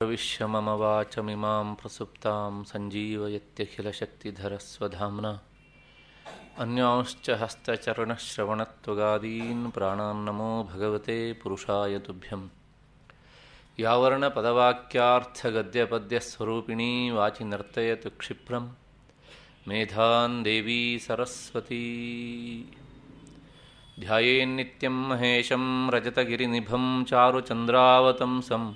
प्रविश्य मम वाचमिमां प्रसुप्तां सञ्जीवयत्यखिलशक्तिधरस्वधाम्ना अन्यांश्च हस्तचरणश्रवणत्वगादीन् प्राणान्नमो भगवते पुरुषाय तुभ्यं यावर्णपदवाक्यार्थगद्यपद्यस्वरूपिणी वाचि नर्तयतु क्षिप्रं मेधान् देवी सरस्वती ध्यायेन्नित्यं महेशं रजतगिरिनिभं चारुचन्द्रावतंसम्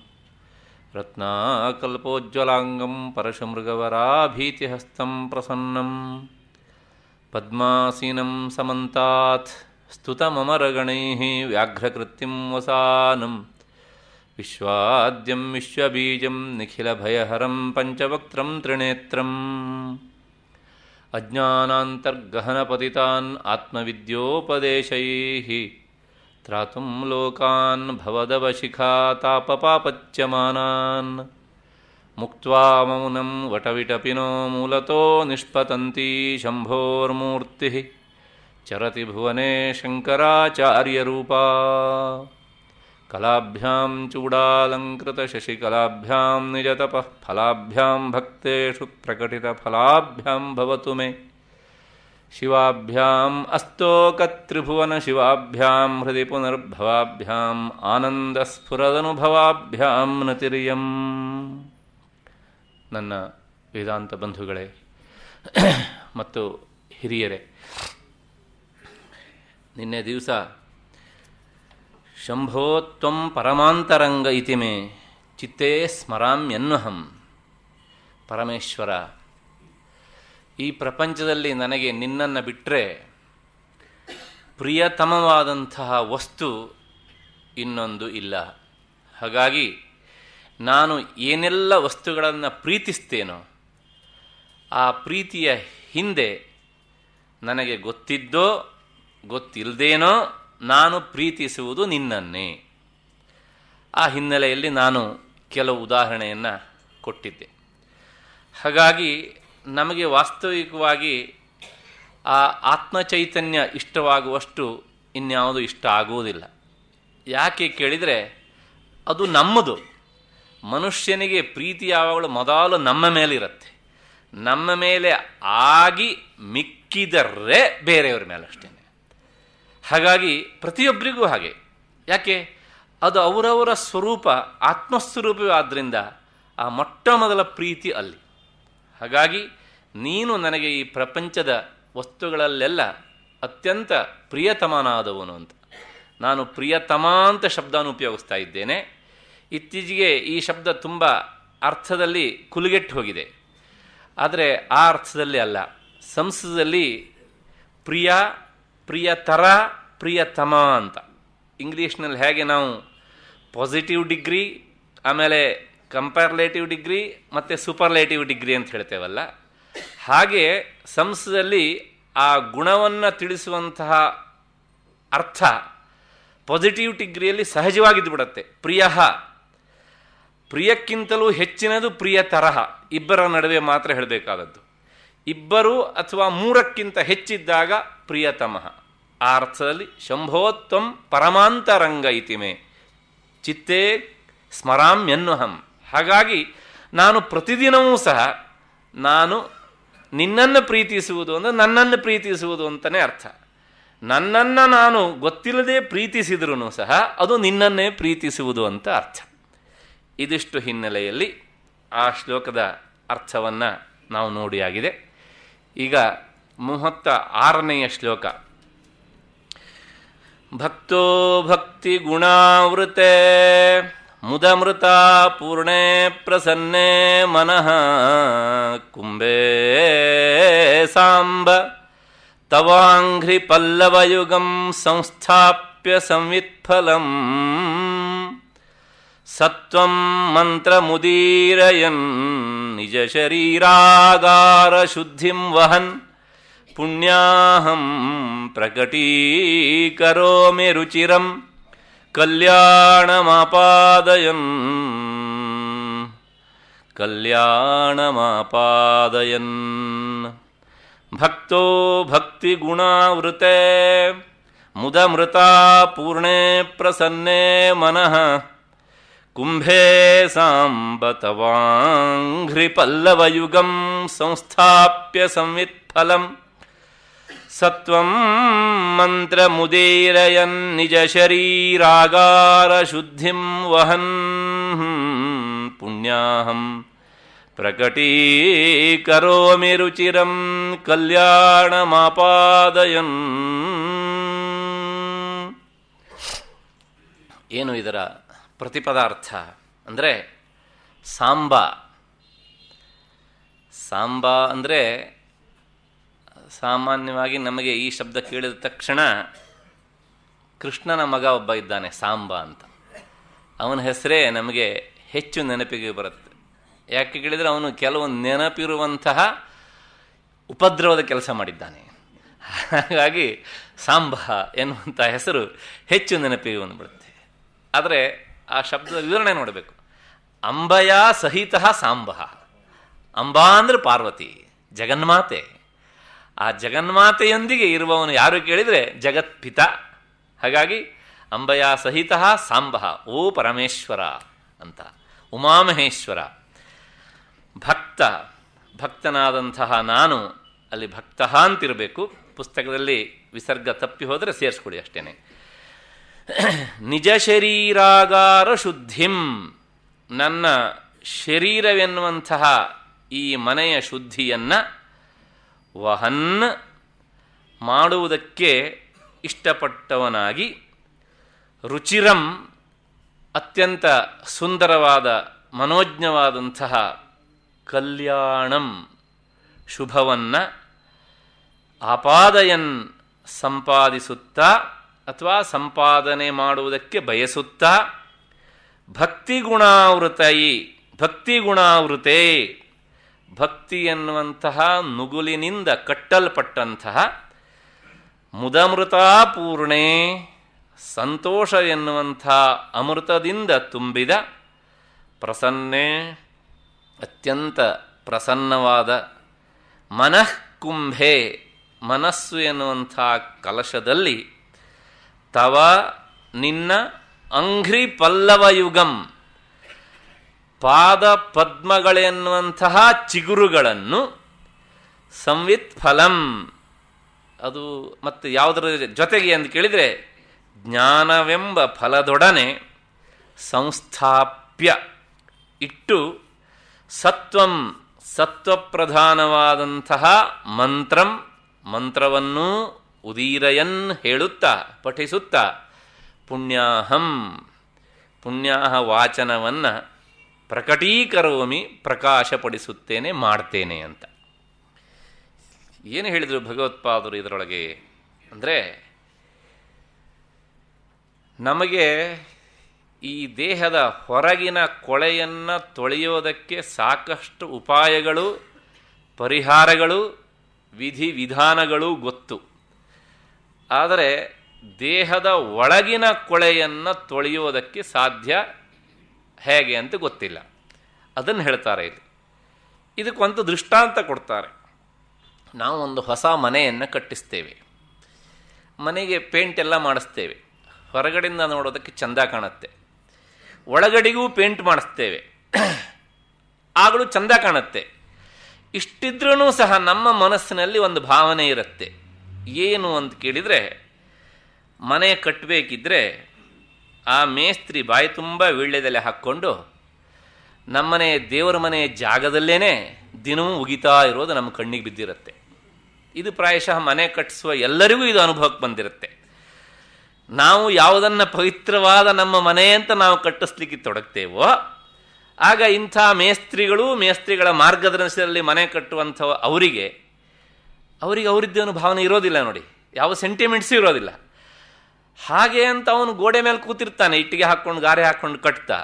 रत्नाकल्पोज्ज्वलाङ्गं परशमृगवराभीतिहस्तं प्रसन्नं पद्मासीनं समन्तात् स्तुतममरगणैः व्याघ्रकृत्तिं वसानं विश्वाद्यं विश्वबीजं निखिलभयहरं पञ्चवक्त्रं त्रिनेत्रम् अज्ञानान्तर्गहनपतितान् आत्मविद्योपदेशैः त्रातुं लोकान् भवदवशिखातापपापच्यमानान् मुक्त्वा मौनं वटविटपिनो मूलतो निष्पतन्ती शम्भोर्मूर्तिः चरति भुवने शङ्कराचार्यरूपा कलाभ्यां चूडालङ्कृतशशिकलाभ्यां निजतपः फलाभ्यां भक्तेषु प्रकटितफलाभ्यां भवतु मे ಶಿವಾಭ್ಯಾಂ ಅಸ್ತೋಕತ್ರಿಭುವನ ಶಿವಾಭ್ಯಾಂ ಹೃದಯ ಪುನರ್ಭವಾಭ್ಯಾಂ ಸ್ಫುರದನುಭವಾಭ್ಯಾಂ ನತಿರಿಯಂ ನನ್ನ ವೇದಾಂತ ಬಂಧುಗಳೇ ಮತ್ತು ಹಿರಿಯರೇ ನಿನ್ನೆ ದಿವಸ ಶಂಭೋತ್ವಂ ಪರಮಾಂತರಂಗ ಇತಿಮೆ ಚಿತ್ತೇ ಸ್ಮರಾಮ್ಯನ್ವಹಂ ಪರಮೇಶ್ವರ ಈ ಪ್ರಪಂಚದಲ್ಲಿ ನನಗೆ ನಿನ್ನನ್ನು ಬಿಟ್ಟರೆ ಪ್ರಿಯತಮವಾದಂತಹ ವಸ್ತು ಇನ್ನೊಂದು ಇಲ್ಲ ಹಾಗಾಗಿ ನಾನು ಏನೆಲ್ಲ ವಸ್ತುಗಳನ್ನು ಪ್ರೀತಿಸ್ತೇನೋ ಆ ಪ್ರೀತಿಯ ಹಿಂದೆ ನನಗೆ ಗೊತ್ತಿದ್ದೋ ಗೊತ್ತಿಲ್ಲದೇನೋ ನಾನು ಪ್ರೀತಿಸುವುದು ನಿನ್ನನ್ನೇ ಆ ಹಿನ್ನೆಲೆಯಲ್ಲಿ ನಾನು ಕೆಲವು ಉದಾಹರಣೆಯನ್ನು ಕೊಟ್ಟಿದ್ದೆ ಹಾಗಾಗಿ ನಮಗೆ ವಾಸ್ತವಿಕವಾಗಿ ಆ ಆತ್ಮಚೈತನ್ಯ ಇಷ್ಟವಾಗುವಷ್ಟು ಇನ್ಯಾವುದು ಇಷ್ಟ ಆಗುವುದಿಲ್ಲ ಯಾಕೆ ಕೇಳಿದರೆ ಅದು ನಮ್ಮದು ಮನುಷ್ಯನಿಗೆ ಪ್ರೀತಿ ಯಾವಾಗಲೂ ಮೊದಲು ನಮ್ಮ ಮೇಲಿರುತ್ತೆ ನಮ್ಮ ಮೇಲೆ ಆಗಿ ಮಿಕ್ಕಿದರೆ ಬೇರೆಯವ್ರ ಮೇಲೆ ಅಷ್ಟೇ ಹಾಗಾಗಿ ಪ್ರತಿಯೊಬ್ಬರಿಗೂ ಹಾಗೆ ಯಾಕೆ ಅದು ಅವರವರ ಸ್ವರೂಪ ಆತ್ಮಸ್ವರೂಪವೇ ಆದ್ದರಿಂದ ಆ ಮೊಟ್ಟ ಮೊದಲ ಪ್ರೀತಿ ಅಲ್ಲಿ ಹಾಗಾಗಿ ನೀನು ನನಗೆ ಈ ಪ್ರಪಂಚದ ವಸ್ತುಗಳಲ್ಲೆಲ್ಲ ಅತ್ಯಂತ ಪ್ರಿಯತಮನಾದವನು ಅಂತ ನಾನು ಪ್ರಿಯತಮ ಅಂತ ಶಬ್ದವನ್ನು ಉಪಯೋಗಿಸ್ತಾ ಇದ್ದೇನೆ ಇತ್ತೀಚೆಗೆ ಈ ಶಬ್ದ ತುಂಬ ಅರ್ಥದಲ್ಲಿ ಕುಲುಗೆಟ್ಟು ಹೋಗಿದೆ ಆದರೆ ಆ ಅರ್ಥದಲ್ಲಿ ಅಲ್ಲ ಸಂಸ್ಕೃತದಲ್ಲಿ ಪ್ರಿಯ ಪ್ರಿಯತರ ಪ್ರಿಯತಮ ಅಂತ ಇಂಗ್ಲೀಷ್ನಲ್ಲಿ ಹೇಗೆ ನಾವು ಪಾಸಿಟಿವ್ ಡಿಗ್ರಿ ಆಮೇಲೆ ಕಂಪರ್ಲೇಟಿವ್ ಡಿಗ್ರಿ ಮತ್ತು ಸೂಪರ್ಲೇಟಿವ್ ಡಿಗ್ರಿ ಅಂತ ಹೇಳ್ತೇವಲ್ಲ ಹಾಗೆ ಸಂಸದಲ್ಲಿ ಆ ಗುಣವನ್ನು ತಿಳಿಸುವಂತಹ ಅರ್ಥ ಪಾಸಿಟಿವ್ ಡಿಗ್ರಿಯಲ್ಲಿ ಸಹಜವಾಗಿದ್ದು ಬಿಡುತ್ತೆ ಪ್ರಿಯ ಪ್ರಿಯಕ್ಕಿಂತಲೂ ಹೆಚ್ಚಿನದು ಪ್ರಿಯ ತರಹ ಇಬ್ಬರ ನಡುವೆ ಮಾತ್ರ ಹೇಳಬೇಕಾದದ್ದು ಇಬ್ಬರು ಅಥವಾ ಮೂರಕ್ಕಿಂತ ಹೆಚ್ಚಿದ್ದಾಗ ಪ್ರಿಯತಮಃ ಆ ಅರ್ಥದಲ್ಲಿ ಶಂಭೋತ್ವಂ ಪರಮಾಂತರಂಗ ಇತಿಮೆ ಚಿತ್ತೇ ಸ್ಮರಾಮ್ಯನ್ನುಹಂ ಹಾಗಾಗಿ ನಾನು ಪ್ರತಿದಿನವೂ ಸಹ ನಾನು ನಿನ್ನನ್ನು ಪ್ರೀತಿಸುವುದು ಅಂದರೆ ನನ್ನನ್ನು ಪ್ರೀತಿಸುವುದು ಅಂತಲೇ ಅರ್ಥ ನನ್ನನ್ನು ನಾನು ಗೊತ್ತಿಲ್ಲದೆ ಪ್ರೀತಿಸಿದ್ರೂ ಸಹ ಅದು ನಿನ್ನನ್ನೇ ಪ್ರೀತಿಸುವುದು ಅಂತ ಅರ್ಥ ಇದಿಷ್ಟು ಹಿನ್ನೆಲೆಯಲ್ಲಿ ಆ ಶ್ಲೋಕದ ಅರ್ಥವನ್ನು ನಾವು ನೋಡಿಯಾಗಿದೆ ಈಗ ಮೂವತ್ತ ಆರನೆಯ ಶ್ಲೋಕ ಭಕ್ತೋ ಭಕ್ತಿ ಗುಣಾವೃತೆ मुदमृता पूर्णे प्रसन्ने मनः साम्ब तवाङ्घ्रिपल्लवयुगं संस्थाप्य संवित्फलम् सत्वं मन्त्रमुदीरयन् निजशरीरागारशुद्धिं वहन् पुण्याहं प्रकटीकरोमि रुचिरम् कल्याणमापादयन् कल्याणमापादयन् भक्तो भक्तिगुणावृते मुदमृता पूर्णे प्रसन्ने मनः कुम्भे साम्बतवाङ्घ्रिपल्लवयुगम् संस्थाप्य संवित्फलम् ಸತ್ವಂ ಮಂತ್ರ ಮುದೇರಯನ್ ನಿಜ ಶರೀರಾಗಾರ ಶುದ್ಧಿಂ ವಹನ್ ಪುಣ್ಯಾಹಂ ಪ್ರಕಟೀಕರೋಮಿ ರುಚಿರಂ ಕಲ್ಯಾಣಮಾಪಾದಯನ್ ಏನು ಇದರ ಪ್ರತಿಪದಾರ್ಥ ಅಂದರೆ ಸಾಂಬಾ ಸಾಂಬ ಅಂದರೆ ಸಾಮಾನ್ಯವಾಗಿ ನಮಗೆ ಈ ಶಬ್ದ ಕೇಳಿದ ತಕ್ಷಣ ಕೃಷ್ಣನ ಮಗ ಒಬ್ಬ ಇದ್ದಾನೆ ಸಾಂಬ ಅಂತ ಅವನ ಹೆಸರೇ ನಮಗೆ ಹೆಚ್ಚು ನೆನಪಿಗೆ ಬರುತ್ತೆ ಯಾಕೆ ಕೇಳಿದರೆ ಅವನು ಕೆಲವು ನೆನಪಿರುವಂತಹ ಉಪದ್ರವದ ಕೆಲಸ ಮಾಡಿದ್ದಾನೆ ಹಾಗಾಗಿ ಸಾಂಬ ಎನ್ನುವಂಥ ಹೆಸರು ಹೆಚ್ಚು ನೆನಪಿಗೆ ಬಂದುಬಿಡುತ್ತೆ ಆದರೆ ಆ ಶಬ್ದದ ವಿವರಣೆ ನೋಡಬೇಕು ಅಂಬಯ ಸಹಿತ ಸಾಂಬ ಅಂಬಾ ಅಂದ್ರೆ ಪಾರ್ವತಿ ಜಗನ್ಮಾತೆ ಆ ಜಗನ್ಮಾತೆಯೊಂದಿಗೆ ಇರುವವನು ಯಾರು ಕೇಳಿದರೆ ಜಗತ್ಪಿತ ಹಾಗಾಗಿ ಅಂಬಯ ಸಹಿತ ಸಾಂಬ ಓ ಪರಮೇಶ್ವರ ಅಂತ ಉಮಾಮಹೇಶ್ವರ ಭಕ್ತ ಭಕ್ತನಾದಂತಹ ನಾನು ಅಲ್ಲಿ ಭಕ್ತ ಅಂತಿರಬೇಕು ಪುಸ್ತಕದಲ್ಲಿ ವಿಸರ್ಗ ತಪ್ಪಿ ಹೋದರೆ ಸೇರಿಸ್ಕೊಡಿ ಅಷ್ಟೇ ನಿಜ ಶರೀರಾಗಾರ ಶುದ್ಧಿಂ ನನ್ನ ಶರೀರವೆನ್ನುವಂತಹ ಈ ಮನೆಯ ಶುದ್ಧಿಯನ್ನು ವಹನ್ ಮಾಡುವುದಕ್ಕೆ ಇಷ್ಟಪಟ್ಟವನಾಗಿ ರುಚಿರಂ ಅತ್ಯಂತ ಸುಂದರವಾದ ಮನೋಜ್ಞವಾದಂತಹ ಕಲ್ಯಾಣಂ ಶುಭವನ್ನ ಆಪಾದಯನ್ ಸಂಪಾದಿಸುತ್ತಾ ಅಥವಾ ಸಂಪಾದನೆ ಮಾಡುವುದಕ್ಕೆ ಬಯಸುತ್ತಾ ಭಕ್ತಿಗುಣಾವೃತೈ ಭಕ್ತಿಗುಣಾವೃತೆ ಭಕ್ತಿ ಎನ್ನುವಂತಹ ನುಗುಲಿನಿಂದ ಕಟ್ಟಲ್ಪಟ್ಟಂತಹ ಮುದಮೃತಾಪೂರ್ಣೆ ಸಂತೋಷ ಎನ್ನುವಂಥ ಅಮೃತದಿಂದ ತುಂಬಿದ ಪ್ರಸನ್ನೇ ಅತ್ಯಂತ ಪ್ರಸನ್ನವಾದ ಮನಃಕುಂಭೆ ಮನಸ್ಸು ಎನ್ನುವಂಥ ಕಲಶದಲ್ಲಿ ತವ ನಿನ್ನ ಅಂಘ್ರಿ ಪಲ್ಲವಯುಗಂ ಪಾದ ಪದ್ಮಗಳೆನ್ನುವಂತಹ ಚಿಗುರುಗಳನ್ನು ಸಂವಿತ್ ಫಲಂ ಅದು ಮತ್ತು ಯಾವುದರ ಜೊತೆಗೆ ಅಂತ ಕೇಳಿದರೆ ಜ್ಞಾನವೆಂಬ ಫಲದೊಡನೆ ಸಂಸ್ಥಾಪ್ಯ ಇಟ್ಟು ಸತ್ವಂ ಸತ್ವಪ್ರಧಾನವಾದಂತಹ ಮಂತ್ರಂ ಮಂತ್ರವನ್ನು ಉದೀರಯನ್ ಹೇಳುತ್ತಾ ಪಠಿಸುತ್ತಾ ಪುಣ್ಯಾಹಂ ಪುಣ್ಯಾಹ ವಾಚನವನ್ನು ಪ್ರಕಟೀಕರೋಮಿ ಪ್ರಕಾಶಪಡಿಸುತ್ತೇನೆ ಮಾಡ್ತೇನೆ ಅಂತ ಏನು ಹೇಳಿದರು ಭಗವತ್ಪಾದರು ಇದರೊಳಗೆ ಅಂದರೆ ನಮಗೆ ಈ ದೇಹದ ಹೊರಗಿನ ಕೊಳೆಯನ್ನು ತೊಳೆಯೋದಕ್ಕೆ ಸಾಕಷ್ಟು ಉಪಾಯಗಳು ಪರಿಹಾರಗಳು ವಿಧಿವಿಧಾನಗಳು ಗೊತ್ತು ಆದರೆ ದೇಹದ ಒಳಗಿನ ಕೊಳೆಯನ್ನು ತೊಳೆಯೋದಕ್ಕೆ ಸಾಧ್ಯ ಹೇಗೆ ಅಂತ ಗೊತ್ತಿಲ್ಲ ಅದನ್ನು ಹೇಳ್ತಾರೆ ಇಲ್ಲಿ ಇದಕ್ಕೊಂದು ದೃಷ್ಟಾಂತ ಕೊಡ್ತಾರೆ ನಾವು ಒಂದು ಹೊಸ ಮನೆಯನ್ನು ಕಟ್ಟಿಸ್ತೇವೆ ಮನೆಗೆ ಪೇಂಟ್ ಎಲ್ಲ ಮಾಡಿಸ್ತೇವೆ ಹೊರಗಡೆಯಿಂದ ನೋಡೋದಕ್ಕೆ ಚಂದ ಕಾಣುತ್ತೆ ಒಳಗಡೆಗೂ ಪೇಂಟ್ ಮಾಡಿಸ್ತೇವೆ ಆಗಲೂ ಚಂದ ಕಾಣುತ್ತೆ ಇಷ್ಟಿದ್ರೂ ಸಹ ನಮ್ಮ ಮನಸ್ಸಿನಲ್ಲಿ ಒಂದು ಭಾವನೆ ಇರುತ್ತೆ ಏನು ಅಂತ ಕೇಳಿದರೆ ಮನೆ ಕಟ್ಟಬೇಕಿದ್ರೆ ಆ ಮೇಸ್ತ್ರಿ ಬಾಯಿ ತುಂಬ ವೀಳ್ಯದಲ್ಲೇ ಹಾಕ್ಕೊಂಡು ನಮ್ಮನೆ ದೇವರ ಮನೆ ಜಾಗದಲ್ಲೇ ದಿನವೂ ಉಗಿತಾ ಇರೋದು ನಮ್ಮ ಕಣ್ಣಿಗೆ ಬಿದ್ದಿರುತ್ತೆ ಇದು ಪ್ರಾಯಶಃ ಮನೆ ಕಟ್ಟಿಸುವ ಎಲ್ಲರಿಗೂ ಇದು ಅನುಭವಕ್ಕೆ ಬಂದಿರುತ್ತೆ ನಾವು ಯಾವುದನ್ನು ಪವಿತ್ರವಾದ ನಮ್ಮ ಮನೆ ಅಂತ ನಾವು ಕಟ್ಟಿಸ್ಲಿಕ್ಕೆ ತೊಡಗ್ತೇವೋ ಆಗ ಇಂಥ ಮೇಸ್ತ್ರಿಗಳು ಮೇಸ್ತ್ರಿಗಳ ಮಾರ್ಗದರ್ಶನದಲ್ಲಿ ಮನೆ ಕಟ್ಟುವಂಥ ಅವರಿಗೆ ಅವರಿಗೆ ಅವರಿದ್ದೇ ಭಾವನೆ ಇರೋದಿಲ್ಲ ನೋಡಿ ಯಾವ ಸೆಂಟಿಮೆಂಟ್ಸು ಇರೋದಿಲ್ಲ ಹಾಗೆ ಅಂತ ಅವನು ಗೋಡೆ ಮೇಲೆ ಕೂತಿರ್ತಾನೆ ಇಟ್ಟಿಗೆ ಹಾಕ್ಕೊಂಡು ಗಾರೆ ಹಾಕ್ಕೊಂಡು ಕಟ್ತಾ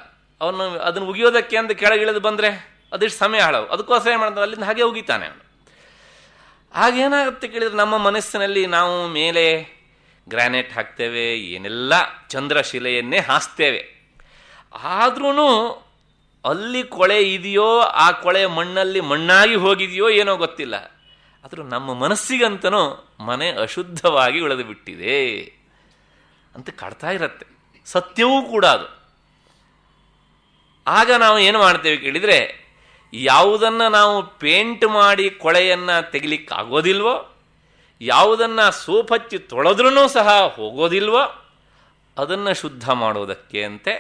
ಅವನು ಅದನ್ನು ಉಗಿಯೋದಕ್ಕೆ ಅಂತ ಕೆಳಗಿಳಿದು ಬಂದರೆ ಅದಿಷ್ಟು ಸಮಯ ಹಾಳವು ಅದಕ್ಕೋಸ್ಕರ ಏನು ಮಾಡ್ತಾನೆ ಅಲ್ಲಿಂದ ಹಾಗೆ ಉಗಿತಾನೆ ಅವನು ಆಗೇನಾಗುತ್ತೆ ಕೇಳಿದ್ರೆ ನಮ್ಮ ಮನಸ್ಸಿನಲ್ಲಿ ನಾವು ಮೇಲೆ ಗ್ರಾನೈಟ್ ಹಾಕ್ತೇವೆ ಏನೆಲ್ಲ ಚಂದ್ರಶಿಲೆಯನ್ನೇ ಹಾಸ್ತೇವೆ ಆದ್ರೂ ಅಲ್ಲಿ ಕೊಳೆ ಇದೆಯೋ ಆ ಕೊಳೆ ಮಣ್ಣಲ್ಲಿ ಮಣ್ಣಾಗಿ ಹೋಗಿದೆಯೋ ಏನೋ ಗೊತ್ತಿಲ್ಲ ಆದರೂ ನಮ್ಮ ಮನಸ್ಸಿಗಂತನೂ ಮನೆ ಅಶುದ್ಧವಾಗಿ ಉಳಿದು ಬಿಟ್ಟಿದೆ ಅಂತ ಕಾಡ್ತಾ ಇರತ್ತೆ ಸತ್ಯವೂ ಕೂಡ ಅದು ಆಗ ನಾವು ಏನು ಮಾಡ್ತೇವೆ ಕೇಳಿದರೆ ಯಾವುದನ್ನು ನಾವು ಪೇಂಟ್ ಮಾಡಿ ಕೊಳೆಯನ್ನು ತೆಗಿಲಿಕ್ಕಾಗೋದಿಲ್ವೋ ಯಾವುದನ್ನು ಸೋಪ್ ಹಚ್ಚಿ ತೊಳೆದ್ರೂ ಸಹ ಹೋಗೋದಿಲ್ವೋ ಅದನ್ನು ಶುದ್ಧ ಮಾಡೋದಕ್ಕೆ ಅಂತೆ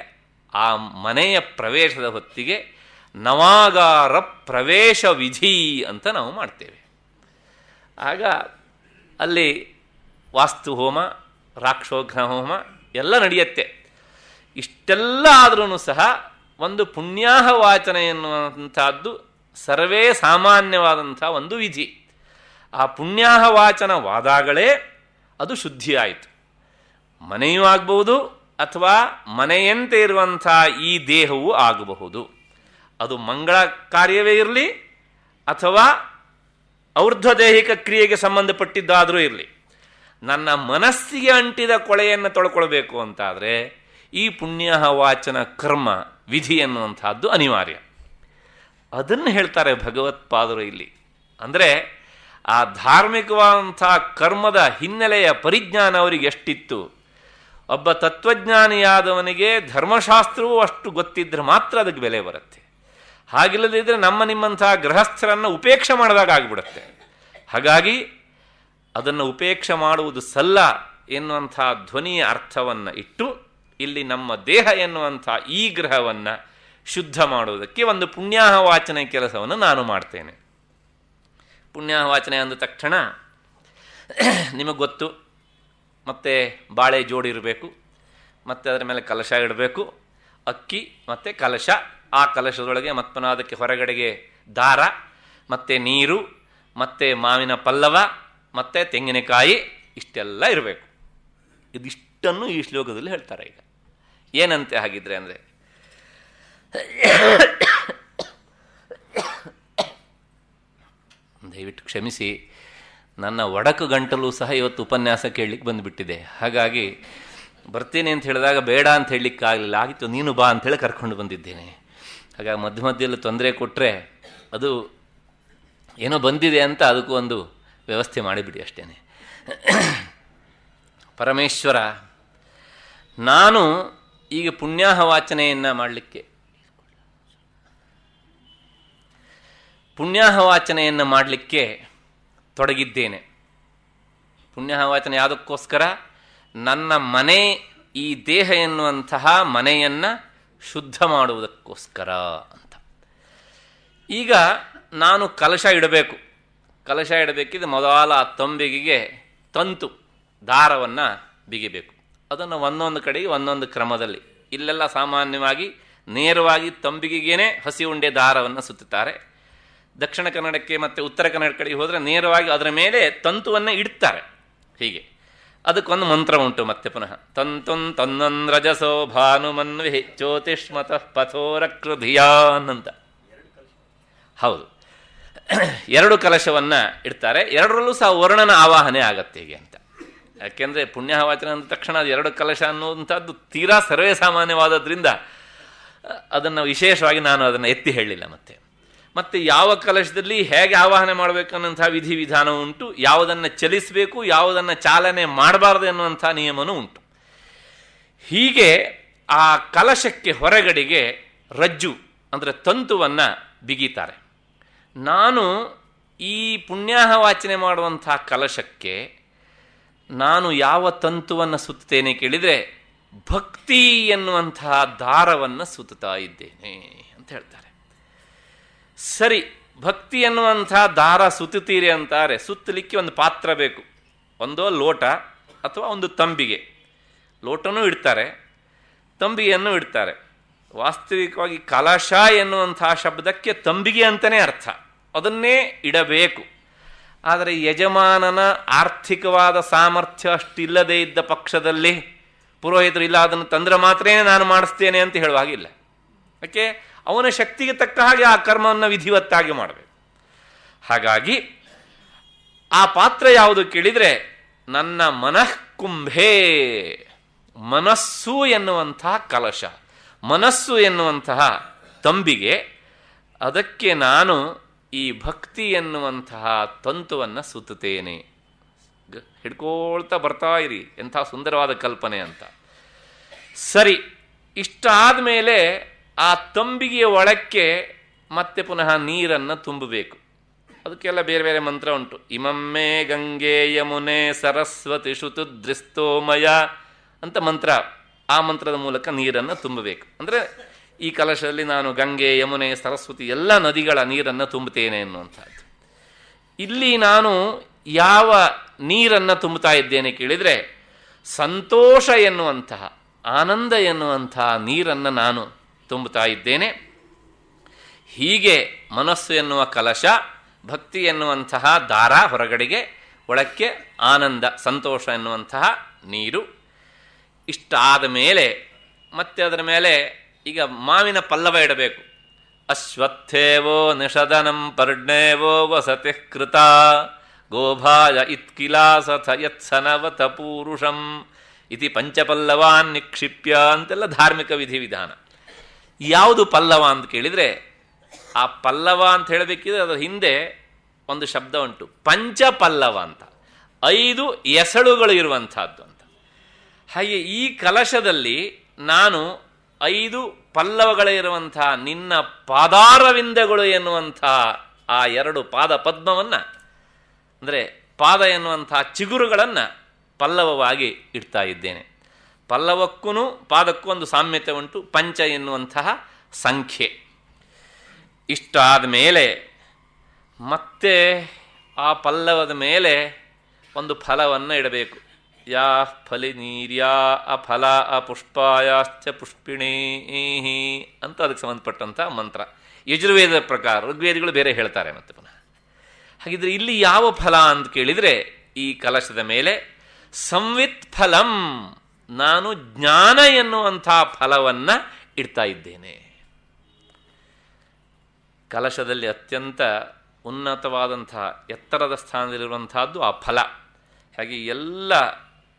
ಆ ಮನೆಯ ಪ್ರವೇಶದ ಹೊತ್ತಿಗೆ ನವಾಗಾರ ಪ್ರವೇಶ ವಿಧಿ ಅಂತ ನಾವು ಮಾಡ್ತೇವೆ ಆಗ ಅಲ್ಲಿ ವಾಸ್ತು ಹೋಮ ರಾಕ್ಷೋಘ್ನ ಹೋಮ ಎಲ್ಲ ನಡೆಯುತ್ತೆ ಇಷ್ಟೆಲ್ಲ ಆದ್ರೂ ಸಹ ಒಂದು ಪುಣ್ಯಾಹ ವಾಚನ ಎನ್ನುವಂಥದ್ದು ಸರ್ವೇ ಸಾಮಾನ್ಯವಾದಂಥ ಒಂದು ವಿಧಿ ಆ ಪುಣ್ಯಾಹ ವಾಚನವಾದಾಗಲೇ ಅದು ಶುದ್ಧಿಯಾಯಿತು ಮನೆಯೂ ಆಗಬಹುದು ಅಥವಾ ಮನೆಯಂತೆ ಇರುವಂಥ ಈ ದೇಹವೂ ಆಗಬಹುದು ಅದು ಮಂಗಳ ಕಾರ್ಯವೇ ಇರಲಿ ಅಥವಾ ದೈಹಿಕ ಕ್ರಿಯೆಗೆ ಸಂಬಂಧಪಟ್ಟಿದ್ದಾದರೂ ಇರಲಿ ನನ್ನ ಮನಸ್ಸಿಗೆ ಅಂಟಿದ ಕೊಳೆಯನ್ನು ತೊಳ್ಕೊಳ್ಬೇಕು ಅಂತಾದರೆ ಈ ಪುಣ್ಯ ವಾಚನ ಕರ್ಮ ವಿಧಿ ಅನ್ನುವಂಥದ್ದು ಅನಿವಾರ್ಯ ಅದನ್ನು ಹೇಳ್ತಾರೆ ಭಗವತ್ಪಾದರು ಇಲ್ಲಿ ಅಂದರೆ ಆ ಧಾರ್ಮಿಕವಾದಂಥ ಕರ್ಮದ ಹಿನ್ನೆಲೆಯ ಪರಿಜ್ಞಾನ ಅವರಿಗೆ ಎಷ್ಟಿತ್ತು ಒಬ್ಬ ತತ್ವಜ್ಞಾನಿಯಾದವನಿಗೆ ಧರ್ಮಶಾಸ್ತ್ರವೂ ಅಷ್ಟು ಗೊತ್ತಿದ್ದರೆ ಮಾತ್ರ ಅದಕ್ಕೆ ಬೆಲೆ ಬರುತ್ತೆ ಹಾಗಿಲ್ಲದಿದ್ದರೆ ನಮ್ಮ ನಿಮ್ಮಂಥ ಗೃಹಸ್ಥರನ್ನು ಉಪೇಕ್ಷೆ ಮಾಡಿದಾಗ ಆಗಿಬಿಡುತ್ತೆ ಹಾಗಾಗಿ ಅದನ್ನು ಉಪೇಕ್ಷೆ ಮಾಡುವುದು ಸಲ್ಲ ಎನ್ನುವಂಥ ಧ್ವನಿಯ ಅರ್ಥವನ್ನು ಇಟ್ಟು ಇಲ್ಲಿ ನಮ್ಮ ದೇಹ ಎನ್ನುವಂಥ ಈ ಗ್ರಹವನ್ನು ಶುದ್ಧ ಮಾಡುವುದಕ್ಕೆ ಒಂದು ಪುಣ್ಯಾಹ ವಾಚನೆ ಕೆಲಸವನ್ನು ನಾನು ಮಾಡ್ತೇನೆ ಪುಣ್ಯಾಹ ವಾಚನೆ ಅಂದ ತಕ್ಷಣ ನಿಮಗೆ ಗೊತ್ತು ಮತ್ತು ಬಾಳೆ ಜೋಡಿ ಇರಬೇಕು ಮತ್ತು ಅದರ ಮೇಲೆ ಕಲಶ ಇಡಬೇಕು ಅಕ್ಕಿ ಮತ್ತು ಕಲಶ ಆ ಕಲಶದೊಳಗೆ ಮತ್ತು ಅದಕ್ಕೆ ಹೊರಗಡೆಗೆ ದಾರ ಮತ್ತು ನೀರು ಮತ್ತು ಮಾವಿನ ಪಲ್ಲವ ಮತ್ತು ತೆಂಗಿನಕಾಯಿ ಇಷ್ಟೆಲ್ಲ ಇರಬೇಕು ಇದಿಷ್ಟನ್ನು ಈ ಶ್ಲೋಕದಲ್ಲಿ ಹೇಳ್ತಾರೆ ಈಗ ಏನಂತೆ ಹಾಗಿದ್ರೆ ಅಂದರೆ ದಯವಿಟ್ಟು ಕ್ಷಮಿಸಿ ನನ್ನ ಒಡಕು ಗಂಟಲು ಸಹ ಇವತ್ತು ಉಪನ್ಯಾಸ ಕೇಳಲಿಕ್ಕೆ ಬಂದುಬಿಟ್ಟಿದೆ ಹಾಗಾಗಿ ಬರ್ತೀನಿ ಅಂತ ಹೇಳಿದಾಗ ಬೇಡ ಅಂತ ಆಗಲಿಲ್ಲ ಆಗಿತ್ತು ನೀನು ಬಾ ಅಂತೇಳಿ ಕರ್ಕೊಂಡು ಬಂದಿದ್ದೇನೆ ಹಾಗಾಗಿ ಮಧ್ಯ ಮಧ್ಯದಲ್ಲಿ ತೊಂದರೆ ಕೊಟ್ಟರೆ ಅದು ಏನೋ ಬಂದಿದೆ ಅಂತ ಅದಕ್ಕೂ ಒಂದು ವ್ಯವಸ್ಥೆ ಮಾಡಿಬಿಡಿ ಅಷ್ಟೇ ಪರಮೇಶ್ವರ ನಾನು ಈಗ ಪುಣ್ಯಾಹ ವಾಚನೆಯನ್ನು ಮಾಡಲಿಕ್ಕೆ ಪುಣ್ಯಾಹ ವಾಚನೆಯನ್ನು ಮಾಡಲಿಕ್ಕೆ ತೊಡಗಿದ್ದೇನೆ ಪುಣ್ಯಾಹ ವಾಚನೆ ಯಾವುದಕ್ಕೋಸ್ಕರ ನನ್ನ ಮನೆ ಈ ದೇಹ ಎನ್ನುವಂತಹ ಮನೆಯನ್ನು ಶುದ್ಧ ಮಾಡುವುದಕ್ಕೋಸ್ಕರ ಅಂತ ಈಗ ನಾನು ಕಲಶ ಇಡಬೇಕು ಕಲಶ ಇಡಬೇಕಿದ್ರೆ ಮೊದಲ ಆ ತಂಬಿಗೆಗೆ ತಂತು ದಾರವನ್ನು ಬಿಗಿಬೇಕು ಅದನ್ನು ಒಂದೊಂದು ಕಡೆಗೆ ಒಂದೊಂದು ಕ್ರಮದಲ್ಲಿ ಇಲ್ಲೆಲ್ಲ ಸಾಮಾನ್ಯವಾಗಿ ನೇರವಾಗಿ ತಂಬಿಗೆಗೇನೆ ಹಸಿ ಉಂಡೆ ದಾರವನ್ನು ಸುತ್ತುತ್ತಾರೆ ದಕ್ಷಿಣ ಕನ್ನಡಕ್ಕೆ ಮತ್ತು ಉತ್ತರ ಕನ್ನಡ ಕಡೆಗೆ ಹೋದರೆ ನೇರವಾಗಿ ಅದರ ಮೇಲೆ ತಂತುವನ್ನು ಇಡ್ತಾರೆ ಹೀಗೆ ಅದಕ್ಕೊಂದು ಮಂತ್ರ ಉಂಟು ಮತ್ತೆ ಪುನಃ ತಂತುನ್ ತನ್ನಂದ್ರಜಸೋ ಭಾನುಮನ್ವಿ ಜ್ಯೋತಿಷ್ಮತಃ ಪಥೋರಕೃಧಿಯಾನ್ ಅಂತ ಹೌದು ಎರಡು ಕಲಶವನ್ನು ಇಡ್ತಾರೆ ಎರಡರಲ್ಲೂ ಸಹ ವರ್ಣನ ಆವಾಹನೆ ಆಗತ್ತೆ ಹೀಗೆ ಅಂತ ಯಾಕೆಂದರೆ ಪುಣ್ಯಾವಾಚನೆ ಅಂದ ತಕ್ಷಣ ಎರಡು ಕಲಶ ಅನ್ನುವಂಥದ್ದು ತೀರಾ ಸರ್ವೇ ಸಾಮಾನ್ಯವಾದದ್ರಿಂದ ಅದನ್ನು ವಿಶೇಷವಾಗಿ ನಾನು ಅದನ್ನು ಎತ್ತಿ ಹೇಳಿಲ್ಲ ಮತ್ತೆ ಮತ್ತು ಯಾವ ಕಲಶದಲ್ಲಿ ಹೇಗೆ ಆವಾಹನೆ ಮಾಡಬೇಕನ್ನಂಥ ವಿಧಿವಿಧಾನ ಉಂಟು ಯಾವುದನ್ನು ಚಲಿಸಬೇಕು ಯಾವುದನ್ನು ಚಾಲನೆ ಮಾಡಬಾರ್ದು ಎನ್ನುವಂಥ ನಿಯಮನೂ ಉಂಟು ಹೀಗೆ ಆ ಕಲಶಕ್ಕೆ ಹೊರಗಡೆಗೆ ರಜ್ಜು ಅಂದರೆ ತಂತುವನ್ನು ಬಿಗಿತಾರೆ ನಾನು ಈ ಪುಣ್ಯಾಹ ವಾಚನೆ ಮಾಡುವಂಥ ಕಲಶಕ್ಕೆ ನಾನು ಯಾವ ತಂತುವನ್ನು ಸುತ್ತೇನೆ ಕೇಳಿದರೆ ಭಕ್ತಿ ಎನ್ನುವಂತಹ ದಾರವನ್ನು ಸುತ್ತಾ ಇದ್ದೇನೆ ಅಂತ ಹೇಳ್ತಾರೆ ಸರಿ ಭಕ್ತಿ ಎನ್ನುವಂಥ ದಾರ ಸುತ್ತುತ್ತೀರಿ ಅಂತಾರೆ ಸುತ್ತಲಿಕ್ಕೆ ಒಂದು ಪಾತ್ರ ಬೇಕು ಒಂದು ಲೋಟ ಅಥವಾ ಒಂದು ತಂಬಿಗೆ ಲೋಟನೂ ಇಡ್ತಾರೆ ತಂಬಿಗೆಯನ್ನು ಇಡ್ತಾರೆ ವಾಸ್ತವಿಕವಾಗಿ ಕಲಶ ಎನ್ನುವಂಥ ಶಬ್ದಕ್ಕೆ ತಂಬಿಗೆ ಅಂತಲೇ ಅರ್ಥ ಅದನ್ನೇ ಇಡಬೇಕು ಆದರೆ ಯಜಮಾನನ ಆರ್ಥಿಕವಾದ ಸಾಮರ್ಥ್ಯ ಅಷ್ಟಿಲ್ಲದೇ ಇದ್ದ ಪಕ್ಷದಲ್ಲಿ ಪುರೋಹಿತರು ಇಲ್ಲ ಅದನ್ನು ತಂದರೆ ಮಾತ್ರೇ ನಾನು ಮಾಡಿಸ್ತೇನೆ ಅಂತ ಹೇಳುವ ಹಾಗಿಲ್ಲ ಯಾಕೆ ಅವನ ಶಕ್ತಿಗೆ ತಕ್ಕ ಹಾಗೆ ಆ ಕರ್ಮವನ್ನು ವಿಧಿವತ್ತಾಗಿ ಮಾಡಬೇಕು ಹಾಗಾಗಿ ಆ ಪಾತ್ರ ಯಾವುದು ಕೇಳಿದರೆ ನನ್ನ ಕುಂಭೇ ಮನಸ್ಸು ಎನ್ನುವಂತಹ ಕಲಶ ಮನಸ್ಸು ಎನ್ನುವಂತಹ ತಂಬಿಗೆ ಅದಕ್ಕೆ ನಾನು ಈ ಭಕ್ತಿ ಎನ್ನುವಂತಹ ತಂತುವನ್ನು ಸುತ್ತುತ್ತೇನೆ ಹಿಡ್ಕೊಳ್ತಾ ಬರ್ತಾ ಇರಿ ಎಂಥ ಸುಂದರವಾದ ಕಲ್ಪನೆ ಅಂತ ಸರಿ ಇಷ್ಟಾದ ಮೇಲೆ ಆ ತಂಬಿಗೆಯ ಒಳಕ್ಕೆ ಮತ್ತೆ ಪುನಃ ನೀರನ್ನು ತುಂಬಬೇಕು ಅದಕ್ಕೆಲ್ಲ ಬೇರೆ ಬೇರೆ ಮಂತ್ರ ಉಂಟು ಇಮಮ್ಮೆ ಗಂಗೆ ಯಮುನೆ ಸರಸ್ವತಿ ಶುತು ದ್ರಿಸ್ತೋಮಯ ಅಂತ ಮಂತ್ರ ಆ ಮಂತ್ರದ ಮೂಲಕ ನೀರನ್ನು ತುಂಬಬೇಕು ಅಂದರೆ ಈ ಕಲಶದಲ್ಲಿ ನಾನು ಗಂಗೆ ಯಮುನೆ ಸರಸ್ವತಿ ಎಲ್ಲ ನದಿಗಳ ನೀರನ್ನು ತುಂಬುತ್ತೇನೆ ಎನ್ನುವಂಥದ್ದು ಇಲ್ಲಿ ನಾನು ಯಾವ ನೀರನ್ನು ತುಂಬುತ್ತಾ ಇದ್ದೇನೆ ಕೇಳಿದರೆ ಸಂತೋಷ ಎನ್ನುವಂತಹ ಆನಂದ ಎನ್ನುವಂತಹ ನೀರನ್ನು ನಾನು ತುಂಬುತ್ತಾ ಇದ್ದೇನೆ ಹೀಗೆ ಮನಸ್ಸು ಎನ್ನುವ ಕಲಶ ಭಕ್ತಿ ಎನ್ನುವಂತಹ ದಾರ ಹೊರಗಡೆಗೆ ಒಳಕ್ಕೆ ಆನಂದ ಸಂತೋಷ ಎನ್ನುವಂತಹ ನೀರು ಇಷ್ಟಾದ ಮೇಲೆ ಮತ್ತೆ ಅದರ ಮೇಲೆ ಈಗ ಮಾವಿನ ಪಲ್ಲವ ಇಡಬೇಕು ಅಶ್ವತ್ಥೇವೋ ನಿಷದನಂ ಪರ್ಣೇವೋ ವಸತಿ ಕೃತ ಗೋಭಾಯ ಇತ್ಕಿಲಾಸಥ ಯತ್ಸನವಥ ಪೂರುಷಂ ಇತಿ ಪಂಚಪಲ್ಲವಾನ್ ನಿಕ್ಷಿಪ್ಯ ಅಂತೆಲ್ಲ ಧಾರ್ಮಿಕ ವಿಧಿವಿಧಾನ ಯಾವುದು ಪಲ್ಲವ ಅಂತ ಕೇಳಿದರೆ ಆ ಪಲ್ಲವ ಅಂತ ಹೇಳಬೇಕಿದ್ರೆ ಅದರ ಹಿಂದೆ ಒಂದು ಶಬ್ದ ಉಂಟು ಪಂಚಪಲ್ಲವ ಅಂತ ಐದು ಎಸಳುಗಳು ಇರುವಂಥದ್ದು ಅಂತ ಹಾಗೆ ಈ ಕಲಶದಲ್ಲಿ ನಾನು ಐದು ಪಲ್ಲವಗಳಿರುವಂಥ ನಿನ್ನ ಪಾದಾರವಿಂದಗಳು ಎನ್ನುವಂಥ ಆ ಎರಡು ಪಾದ ಪದ್ಮವನ್ನು ಅಂದರೆ ಪಾದ ಎನ್ನುವಂಥ ಚಿಗುರುಗಳನ್ನು ಪಲ್ಲವವಾಗಿ ಇಡ್ತಾ ಇದ್ದೇನೆ ಪಲ್ಲವಕ್ಕೂ ಪಾದಕ್ಕೂ ಒಂದು ಸಾಮ್ಯತೆ ಉಂಟು ಪಂಚ ಎನ್ನುವಂತಹ ಸಂಖ್ಯೆ ಇಷ್ಟಾದ ಮೇಲೆ ಮತ್ತೆ ಆ ಪಲ್ಲವದ ಮೇಲೆ ಒಂದು ಫಲವನ್ನು ಇಡಬೇಕು ಯಾ ಫಲಿನೀರ್ಯಾ ಅಫಲ ಅಪುಷ್ಪಾಯಾಶ್ಚ ಪುಷ್ಪಿಣಿ ಅಂತ ಅದಕ್ಕೆ ಸಂಬಂಧಪಟ್ಟಂಥ ಮಂತ್ರ ಯಜುರ್ವೇದ ಪ್ರಕಾರ ಋಗ್ವೇದಿಗಳು ಬೇರೆ ಹೇಳ್ತಾರೆ ಮತ್ತೆ ಪುನಃ ಹಾಗಿದ್ರೆ ಇಲ್ಲಿ ಯಾವ ಫಲ ಅಂತ ಕೇಳಿದರೆ ಈ ಕಲಶದ ಮೇಲೆ ಸಂವಿತ್ ಫಲಂ ನಾನು ಜ್ಞಾನ ಎನ್ನುವಂಥ ಫಲವನ್ನು ಇಡ್ತಾ ಇದ್ದೇನೆ ಕಲಶದಲ್ಲಿ ಅತ್ಯಂತ ಉನ್ನತವಾದಂತಹ ಎತ್ತರದ ಸ್ಥಾನದಲ್ಲಿರುವಂತಹದ್ದು ಆ ಫಲ ಹಾಗೆ ಎಲ್ಲ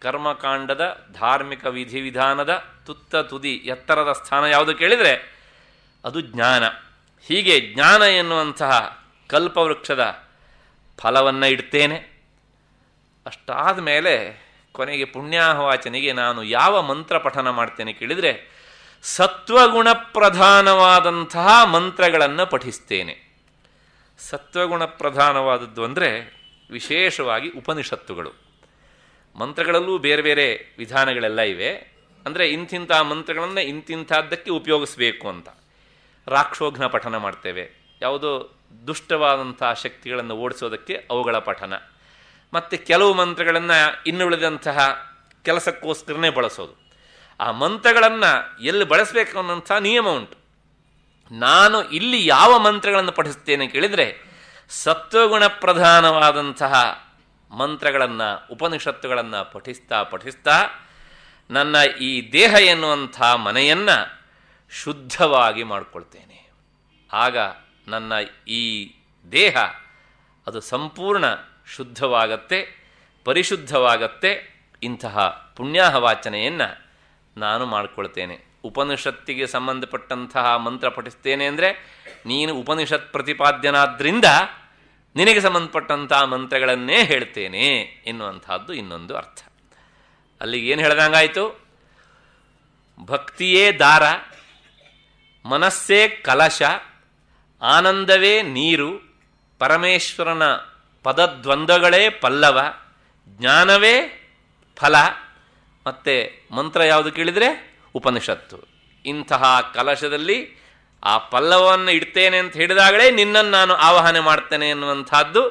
ಕರ್ಮಕಾಂಡದ ಧಾರ್ಮಿಕ ವಿಧಿವಿಧಾನದ ತುತ್ತ ತುದಿ ಎತ್ತರದ ಸ್ಥಾನ ಯಾವುದು ಕೇಳಿದರೆ ಅದು ಜ್ಞಾನ ಹೀಗೆ ಜ್ಞಾನ ಎನ್ನುವಂತಹ ಕಲ್ಪವೃಕ್ಷದ ಫಲವನ್ನು ಇಡ್ತೇನೆ ಅಷ್ಟಾದ ಮೇಲೆ ಕೊನೆಗೆ ಪುಣ್ಯಾಹವಾಚನೆಗೆ ನಾನು ಯಾವ ಮಂತ್ರ ಪಠನ ಮಾಡ್ತೇನೆ ಕೇಳಿದರೆ ಸತ್ವಗುಣ ಪ್ರಧಾನವಾದಂತಹ ಮಂತ್ರಗಳನ್ನು ಪಠಿಸ್ತೇನೆ ಸತ್ವಗುಣ ಪ್ರಧಾನವಾದದ್ದು ಅಂದರೆ ವಿಶೇಷವಾಗಿ ಉಪನಿಷತ್ತುಗಳು ಮಂತ್ರಗಳಲ್ಲೂ ಬೇರೆ ಬೇರೆ ವಿಧಾನಗಳೆಲ್ಲ ಇವೆ ಅಂದರೆ ಇಂತಿಂಥ ಮಂತ್ರಗಳನ್ನು ಇಂತಿಂಥದ್ದಕ್ಕೆ ಉಪಯೋಗಿಸ್ಬೇಕು ಅಂತ ರಾಕ್ಷೋಘ್ನ ಪಠನ ಮಾಡ್ತೇವೆ ಯಾವುದೋ ದುಷ್ಟವಾದಂಥ ಶಕ್ತಿಗಳನ್ನು ಓಡಿಸೋದಕ್ಕೆ ಅವುಗಳ ಪಠನ ಮತ್ತು ಕೆಲವು ಮಂತ್ರಗಳನ್ನು ಇನ್ನುಳಿದಂತಹ ಕೆಲಸಕ್ಕೋಸ್ಕರನೇ ಬಳಸೋದು ಆ ಮಂತ್ರಗಳನ್ನು ಎಲ್ಲಿ ಬಳಸಬೇಕು ಅನ್ನೋಂಥ ನಿಯಮ ಉಂಟು ನಾನು ಇಲ್ಲಿ ಯಾವ ಮಂತ್ರಗಳನ್ನು ಪಠಿಸ್ತೇನೆ ಕೇಳಿದರೆ ಸತ್ವಗುಣ ಪ್ರಧಾನವಾದಂತಹ ಮಂತ್ರಗಳನ್ನು ಉಪನಿಷತ್ತುಗಳನ್ನು ಪಠಿಸ್ತಾ ಪಠಿಸ್ತಾ ನನ್ನ ಈ ದೇಹ ಎನ್ನುವಂಥ ಮನೆಯನ್ನು ಶುದ್ಧವಾಗಿ ಮಾಡಿಕೊಳ್ತೇನೆ ಆಗ ನನ್ನ ಈ ದೇಹ ಅದು ಸಂಪೂರ್ಣ ಶುದ್ಧವಾಗತ್ತೆ ಪರಿಶುದ್ಧವಾಗತ್ತೆ ಇಂತಹ ವಾಚನೆಯನ್ನು ನಾನು ಮಾಡಿಕೊಳ್ತೇನೆ ಉಪನಿಷತ್ತಿಗೆ ಸಂಬಂಧಪಟ್ಟಂತಹ ಮಂತ್ರ ಪಠಿಸ್ತೇನೆ ಅಂದರೆ ನೀನು ಉಪನಿಷತ್ ಪ್ರತಿಪಾದ್ಯನಾದ್ರಿಂದ ನಿನಗೆ ಸಂಬಂಧಪಟ್ಟಂತಹ ಮಂತ್ರಗಳನ್ನೇ ಹೇಳ್ತೇನೆ ಎನ್ನುವಂಥದ್ದು ಇನ್ನೊಂದು ಅರ್ಥ ಅಲ್ಲಿಗೆ ಏನು ಹೇಳ್ದಂಗಾಯಿತು ಭಕ್ತಿಯೇ ದಾರ ಮನಸ್ಸೇ ಕಲಶ ಆನಂದವೇ ನೀರು ಪರಮೇಶ್ವರನ ಪದದ್ವಂದ್ವಗಳೇ ಪಲ್ಲವ ಜ್ಞಾನವೇ ಫಲ ಮತ್ತು ಮಂತ್ರ ಯಾವುದು ಕೇಳಿದರೆ ಉಪನಿಷತ್ತು ಇಂತಹ ಕಲಶದಲ್ಲಿ ಆ ಪಲ್ಲವವನ್ನು ಇಡ್ತೇನೆ ಅಂತ ಹೇಳಿದಾಗಲೇ ನಿನ್ನನ್ನು ನಾನು ಆವಾಹನೆ ಮಾಡ್ತೇನೆ ಎನ್ನುವಂಥದ್ದು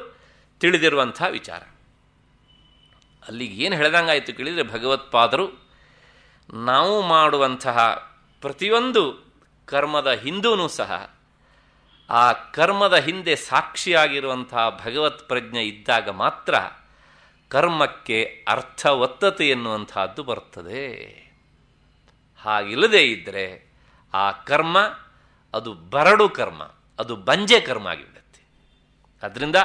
ತಿಳಿದಿರುವಂಥ ವಿಚಾರ ಅಲ್ಲಿಗೆ ಏನು ಹೇಳ್ದಂಗಾಯಿತು ಕೇಳಿದರೆ ಭಗವತ್ಪಾದರು ನಾವು ಮಾಡುವಂತಹ ಪ್ರತಿಯೊಂದು ಕರ್ಮದ ಹಿಂದೂ ಸಹ ಆ ಕರ್ಮದ ಹಿಂದೆ ಸಾಕ್ಷಿಯಾಗಿರುವಂತಹ ಭಗವತ್ ಪ್ರಜ್ಞೆ ಇದ್ದಾಗ ಮಾತ್ರ ಕರ್ಮಕ್ಕೆ ಅರ್ಥವತ್ತತೆ ಎನ್ನುವಂತಹದ್ದು ಬರ್ತದೆ ಹಾಗಿಲ್ಲದೇ ಇದ್ದರೆ ಆ ಕರ್ಮ ಅದು ಬರಡು ಕರ್ಮ ಅದು ಬಂಜೆ ಕರ್ಮ ಆಗಿಬಿಡುತ್ತೆ ಅದರಿಂದ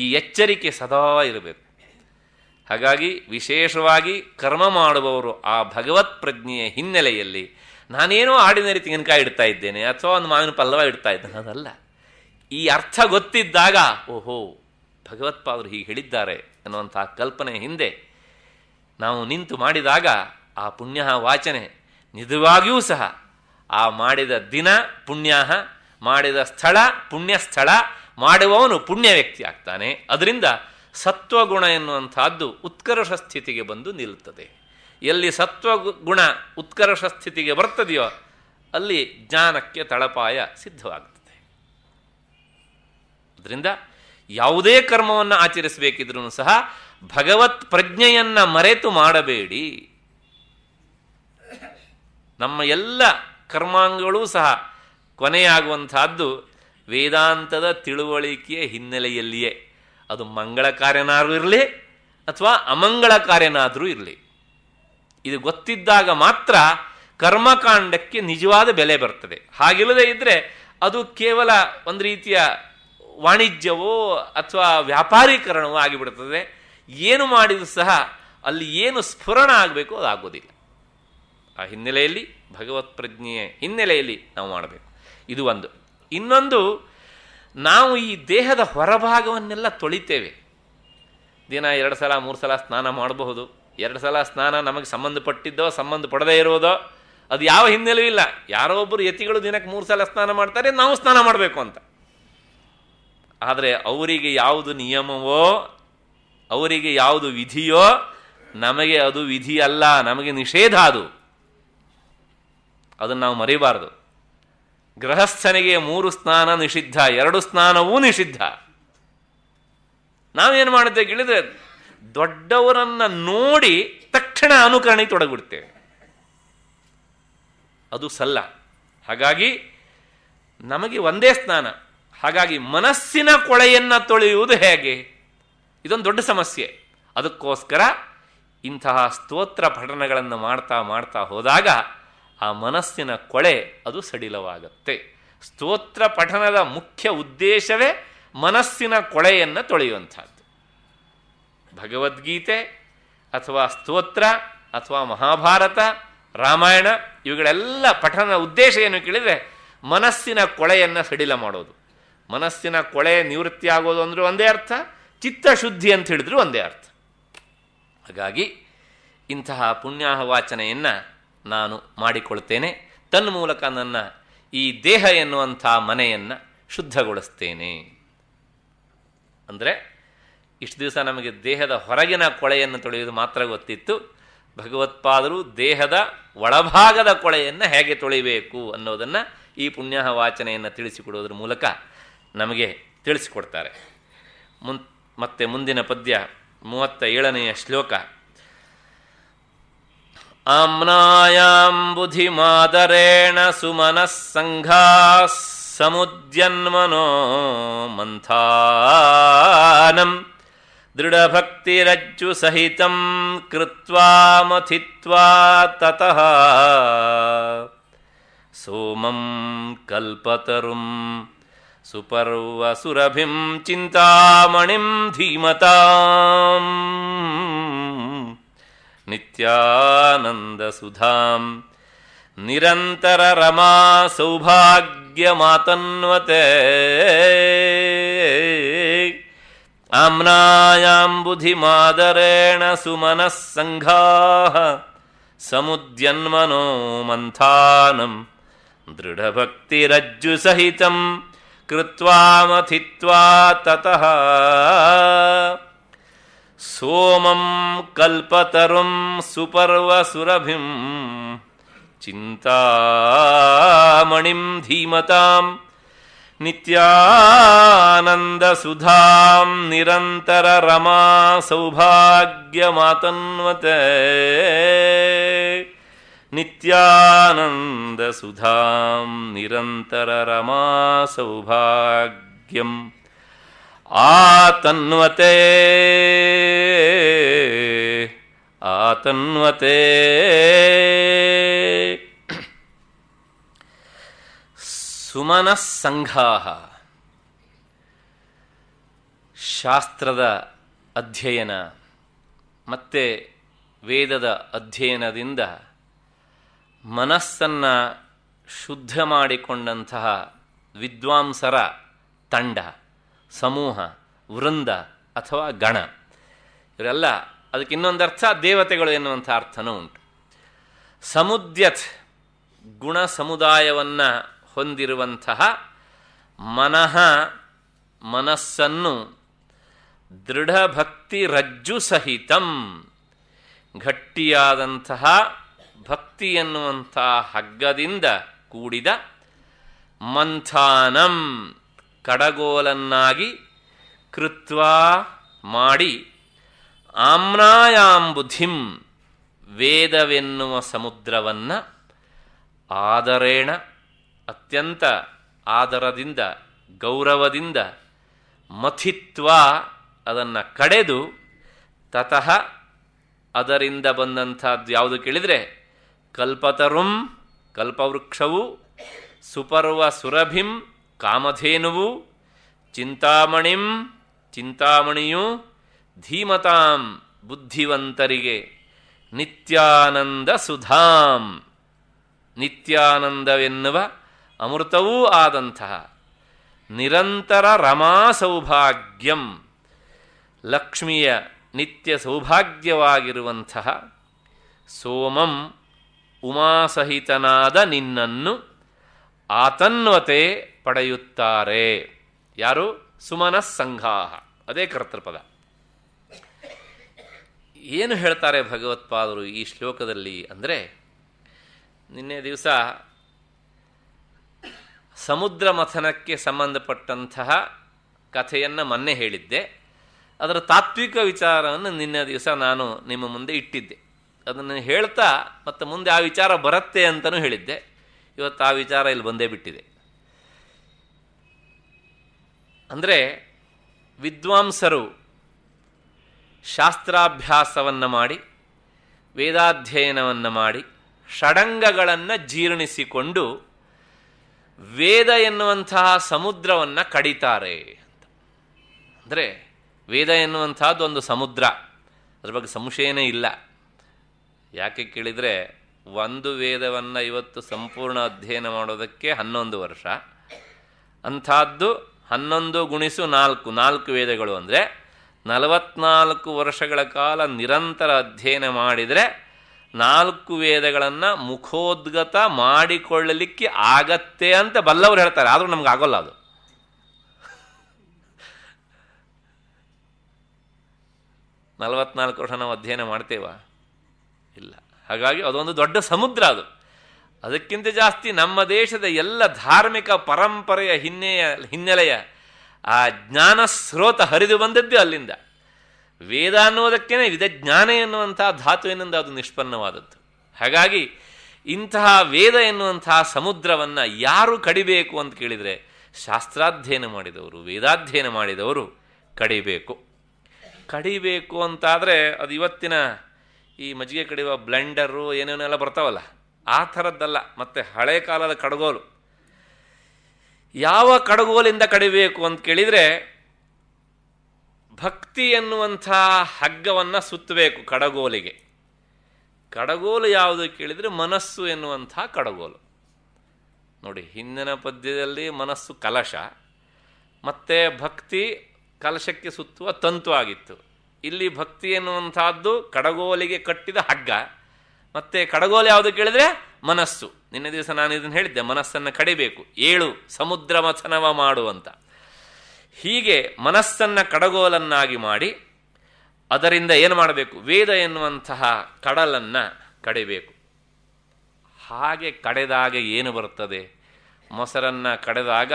ಈ ಎಚ್ಚರಿಕೆ ಸದಾ ಇರಬೇಕು ಹಾಗಾಗಿ ವಿಶೇಷವಾಗಿ ಕರ್ಮ ಮಾಡುವವರು ಆ ಭಗವತ್ ಪ್ರಜ್ಞೆಯ ಹಿನ್ನೆಲೆಯಲ್ಲಿ ನಾನೇನೋ ರೀತಿ ತೆಂಗಿನಕಾಯಿ ಇಡ್ತಾ ಇದ್ದೇನೆ ಅಥವಾ ಒಂದು ಮಾವಿನ ಪಲ್ಲವ ಇಡ್ತಾ ಇದ್ದೇನೆ ಅದಲ್ಲ ಈ ಅರ್ಥ ಗೊತ್ತಿದ್ದಾಗ ಓಹೋ ಭಗವತ್ಪಾದರು ಹೀಗೆ ಹೇಳಿದ್ದಾರೆ ಅನ್ನುವಂಥ ಕಲ್ಪನೆ ಹಿಂದೆ ನಾವು ನಿಂತು ಮಾಡಿದಾಗ ಆ ಪುಣ್ಯ ವಾಚನೆ ನಿಜವಾಗಿಯೂ ಸಹ ಆ ಮಾಡಿದ ದಿನ ಪುಣ್ಯ ಮಾಡಿದ ಸ್ಥಳ ಪುಣ್ಯ ಸ್ಥಳ ಮಾಡುವವನು ಪುಣ್ಯ ವ್ಯಕ್ತಿ ಆಗ್ತಾನೆ ಅದರಿಂದ ಸತ್ವಗುಣ ಎನ್ನುವಂಥದ್ದು ಉತ್ಕರ್ಷ ಸ್ಥಿತಿಗೆ ಬಂದು ನಿಲ್ಲುತ್ತದೆ ಎಲ್ಲಿ ಸತ್ವಗುಣ ಉತ್ಕರ್ಷ ಸ್ಥಿತಿಗೆ ಬರ್ತದೆಯೋ ಅಲ್ಲಿ ಜ್ಞಾನಕ್ಕೆ ತಳಪಾಯ ಸಿದ್ಧವಾಗುತ್ತದೆ ಅದರಿಂದ ಯಾವುದೇ ಕರ್ಮವನ್ನು ಆಚರಿಸಬೇಕಿದ್ರೂ ಸಹ ಭಗವತ್ ಪ್ರಜ್ಞೆಯನ್ನು ಮರೆತು ಮಾಡಬೇಡಿ ನಮ್ಮ ಎಲ್ಲ ಕರ್ಮಾಂಗಗಳೂ ಸಹ ಕೊನೆಯಾಗುವಂತಹದ್ದು ವೇದಾಂತದ ತಿಳುವಳಿಕೆಯ ಹಿನ್ನೆಲೆಯಲ್ಲಿಯೇ ಅದು ಮಂಗಳ ಕಾರ್ಯನಾದರೂ ಇರಲಿ ಅಥವಾ ಅಮಂಗಳ ಕಾರ್ಯನಾದರೂ ಇರಲಿ ಇದು ಗೊತ್ತಿದ್ದಾಗ ಮಾತ್ರ ಕರ್ಮಕಾಂಡಕ್ಕೆ ನಿಜವಾದ ಬೆಲೆ ಬರ್ತದೆ ಹಾಗಿಲ್ಲದೆ ಇದ್ದರೆ ಅದು ಕೇವಲ ಒಂದು ರೀತಿಯ ವಾಣಿಜ್ಯವೋ ಅಥವಾ ವ್ಯಾಪಾರೀಕರಣವೋ ಆಗಿಬಿಡ್ತದೆ ಏನು ಮಾಡಿದರೂ ಸಹ ಅಲ್ಲಿ ಏನು ಸ್ಫುರಣ ಆಗಬೇಕು ಅದು ಆಗೋದಿಲ್ಲ ಆ ಹಿನ್ನೆಲೆಯಲ್ಲಿ ಭಗವತ್ ಪ್ರಜ್ಞೆಯ ಹಿನ್ನೆಲೆಯಲ್ಲಿ ನಾವು ಮಾಡಬೇಕು ಇದು ಒಂದು ಇನ್ನೊಂದು ನಾವು ಈ ದೇಹದ ಹೊರಭಾಗವನ್ನೆಲ್ಲ ತೊಳಿತೇವೆ ದಿನ ಎರಡು ಸಲ ಮೂರು ಸಲ ಸ್ನಾನ ಮಾಡಬಹುದು ಎರಡು ಸಲ ಸ್ನಾನ ನಮಗೆ ಸಂಬಂಧಪಟ್ಟಿದ್ದೋ ಸಂಬಂಧ ಪಡದೇ ಇರೋದೋ ಅದು ಯಾವ ಹಿನ್ನೆಲೆಯೂ ಇಲ್ಲ ಯಾರೋ ಒಬ್ಬರು ಯತಿಗಳು ದಿನಕ್ಕೆ ಮೂರು ಸಲ ಸ್ನಾನ ಮಾಡ್ತಾರೆ ನಾವು ಸ್ನಾನ ಮಾಡಬೇಕು ಅಂತ ಆದರೆ ಅವರಿಗೆ ಯಾವುದು ನಿಯಮವೋ ಅವರಿಗೆ ಯಾವುದು ವಿಧಿಯೋ ನಮಗೆ ಅದು ವಿಧಿ ಅಲ್ಲ ನಮಗೆ ನಿಷೇಧ ಅದು ಅದನ್ನು ನಾವು ಮರಿಬಾರ್ದು ಗೃಹಸ್ಥನಿಗೆ ಮೂರು ಸ್ನಾನ ನಿಷಿದ್ಧ ಎರಡು ಸ್ನಾನವೂ ನಿಷಿದ್ಧ ನಾವೇನು ಮಾಡುತ್ತೆ ಗಿಳಿದ್ರೆ ದೊಡ್ಡವರನ್ನು ನೋಡಿ ತಕ್ಷಣ ಅನುಕರಣೆ ತೊಡಗಿಡ್ತೇವೆ ಅದು ಸಲ್ಲ ಹಾಗಾಗಿ ನಮಗೆ ಒಂದೇ ಸ್ನಾನ ಹಾಗಾಗಿ ಮನಸ್ಸಿನ ಕೊಳೆಯನ್ನು ತೊಳೆಯುವುದು ಹೇಗೆ ಇದೊಂದು ದೊಡ್ಡ ಸಮಸ್ಯೆ ಅದಕ್ಕೋಸ್ಕರ ಇಂತಹ ಸ್ತೋತ್ರ ಪಠನಗಳನ್ನು ಮಾಡ್ತಾ ಮಾಡ್ತಾ ಹೋದಾಗ ಆ ಮನಸ್ಸಿನ ಕೊಳೆ ಅದು ಸಡಿಲವಾಗತ್ತೆ ಸ್ತೋತ್ರ ಪಠನದ ಮುಖ್ಯ ಉದ್ದೇಶವೇ ಮನಸ್ಸಿನ ಕೊಳೆಯನ್ನು ತೊಳೆಯುವಂಥದ್ದು ಭಗವದ್ಗೀತೆ ಅಥವಾ ಸ್ತೋತ್ರ ಅಥವಾ ಮಹಾಭಾರತ ರಾಮಾಯಣ ಇವುಗಳೆಲ್ಲ ಪಠನದ ಉದ್ದೇಶ ಏನು ಕೇಳಿದರೆ ಮನಸ್ಸಿನ ಕೊಳೆಯನ್ನು ಸಡಿಲ ಮಾಡೋದು ಮನಸ್ಸಿನ ಕೊಳೆ ನಿವೃತ್ತಿ ಆಗೋದು ಅಂದರೂ ಒಂದೇ ಅರ್ಥ ಚಿತ್ತಶುದ್ಧಿ ಅಂತ ಹೇಳಿದ್ರು ಒಂದೇ ಅರ್ಥ ಹಾಗಾಗಿ ಇಂತಹ ಪುಣ್ಯಾಹ ವಾಚನೆಯನ್ನು ನಾನು ಮಾಡಿಕೊಳ್ತೇನೆ ತನ್ನ ಮೂಲಕ ನನ್ನ ಈ ದೇಹ ಎನ್ನುವಂಥ ಮನೆಯನ್ನು ಶುದ್ಧಗೊಳಿಸ್ತೇನೆ ಅಂದರೆ ಇಷ್ಟು ದಿವಸ ನಮಗೆ ದೇಹದ ಹೊರಗಿನ ಕೊಳೆಯನ್ನು ತೊಳೆಯುವುದು ಮಾತ್ರ ಗೊತ್ತಿತ್ತು ಭಗವತ್ಪಾದರು ದೇಹದ ಒಳಭಾಗದ ಕೊಳೆಯನ್ನು ಹೇಗೆ ತೊಳಿಬೇಕು ಅನ್ನೋದನ್ನು ಈ ಪುಣ್ಯ ವಾಚನೆಯನ್ನು ತಿಳಿಸಿಕೊಡೋದ್ರ ಮೂಲಕ ನಮಗೆ ತಿಳಿಸಿಕೊಡ್ತಾರೆ ಮುನ್ ಮತ್ತೆ ಮುಂದಿನ ಪದ್ಯ ಮೂವತ್ತ ಏಳನೆಯ ಶ್ಲೋಕ आम्नायाम् बुधिमादरेण सुमनः समुद्यन्मनो मन्थानम् दृढभक्तिरज्जुसहितम् कृत्वा मथित्वा ततः सोमम् कल्पतरुम् सुपर्वसुरभिम् चिन्तामणिम् धीमताम् नित्यानन्दसुधाम् निरन्तररमा सौभाग्यमातन्वते आम्नायाम्बुधिमादरेण सुमनः सङ्घाः समुद्यन्मनो मन्थानम् दृढभक्तिरज्जुसहितम् कृत्वा मथित्वा ततः सोमं कल्पतरुं सुपर्वसुरभिं चिन्तामणिं धीमतां नित्यानन्दसुधां निरन्तररमा सौभाग्यमातन्वते नित्यानन्दसुधां निरन्तररमा सौभाग्यम् ಆತನ್ವತೆ ಆತನ್ವತೆ ಆ ಸುಮನಸ್ಸಂಘಾ ಶಾಸ್ತ್ರದ ಅಧ್ಯಯನ ಮತ್ತೆ ವೇದದ ಅಧ್ಯಯನದಿಂದ ಮನಸ್ಸನ್ನು ಶುದ್ಧ ಮಾಡಿಕೊಂಡಂತಹ ವಿದ್ವಾಂಸರ ತಂಡ ಸಮೂಹ ವೃಂದ ಅಥವಾ ಗಣ ಇವರೆಲ್ಲ ಅದಕ್ಕೆ ಇನ್ನೊಂದು ಅರ್ಥ ದೇವತೆಗಳು ಎನ್ನುವಂಥ ಅರ್ಥನೂ ಉಂಟು ಸಮುದ್ಯತ್ ಗುಣ ಸಮುದಾಯವನ್ನು ಹೊಂದಿರುವಂತಹ ಮನಃ ಮನಸ್ಸನ್ನು ಭಕ್ತಿ ರಜ್ಜು ಸಹಿತಂ ಗಟ್ಟಿಯಾದಂತಹ ಭಕ್ತಿ ಎನ್ನುವಂಥ ಹಗ್ಗದಿಂದ ಕೂಡಿದ ಮಂಥಾನಂ ಕಡಗೋಲನ್ನಾಗಿ ಕೃತ್ವ ಮಾಡಿ ಆಮ್ನಾಯಾಂಬುಧಿಂ ವೇದವೆನ್ನುವ ಸಮುದ್ರವನ್ನ ಆದರೇಣ ಅತ್ಯಂತ ಆದರದಿಂದ ಗೌರವದಿಂದ ಮಥಿತ್ವ ಅದನ್ನು ಕಡೆದು ತತಃ ಅದರಿಂದ ಬಂದಂಥದ್ದು ಯಾವುದು ಕೇಳಿದರೆ ಕಲ್ಪತರುಂ ಕಲ್ಪವೃಕ್ಷವು ಸುಪರ್ವ ಸುರಭಿಂ ಕಾಮಧೇನುವು ಚಿಂತಾಮಣಿಂ ಚಿಂತಾಮಣಿಯು ಧೀಮತಾಂ ಬುದ್ಧಿವಂತರಿಗೆ ನಿತ್ಯಾನಂದ ಸುಧಾಂ ನಿತ್ಯಾನಂದವೆನ್ನುವ ಅಮೃತವೂ ಆದಂತಹ ನಿರಂತರ ರಮಾ ಸೌಭಾಗ್ಯಂ ಲಕ್ಷ್ಮಿಯ ನಿತ್ಯ ಸೌಭಾಗ್ಯವಾಗಿರುವಂತಹ ಸೋಮಂ ಉಮಾಸಹಿತನಾದ ನಿನ್ನನ್ನು ಆತನ್ವತೆ ಪಡೆಯುತ್ತಾರೆ ಯಾರು ಸುಮನಸ್ಸಂಘಾಹ ಅದೇ ಕರ್ತೃಪದ ಏನು ಹೇಳ್ತಾರೆ ಭಗವತ್ಪಾದರು ಈ ಶ್ಲೋಕದಲ್ಲಿ ಅಂದರೆ ನಿನ್ನೆ ದಿವಸ ಸಮುದ್ರ ಮಥನಕ್ಕೆ ಸಂಬಂಧಪಟ್ಟಂತಹ ಕಥೆಯನ್ನು ಮೊನ್ನೆ ಹೇಳಿದ್ದೆ ಅದರ ತಾತ್ವಿಕ ವಿಚಾರವನ್ನು ನಿನ್ನೆ ದಿವಸ ನಾನು ನಿಮ್ಮ ಮುಂದೆ ಇಟ್ಟಿದ್ದೆ ಅದನ್ನು ಹೇಳ್ತಾ ಮತ್ತು ಮುಂದೆ ಆ ವಿಚಾರ ಬರುತ್ತೆ ಅಂತಲೂ ಹೇಳಿದ್ದೆ ಇವತ್ತು ಆ ವಿಚಾರ ಇಲ್ಲಿ ಬಂದೇ ಬಿಟ್ಟಿದೆ ಅಂದರೆ ವಿದ್ವಾಂಸರು ಶಾಸ್ತ್ರಾಭ್ಯಾಸವನ್ನು ಮಾಡಿ ವೇದಾಧ್ಯಯನವನ್ನು ಮಾಡಿ ಷಡಂಗಗಳನ್ನು ಜೀರ್ಣಿಸಿಕೊಂಡು ವೇದ ಎನ್ನುವಂತಹ ಸಮುದ್ರವನ್ನು ಕಡಿತಾರೆ ಅಂತ ಅಂದರೆ ವೇದ ಒಂದು ಸಮುದ್ರ ಅದ್ರ ಬಗ್ಗೆ ಸಂಶಯನೇ ಇಲ್ಲ ಯಾಕೆ ಕೇಳಿದರೆ ಒಂದು ವೇದವನ್ನು ಇವತ್ತು ಸಂಪೂರ್ಣ ಅಧ್ಯಯನ ಮಾಡೋದಕ್ಕೆ ಹನ್ನೊಂದು ವರ್ಷ ಅಂಥದ್ದು ಹನ್ನೊಂದು ಗುಣಿಸು ನಾಲ್ಕು ನಾಲ್ಕು ವೇದಗಳು ಅಂದರೆ ನಲವತ್ನಾಲ್ಕು ವರ್ಷಗಳ ಕಾಲ ನಿರಂತರ ಅಧ್ಯಯನ ಮಾಡಿದರೆ ನಾಲ್ಕು ವೇದಗಳನ್ನು ಮುಖೋದ್ಗತ ಮಾಡಿಕೊಳ್ಳಲಿಕ್ಕೆ ಆಗತ್ತೆ ಅಂತ ಬಲ್ಲವರು ಹೇಳ್ತಾರೆ ಆದರೂ ನಮ್ಗೆ ಆಗೋಲ್ಲ ಅದು ನಲವತ್ನಾಲ್ಕು ವರ್ಷ ನಾವು ಅಧ್ಯಯನ ಮಾಡ್ತೇವಾ ಇಲ್ಲ ಹಾಗಾಗಿ ಅದೊಂದು ದೊಡ್ಡ ಸಮುದ್ರ ಅದು ಅದಕ್ಕಿಂತ ಜಾಸ್ತಿ ನಮ್ಮ ದೇಶದ ಎಲ್ಲ ಧಾರ್ಮಿಕ ಪರಂಪರೆಯ ಹಿನ್ನೆಯ ಹಿನ್ನೆಲೆಯ ಆ ಜ್ಞಾನ ಸ್ರೋತ ಹರಿದು ಬಂದದ್ದು ಅಲ್ಲಿಂದ ವೇದ ಅನ್ನುವುದಕ್ಕೇನೆ ವಿಧ ಜ್ಞಾನ ಎನ್ನುವಂಥ ಧಾತುವಿನಿಂದ ಅದು ನಿಷ್ಪನ್ನವಾದದ್ದು ಹಾಗಾಗಿ ಇಂತಹ ವೇದ ಎನ್ನುವಂತಹ ಸಮುದ್ರವನ್ನು ಯಾರು ಕಡಿಬೇಕು ಅಂತ ಕೇಳಿದರೆ ಶಾಸ್ತ್ರಾಧ್ಯಯನ ಮಾಡಿದವರು ವೇದಾಧ್ಯಯನ ಮಾಡಿದವರು ಕಡಿಬೇಕು ಕಡಿಬೇಕು ಅಂತಾದರೆ ಅದು ಇವತ್ತಿನ ಈ ಮಜ್ಜಿಗೆ ಕಡಿಯುವ ಬ್ಲೆಂಡರು ಏನೇನೆಲ್ಲ ಬರ್ತಾವಲ್ಲ ಆ ಥರದ್ದಲ್ಲ ಮತ್ತೆ ಹಳೆ ಕಾಲದ ಕಡಗೋಲು ಯಾವ ಕಡಗೋಲಿಂದ ಕಡಿಬೇಕು ಅಂತ ಕೇಳಿದರೆ ಭಕ್ತಿ ಎನ್ನುವಂಥ ಹಗ್ಗವನ್ನು ಸುತ್ತಬೇಕು ಕಡಗೋಲಿಗೆ ಕಡಗೋಲು ಯಾವುದು ಕೇಳಿದರೆ ಮನಸ್ಸು ಎನ್ನುವಂಥ ಕಡಗೋಲು ನೋಡಿ ಹಿಂದಿನ ಪದ್ಯದಲ್ಲಿ ಮನಸ್ಸು ಕಲಶ ಮತ್ತು ಭಕ್ತಿ ಕಲಶಕ್ಕೆ ಸುತ್ತುವ ತಂತು ಆಗಿತ್ತು ಇಲ್ಲಿ ಭಕ್ತಿ ಎನ್ನುವಂಥದ್ದು ಕಡಗೋಲಿಗೆ ಕಟ್ಟಿದ ಹಗ್ಗ ಮತ್ತೆ ಕಡಗೋಲು ಯಾವುದು ಕೇಳಿದ್ರೆ ಮನಸ್ಸು ನಿನ್ನೆ ದಿವಸ ನಾನು ಇದನ್ನು ಹೇಳಿದ್ದೆ ಮನಸ್ಸನ್ನು ಕಡಿಬೇಕು ಏಳು ಸಮುದ್ರ ಮಥನವ ಮಾಡುವಂತ ಹೀಗೆ ಮನಸ್ಸನ್ನು ಕಡಗೋಲನ್ನಾಗಿ ಮಾಡಿ ಅದರಿಂದ ಏನು ಮಾಡಬೇಕು ವೇದ ಎನ್ನುವಂತಹ ಕಡಲನ್ನು ಕಡಿಬೇಕು ಹಾಗೆ ಕಡೆದಾಗ ಏನು ಬರ್ತದೆ ಮೊಸರನ್ನು ಕಡೆದಾಗ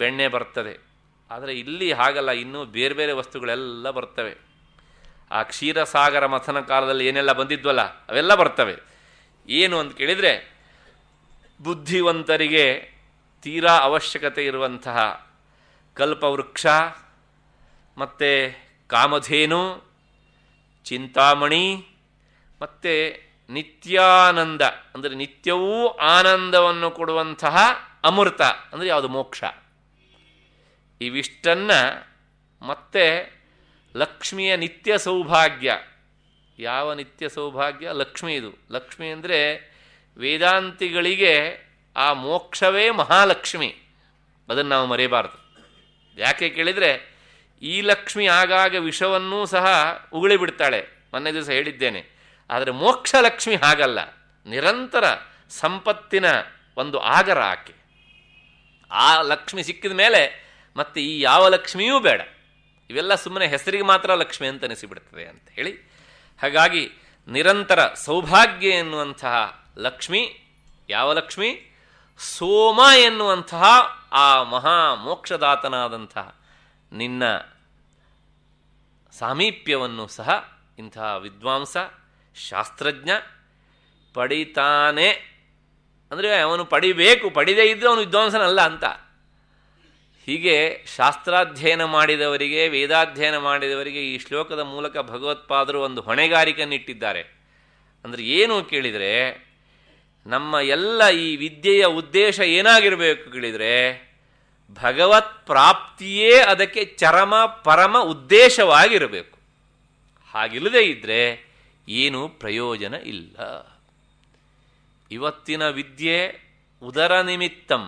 ಬೆಣ್ಣೆ ಬರ್ತದೆ ಆದರೆ ಇಲ್ಲಿ ಹಾಗಲ್ಲ ಇನ್ನೂ ಬೇರೆ ಬೇರೆ ವಸ್ತುಗಳೆಲ್ಲ ಬರ್ತವೆ ಆ ಕ್ಷೀರಸಾಗರ ಮಥನ ಕಾಲದಲ್ಲಿ ಏನೆಲ್ಲ ಬಂದಿದ್ವಲ್ಲ ಅವೆಲ್ಲ ಬರ್ತವೆ ಏನು ಅಂತ ಕೇಳಿದರೆ ಬುದ್ಧಿವಂತರಿಗೆ ತೀರಾ ಅವಶ್ಯಕತೆ ಇರುವಂತಹ ಕಲ್ಪವೃಕ್ಷ ಮತ್ತು ಕಾಮಧೇನು ಚಿಂತಾಮಣಿ ಮತ್ತು ನಿತ್ಯಾನಂದ ಅಂದರೆ ನಿತ್ಯವೂ ಆನಂದವನ್ನು ಕೊಡುವಂತಹ ಅಮೃತ ಅಂದರೆ ಯಾವುದು ಮೋಕ್ಷ ಇವಿಷ್ಟನ್ನು ಮತ್ತೆ ಲಕ್ಷ್ಮಿಯ ನಿತ್ಯ ಸೌಭಾಗ್ಯ ಯಾವ ನಿತ್ಯ ಸೌಭಾಗ್ಯ ಲಕ್ಷ್ಮಿ ಇದು ಲಕ್ಷ್ಮಿ ಅಂದರೆ ವೇದಾಂತಿಗಳಿಗೆ ಆ ಮೋಕ್ಷವೇ ಮಹಾಲಕ್ಷ್ಮಿ ಅದನ್ನು ನಾವು ಮರೆಯಬಾರ್ದು ಯಾಕೆ ಕೇಳಿದರೆ ಈ ಲಕ್ಷ್ಮಿ ಆಗಾಗ ವಿಷವನ್ನೂ ಸಹ ಉಗುಳಿ ಬಿಡ್ತಾಳೆ ಮೊನ್ನೆ ದಿವಸ ಹೇಳಿದ್ದೇನೆ ಆದರೆ ಮೋಕ್ಷ ಲಕ್ಷ್ಮಿ ಹಾಗಲ್ಲ ನಿರಂತರ ಸಂಪತ್ತಿನ ಒಂದು ಆಗರ ಆಕೆ ಆ ಲಕ್ಷ್ಮಿ ಸಿಕ್ಕಿದ ಮೇಲೆ ಮತ್ತೆ ಈ ಯಾವ ಲಕ್ಷ್ಮಿಯೂ ಬೇಡ ಇವೆಲ್ಲ ಸುಮ್ಮನೆ ಹೆಸರಿಗೆ ಮಾತ್ರ ಲಕ್ಷ್ಮಿ ಅಂತ ಅನಿಸಿಬಿಡ್ತದೆ ಅಂತ ಹೇಳಿ ಹಾಗಾಗಿ ನಿರಂತರ ಸೌಭಾಗ್ಯ ಎನ್ನುವಂತಹ ಲಕ್ಷ್ಮಿ ಯಾವ ಲಕ್ಷ್ಮಿ ಸೋಮ ಎನ್ನುವಂತಹ ಆ ಮಹಾ ಮೋಕ್ಷದಾತನಾದಂತಹ ನಿನ್ನ ಸಾಮೀಪ್ಯವನ್ನು ಸಹ ಇಂತಹ ವಿದ್ವಾಂಸ ಶಾಸ್ತ್ರಜ್ಞ ಪಡಿತಾನೆ ಅಂದರೆ ಅವನು ಪಡಿಬೇಕು ಪಡಿದೇ ಇದ್ದರೆ ಅವನು ವಿದ್ವಾಂಸನಲ್ಲ ಅಂತ ಹೀಗೆ ಶಾಸ್ತ್ರಾಧ್ಯಯನ ಮಾಡಿದವರಿಗೆ ವೇದಾಧ್ಯಯನ ಮಾಡಿದವರಿಗೆ ಈ ಶ್ಲೋಕದ ಮೂಲಕ ಭಗವತ್ಪಾದರು ಒಂದು ಹೊಣೆಗಾರಿಕೆಯನ್ನು ಇಟ್ಟಿದ್ದಾರೆ ಅಂದರೆ ಏನು ಕೇಳಿದರೆ ನಮ್ಮ ಎಲ್ಲ ಈ ವಿದ್ಯೆಯ ಉದ್ದೇಶ ಏನಾಗಿರಬೇಕು ಕೇಳಿದರೆ ಭಗವತ್ ಪ್ರಾಪ್ತಿಯೇ ಅದಕ್ಕೆ ಚರಮ ಪರಮ ಉದ್ದೇಶವಾಗಿರಬೇಕು ಹಾಗಿಲ್ಲದೇ ಇದ್ದರೆ ಏನು ಪ್ರಯೋಜನ ಇಲ್ಲ ಇವತ್ತಿನ ವಿದ್ಯೆ ಉದರ ನಿಮಿತ್ತಂ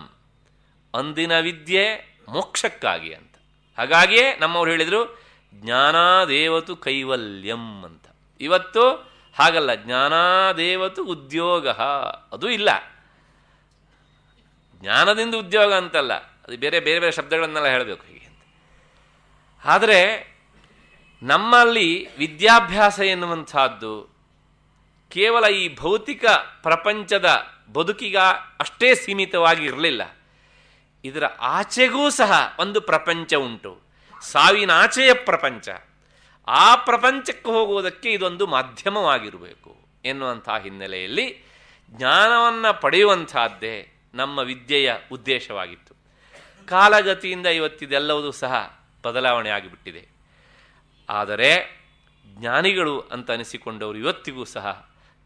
ಅಂದಿನ ವಿದ್ಯೆ ಮೋಕ್ಷಕ್ಕಾಗಿ ಅಂತ ಹಾಗಾಗಿಯೇ ನಮ್ಮವ್ರು ಹೇಳಿದರು ಜ್ಞಾನಾದೇವತು ಕೈವಲ್ಯಂ ಅಂತ ಇವತ್ತು ಹಾಗಲ್ಲ ಜ್ಞಾನಾದೇವತು ಉದ್ಯೋಗ ಅದು ಇಲ್ಲ ಜ್ಞಾನದಿಂದ ಉದ್ಯೋಗ ಅಂತಲ್ಲ ಅದು ಬೇರೆ ಬೇರೆ ಬೇರೆ ಶಬ್ದಗಳನ್ನೆಲ್ಲ ಹೇಳಬೇಕು ಹೀಗೆ ಅಂತ ಆದರೆ ನಮ್ಮಲ್ಲಿ ವಿದ್ಯಾಭ್ಯಾಸ ಎನ್ನುವಂಥದ್ದು ಕೇವಲ ಈ ಭೌತಿಕ ಪ್ರಪಂಚದ ಬದುಕಿಗ ಅಷ್ಟೇ ಸೀಮಿತವಾಗಿ ಇರಲಿಲ್ಲ ಇದರ ಆಚೆಗೂ ಸಹ ಒಂದು ಪ್ರಪಂಚ ಉಂಟು ಸಾವಿನ ಆಚೆಯ ಪ್ರಪಂಚ ಆ ಪ್ರಪಂಚಕ್ಕೆ ಹೋಗುವುದಕ್ಕೆ ಇದೊಂದು ಮಾಧ್ಯಮವಾಗಿರಬೇಕು ಎನ್ನುವಂತಹ ಹಿನ್ನೆಲೆಯಲ್ಲಿ ಜ್ಞಾನವನ್ನು ಪಡೆಯುವಂತಹದ್ದೇ ನಮ್ಮ ವಿದ್ಯೆಯ ಉದ್ದೇಶವಾಗಿತ್ತು ಕಾಲಗತಿಯಿಂದ ಇವತ್ತಿದೆಲ್ಲವೂ ಸಹ ಬದಲಾವಣೆ ಆಗಿಬಿಟ್ಟಿದೆ ಆದರೆ ಜ್ಞಾನಿಗಳು ಅಂತ ಅನಿಸಿಕೊಂಡವರು ಇವತ್ತಿಗೂ ಸಹ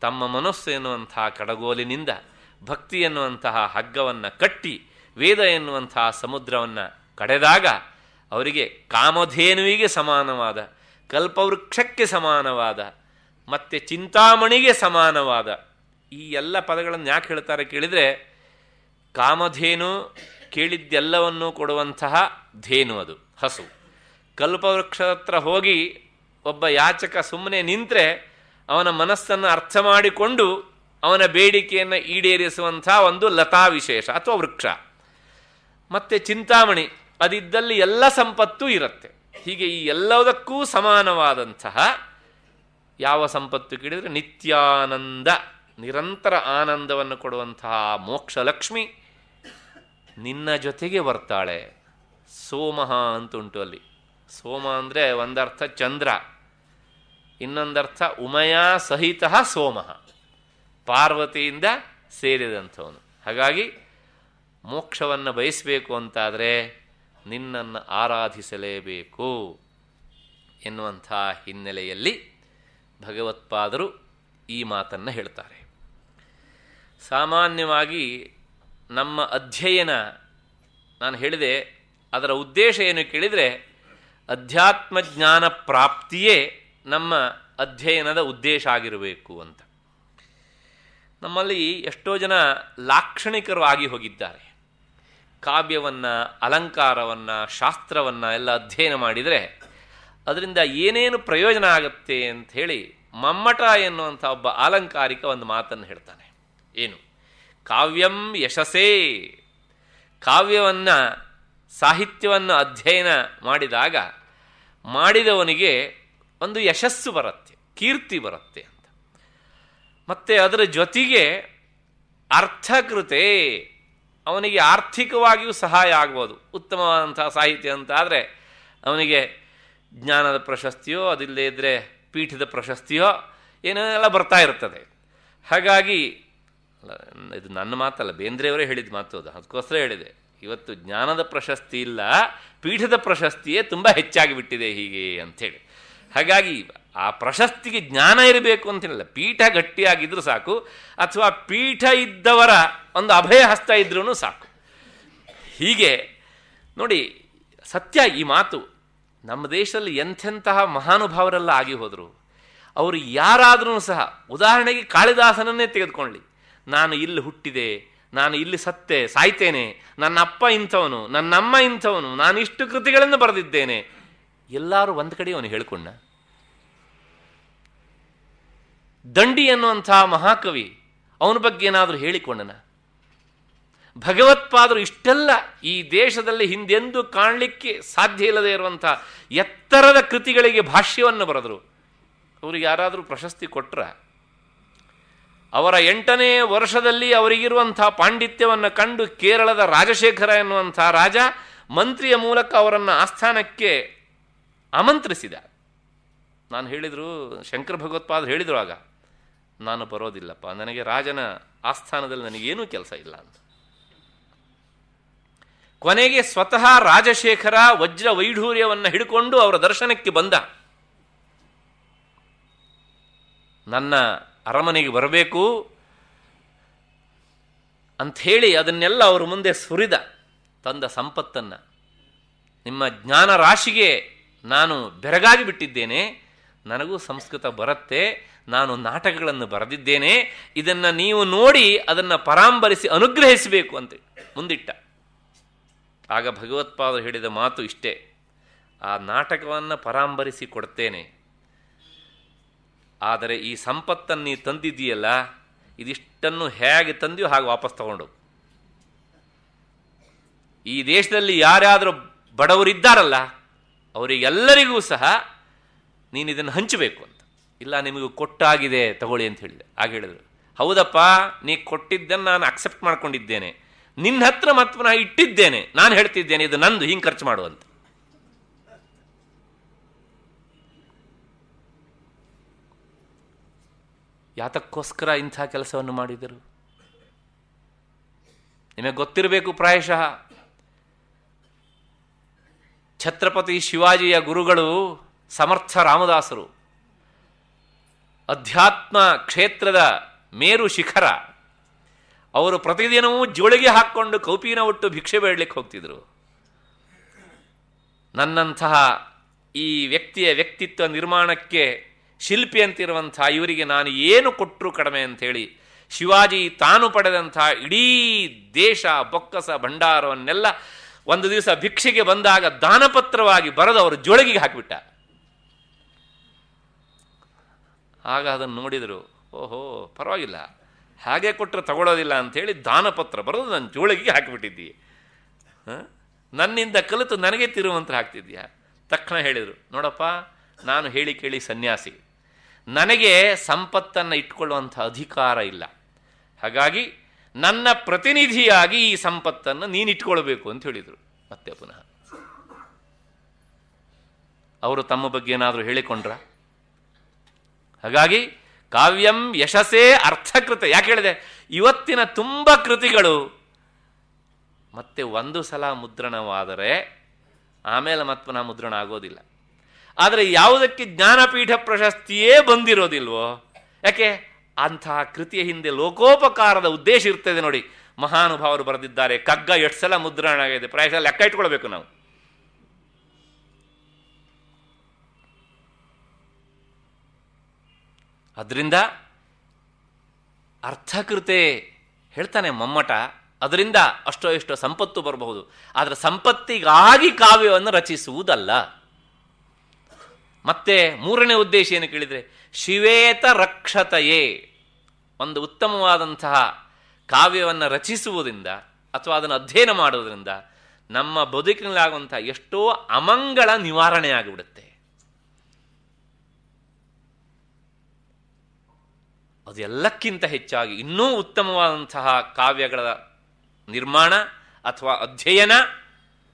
ತಮ್ಮ ಮನಸ್ಸು ಎನ್ನುವಂತಹ ಕಡಗೋಲಿನಿಂದ ಭಕ್ತಿ ಎನ್ನುವಂತಹ ಹಗ್ಗವನ್ನು ಕಟ್ಟಿ ವೇದ ಎನ್ನುವಂಥ ಸಮುದ್ರವನ್ನು ಕಡೆದಾಗ ಅವರಿಗೆ ಕಾಮಧೇನುವಿಗೆ ಸಮಾನವಾದ ಕಲ್ಪವೃಕ್ಷಕ್ಕೆ ಸಮಾನವಾದ ಮತ್ತು ಚಿಂತಾಮಣಿಗೆ ಸಮಾನವಾದ ಈ ಎಲ್ಲ ಪದಗಳನ್ನು ಯಾಕೆ ಹೇಳ್ತಾರೆ ಕೇಳಿದರೆ ಕಾಮಧೇನು ಕೇಳಿದ್ದೆಲ್ಲವನ್ನೂ ಕೊಡುವಂತಹ ಧೇನು ಅದು ಹಸು ಕಲ್ಪವೃಕ್ಷ ಹತ್ರ ಹೋಗಿ ಒಬ್ಬ ಯಾಚಕ ಸುಮ್ಮನೆ ನಿಂತರೆ ಅವನ ಮನಸ್ಸನ್ನು ಅರ್ಥ ಮಾಡಿಕೊಂಡು ಅವನ ಬೇಡಿಕೆಯನ್ನು ಈಡೇರಿಸುವಂಥ ಒಂದು ಲತಾ ವಿಶೇಷ ಅಥವಾ ವೃಕ್ಷ ಮತ್ತು ಚಿಂತಾಮಣಿ ಅದಿದ್ದಲ್ಲಿ ಎಲ್ಲ ಸಂಪತ್ತೂ ಇರುತ್ತೆ ಹೀಗೆ ಈ ಎಲ್ಲದಕ್ಕೂ ಸಮಾನವಾದಂತಹ ಯಾವ ಸಂಪತ್ತು ಕೇಳಿದರೆ ನಿತ್ಯಾನಂದ ನಿರಂತರ ಆನಂದವನ್ನು ಕೊಡುವಂತಹ ಮೋಕ್ಷಲಕ್ಷ್ಮಿ ನಿನ್ನ ಜೊತೆಗೆ ಬರ್ತಾಳೆ ಸೋಮಹ ಅಂತ ಉಂಟು ಅಲ್ಲಿ ಸೋಮ ಅಂದರೆ ಒಂದರ್ಥ ಚಂದ್ರ ಇನ್ನೊಂದರ್ಥ ಉಮಯಾ ಸಹಿತ ಸೋಮಹ ಪಾರ್ವತಿಯಿಂದ ಸೇರಿದಂಥವನು ಹಾಗಾಗಿ ಮೋಕ್ಷವನ್ನು ಬಯಸಬೇಕು ಅಂತಾದರೆ ನಿನ್ನನ್ನು ಆರಾಧಿಸಲೇಬೇಕು ಎನ್ನುವಂಥ ಹಿನ್ನೆಲೆಯಲ್ಲಿ ಭಗವತ್ಪಾದರು ಈ ಮಾತನ್ನು ಹೇಳ್ತಾರೆ ಸಾಮಾನ್ಯವಾಗಿ ನಮ್ಮ ಅಧ್ಯಯನ ನಾನು ಹೇಳಿದೆ ಅದರ ಉದ್ದೇಶ ಏನು ಕೇಳಿದರೆ ಅಧ್ಯಾತ್ಮ ಜ್ಞಾನ ಪ್ರಾಪ್ತಿಯೇ ನಮ್ಮ ಅಧ್ಯಯನದ ಉದ್ದೇಶ ಆಗಿರಬೇಕು ಅಂತ ನಮ್ಮಲ್ಲಿ ಎಷ್ಟೋ ಜನ ಲಾಕ್ಷಣಿಕರು ಆಗಿ ಹೋಗಿದ್ದಾರೆ ಕಾವ್ಯವನ್ನು ಅಲಂಕಾರವನ್ನು ಶಾಸ್ತ್ರವನ್ನು ಎಲ್ಲ ಅಧ್ಯಯನ ಮಾಡಿದರೆ ಅದರಿಂದ ಏನೇನು ಪ್ರಯೋಜನ ಆಗುತ್ತೆ ಅಂತ ಹೇಳಿ ಮಮ್ಮಟ ಎನ್ನುವಂಥ ಒಬ್ಬ ಅಲಂಕಾರಿಕ ಒಂದು ಮಾತನ್ನು ಹೇಳ್ತಾನೆ ಏನು ಕಾವ್ಯಂ ಯಶಸ್ಸೇ ಕಾವ್ಯವನ್ನು ಸಾಹಿತ್ಯವನ್ನು ಅಧ್ಯಯನ ಮಾಡಿದಾಗ ಮಾಡಿದವನಿಗೆ ಒಂದು ಯಶಸ್ಸು ಬರುತ್ತೆ ಕೀರ್ತಿ ಬರುತ್ತೆ ಅಂತ ಮತ್ತು ಅದರ ಜೊತೆಗೆ ಅರ್ಥಕೃತೆ ಅವನಿಗೆ ಆರ್ಥಿಕವಾಗಿಯೂ ಸಹಾಯ ಆಗ್ಬೋದು ಉತ್ತಮವಾದಂಥ ಸಾಹಿತ್ಯ ಅಂತ ಆದರೆ ಅವನಿಗೆ ಜ್ಞಾನದ ಪ್ರಶಸ್ತಿಯೋ ಅದಿಲ್ಲದೇ ಇದ್ದರೆ ಪೀಠದ ಪ್ರಶಸ್ತಿಯೋ ಏನೇನೆಲ್ಲ ಬರ್ತಾ ಇರ್ತದೆ ಹಾಗಾಗಿ ಇದು ನನ್ನ ಮಾತಲ್ಲ ಬೇಂದ್ರೆಯವರೇ ಹೇಳಿದ ಮಾತು ಅದು ಅದಕ್ಕೋಸ್ಕರ ಹೇಳಿದೆ ಇವತ್ತು ಜ್ಞಾನದ ಪ್ರಶಸ್ತಿ ಇಲ್ಲ ಪೀಠದ ಪ್ರಶಸ್ತಿಯೇ ತುಂಬ ಹೆಚ್ಚಾಗಿ ಬಿಟ್ಟಿದೆ ಹೀಗೆ ಅಂಥೇಳಿ ಹಾಗಾಗಿ ಆ ಪ್ರಶಸ್ತಿಗೆ ಜ್ಞಾನ ಇರಬೇಕು ಹೇಳಲ್ಲ ಪೀಠ ಗಟ್ಟಿಯಾಗಿದ್ದರೂ ಸಾಕು ಅಥವಾ ಪೀಠ ಇದ್ದವರ ಒಂದು ಅಭಯ ಹಸ್ತ ಇದ್ರೂ ಸಾಕು ಹೀಗೆ ನೋಡಿ ಸತ್ಯ ಈ ಮಾತು ನಮ್ಮ ದೇಶದಲ್ಲಿ ಎಂಥೆಂತಹ ಮಹಾನುಭಾವರೆಲ್ಲ ಆಗಿ ಹೋದರು ಅವರು ಯಾರಾದರೂ ಸಹ ಉದಾಹರಣೆಗೆ ಕಾಳಿದಾಸನನ್ನೇ ತೆಗೆದುಕೊಳ್ಳಿ ನಾನು ಇಲ್ಲಿ ಹುಟ್ಟಿದೆ ನಾನು ಇಲ್ಲಿ ಸತ್ತೆ ಸಾಯ್ತೇನೆ ನನ್ನ ಅಪ್ಪ ಇಂಥವನು ನನ್ನಮ್ಮ ಇಂಥವನು ನಾನು ಇಷ್ಟು ಕೃತಿಗಳನ್ನು ಬರೆದಿದ್ದೇನೆ ಎಲ್ಲರೂ ಒಂದು ಕಡೆ ಅವನು ಹೇಳ್ಕೊಂಡ ದಂಡಿ ಅನ್ನುವಂತಹ ಮಹಾಕವಿ ಅವನ ಬಗ್ಗೆ ಏನಾದರೂ ಹೇಳಿಕೊಂಡನ ಭಗವತ್ಪಾದರು ಇಷ್ಟೆಲ್ಲ ಈ ದೇಶದಲ್ಲಿ ಹಿಂದೆಂದೂ ಕಾಣಲಿಕ್ಕೆ ಸಾಧ್ಯ ಇಲ್ಲದೆ ಇರುವಂಥ ಎತ್ತರದ ಕೃತಿಗಳಿಗೆ ಭಾಷ್ಯವನ್ನು ಬರೆದರು ಅವರಿಗೆ ಯಾರಾದರೂ ಪ್ರಶಸ್ತಿ ಕೊಟ್ಟರೆ ಅವರ ಎಂಟನೇ ವರ್ಷದಲ್ಲಿ ಅವರಿಗಿರುವಂಥ ಪಾಂಡಿತ್ಯವನ್ನು ಕಂಡು ಕೇರಳದ ರಾಜಶೇಖರ ಎನ್ನುವಂಥ ರಾಜ ಮಂತ್ರಿಯ ಮೂಲಕ ಅವರನ್ನು ಆಸ್ಥಾನಕ್ಕೆ ಆಮಂತ್ರಿಸಿದ ನಾನು ಹೇಳಿದರು ಶಂಕರ ಭಗವತ್ಪಾದರು ಹೇಳಿದರು ಆಗ ನಾನು ಬರೋದಿಲ್ಲಪ್ಪ ನನಗೆ ರಾಜನ ಆಸ್ಥಾನದಲ್ಲಿ ನನಗೇನೂ ಕೆಲಸ ಇಲ್ಲ ಅಂತ ಕೊನೆಗೆ ಸ್ವತಃ ರಾಜಶೇಖರ ವಜ್ರ ವೈಢೂರ್ಯವನ್ನು ಹಿಡ್ಕೊಂಡು ಅವರ ದರ್ಶನಕ್ಕೆ ಬಂದ ನನ್ನ ಅರಮನೆಗೆ ಬರಬೇಕು ಅಂಥೇಳಿ ಅದನ್ನೆಲ್ಲ ಅವರ ಮುಂದೆ ಸುರಿದ ತಂದ ಸಂಪತ್ತನ್ನು ನಿಮ್ಮ ಜ್ಞಾನ ರಾಶಿಗೆ ನಾನು ಬೆರಗಾಗಿ ಬಿಟ್ಟಿದ್ದೇನೆ ನನಗೂ ಸಂಸ್ಕೃತ ಬರುತ್ತೆ ನಾನು ನಾಟಕಗಳನ್ನು ಬರೆದಿದ್ದೇನೆ ಇದನ್ನು ನೀವು ನೋಡಿ ಅದನ್ನು ಪರಾಂಬರಿಸಿ ಅನುಗ್ರಹಿಸಬೇಕು ಅಂತ ಮುಂದಿಟ್ಟ ಆಗ ಭಗವತ್ಪಾದರು ಹೇಳಿದ ಮಾತು ಇಷ್ಟೇ ಆ ನಾಟಕವನ್ನು ಪರಾಂಬರಿಸಿ ಕೊಡ್ತೇನೆ ಆದರೆ ಈ ಸಂಪತ್ತನ್ನು ನೀ ತಂದಿದ್ದೀಯಲ್ಲ ಇದಿಷ್ಟನ್ನು ಹೇಗೆ ತಂದೆಯೋ ಹಾಗೆ ವಾಪಸ್ ತಗೊಂಡು ಈ ದೇಶದಲ್ಲಿ ಯಾರ್ಯಾದರೂ ಬಡವರಿದ್ದಾರಲ್ಲ ಅವರಿಗೆಲ್ಲರಿಗೂ ಸಹ ನೀನು ಇದನ್ನು ಹಂಚಬೇಕು ಅಂತ ಇಲ್ಲ ನಿಮಗೆ ಕೊಟ್ಟಾಗಿದೆ ತಗೊಳ್ಳಿ ಅಂತ ಹೇಳಿದೆ ಹಾಗೆ ಹೇಳಿದರು ಹೌದಪ್ಪ ನೀ ಕೊಟ್ಟಿದ್ದನ್ನು ನಾನು ಅಕ್ಸೆಪ್ಟ್ ಮಾಡ್ಕೊಂಡಿದ್ದೇನೆ ನಿನ್ನ ಹತ್ರ ಮತ್ತು ನಾನು ಇಟ್ಟಿದ್ದೇನೆ ನಾನು ಹೇಳ್ತಿದ್ದೇನೆ ಇದು ನಂದು ಹಿಂಗೆ ಖರ್ಚು ಮಾಡುವಂತ ಯಾತಕ್ಕೋಸ್ಕರ ಇಂಥ ಕೆಲಸವನ್ನು ಮಾಡಿದರು ನಿಮಗೆ ಗೊತ್ತಿರಬೇಕು ಪ್ರಾಯಶಃ ಛತ್ರಪತಿ ಶಿವಾಜಿಯ ಗುರುಗಳು ಸಮರ್ಥ ರಾಮದಾಸರು ಅಧ್ಯಾತ್ಮ ಕ್ಷೇತ್ರದ ಮೇರು ಶಿಖರ ಅವರು ಪ್ರತಿದಿನವೂ ಜೋಳಿಗೆ ಹಾಕ್ಕೊಂಡು ಕೌಪಿನ ಒಟ್ಟು ಭಿಕ್ಷೆ ಬೇಡಲಿಕ್ಕೆ ಹೋಗ್ತಿದ್ರು ನನ್ನಂತಹ ಈ ವ್ಯಕ್ತಿಯ ವ್ಯಕ್ತಿತ್ವ ನಿರ್ಮಾಣಕ್ಕೆ ಶಿಲ್ಪಿ ಅಂತಿರುವಂಥ ಇವರಿಗೆ ನಾನು ಏನು ಕೊಟ್ಟರು ಕಡಿಮೆ ಅಂಥೇಳಿ ಶಿವಾಜಿ ತಾನು ಪಡೆದಂಥ ಇಡೀ ದೇಶ ಬೊಕ್ಕಸ ಭಂಡಾರವನ್ನೆಲ್ಲ ಒಂದು ದಿವಸ ಭಿಕ್ಷೆಗೆ ಬಂದಾಗ ದಾನಪತ್ರವಾಗಿ ಬರೆದು ಅವರು ಜೋಳಿಗೆ ಹಾಕಿಬಿಟ್ಟ ಆಗ ಅದನ್ನು ನೋಡಿದರು ಓಹೋ ಪರವಾಗಿಲ್ಲ ಹಾಗೆ ಕೊಟ್ಟರೆ ತಗೊಳ್ಳೋದಿಲ್ಲ ಅಂಥೇಳಿ ದಾನಪತ್ರ ಬರೋದು ನನ್ನ ಜೋಳಿಗೆ ಹಾಂ ನನ್ನಿಂದ ಕಲಿತು ನನಗೆ ತಿರುವಂಥ ಹಾಕ್ತಿದ್ಯಾ ತಕ್ಷಣ ಹೇಳಿದರು ನೋಡಪ್ಪ ನಾನು ಹೇಳಿ ಕೇಳಿ ಸನ್ಯಾಸಿ ನನಗೆ ಸಂಪತ್ತನ್ನು ಇಟ್ಕೊಳ್ಳುವಂಥ ಅಧಿಕಾರ ಇಲ್ಲ ಹಾಗಾಗಿ ನನ್ನ ಪ್ರತಿನಿಧಿಯಾಗಿ ಈ ಸಂಪತ್ತನ್ನು ನೀನು ಇಟ್ಕೊಳ್ಬೇಕು ಅಂತ ಹೇಳಿದರು ಮತ್ತೆ ಪುನಃ ಅವರು ತಮ್ಮ ಬಗ್ಗೆ ಏನಾದರೂ ಹೇಳಿಕೊಂಡ್ರಾ ಹಾಗಾಗಿ ಕಾವ್ಯಂ ಯಶಸ್ಸೇ ಅರ್ಥಕೃತ ಯಾಕೆ ಹೇಳಿದೆ ಇವತ್ತಿನ ತುಂಬ ಕೃತಿಗಳು ಮತ್ತೆ ಒಂದು ಸಲ ಮುದ್ರಣವಾದರೆ ಆಮೇಲೆ ಮತ್ತೆ ಮುದ್ರಣ ಆಗೋದಿಲ್ಲ ಆದರೆ ಯಾವುದಕ್ಕೆ ಜ್ಞಾನಪೀಠ ಪ್ರಶಸ್ತಿಯೇ ಬಂದಿರೋದಿಲ್ವೋ ಯಾಕೆ ಅಂತಹ ಕೃತಿಯ ಹಿಂದೆ ಲೋಕೋಪಕಾರದ ಉದ್ದೇಶ ಇರ್ತದೆ ನೋಡಿ ಮಹಾನುಭಾವರು ಬರೆದಿದ್ದಾರೆ ಕಗ್ಗ ಎಷ್ಟು ಸಲ ಮುದ್ರಣ ಆಗಿದೆ ಪ್ರಾಯಶಃ ಲೆಕ್ಕ ಇಟ್ಕೊಳ್ಬೇಕು ನಾವು ಅದರಿಂದ ಅರ್ಥಕೃತೆ ಹೇಳ್ತಾನೆ ಮಮ್ಮಟ ಅದರಿಂದ ಅಷ್ಟೋ ಎಷ್ಟೋ ಸಂಪತ್ತು ಬರಬಹುದು ಆದರೆ ಸಂಪತ್ತಿಗಾಗಿ ಕಾವ್ಯವನ್ನು ರಚಿಸುವುದಲ್ಲ ಮತ್ತೆ ಮೂರನೇ ಉದ್ದೇಶ ಏನು ಕೇಳಿದರೆ ಶಿವೇತ ರಕ್ಷತೆಯೇ ಒಂದು ಉತ್ತಮವಾದಂತಹ ಕಾವ್ಯವನ್ನು ರಚಿಸುವುದರಿಂದ ಅಥವಾ ಅದನ್ನು ಅಧ್ಯಯನ ಮಾಡುವುದರಿಂದ ನಮ್ಮ ಬದುಕಿನಲ್ಲಾಗುವಂಥ ಎಷ್ಟೋ ಅಮಂಗಳ ನಿವಾರಣೆ ಆಗಿಬಿಡುತ್ತೆ ಅದೆಲ್ಲಕ್ಕಿಂತ ಹೆಚ್ಚಾಗಿ ಇನ್ನೂ ಉತ್ತಮವಾದಂತಹ ಕಾವ್ಯಗಳ ನಿರ್ಮಾಣ ಅಥವಾ ಅಧ್ಯಯನ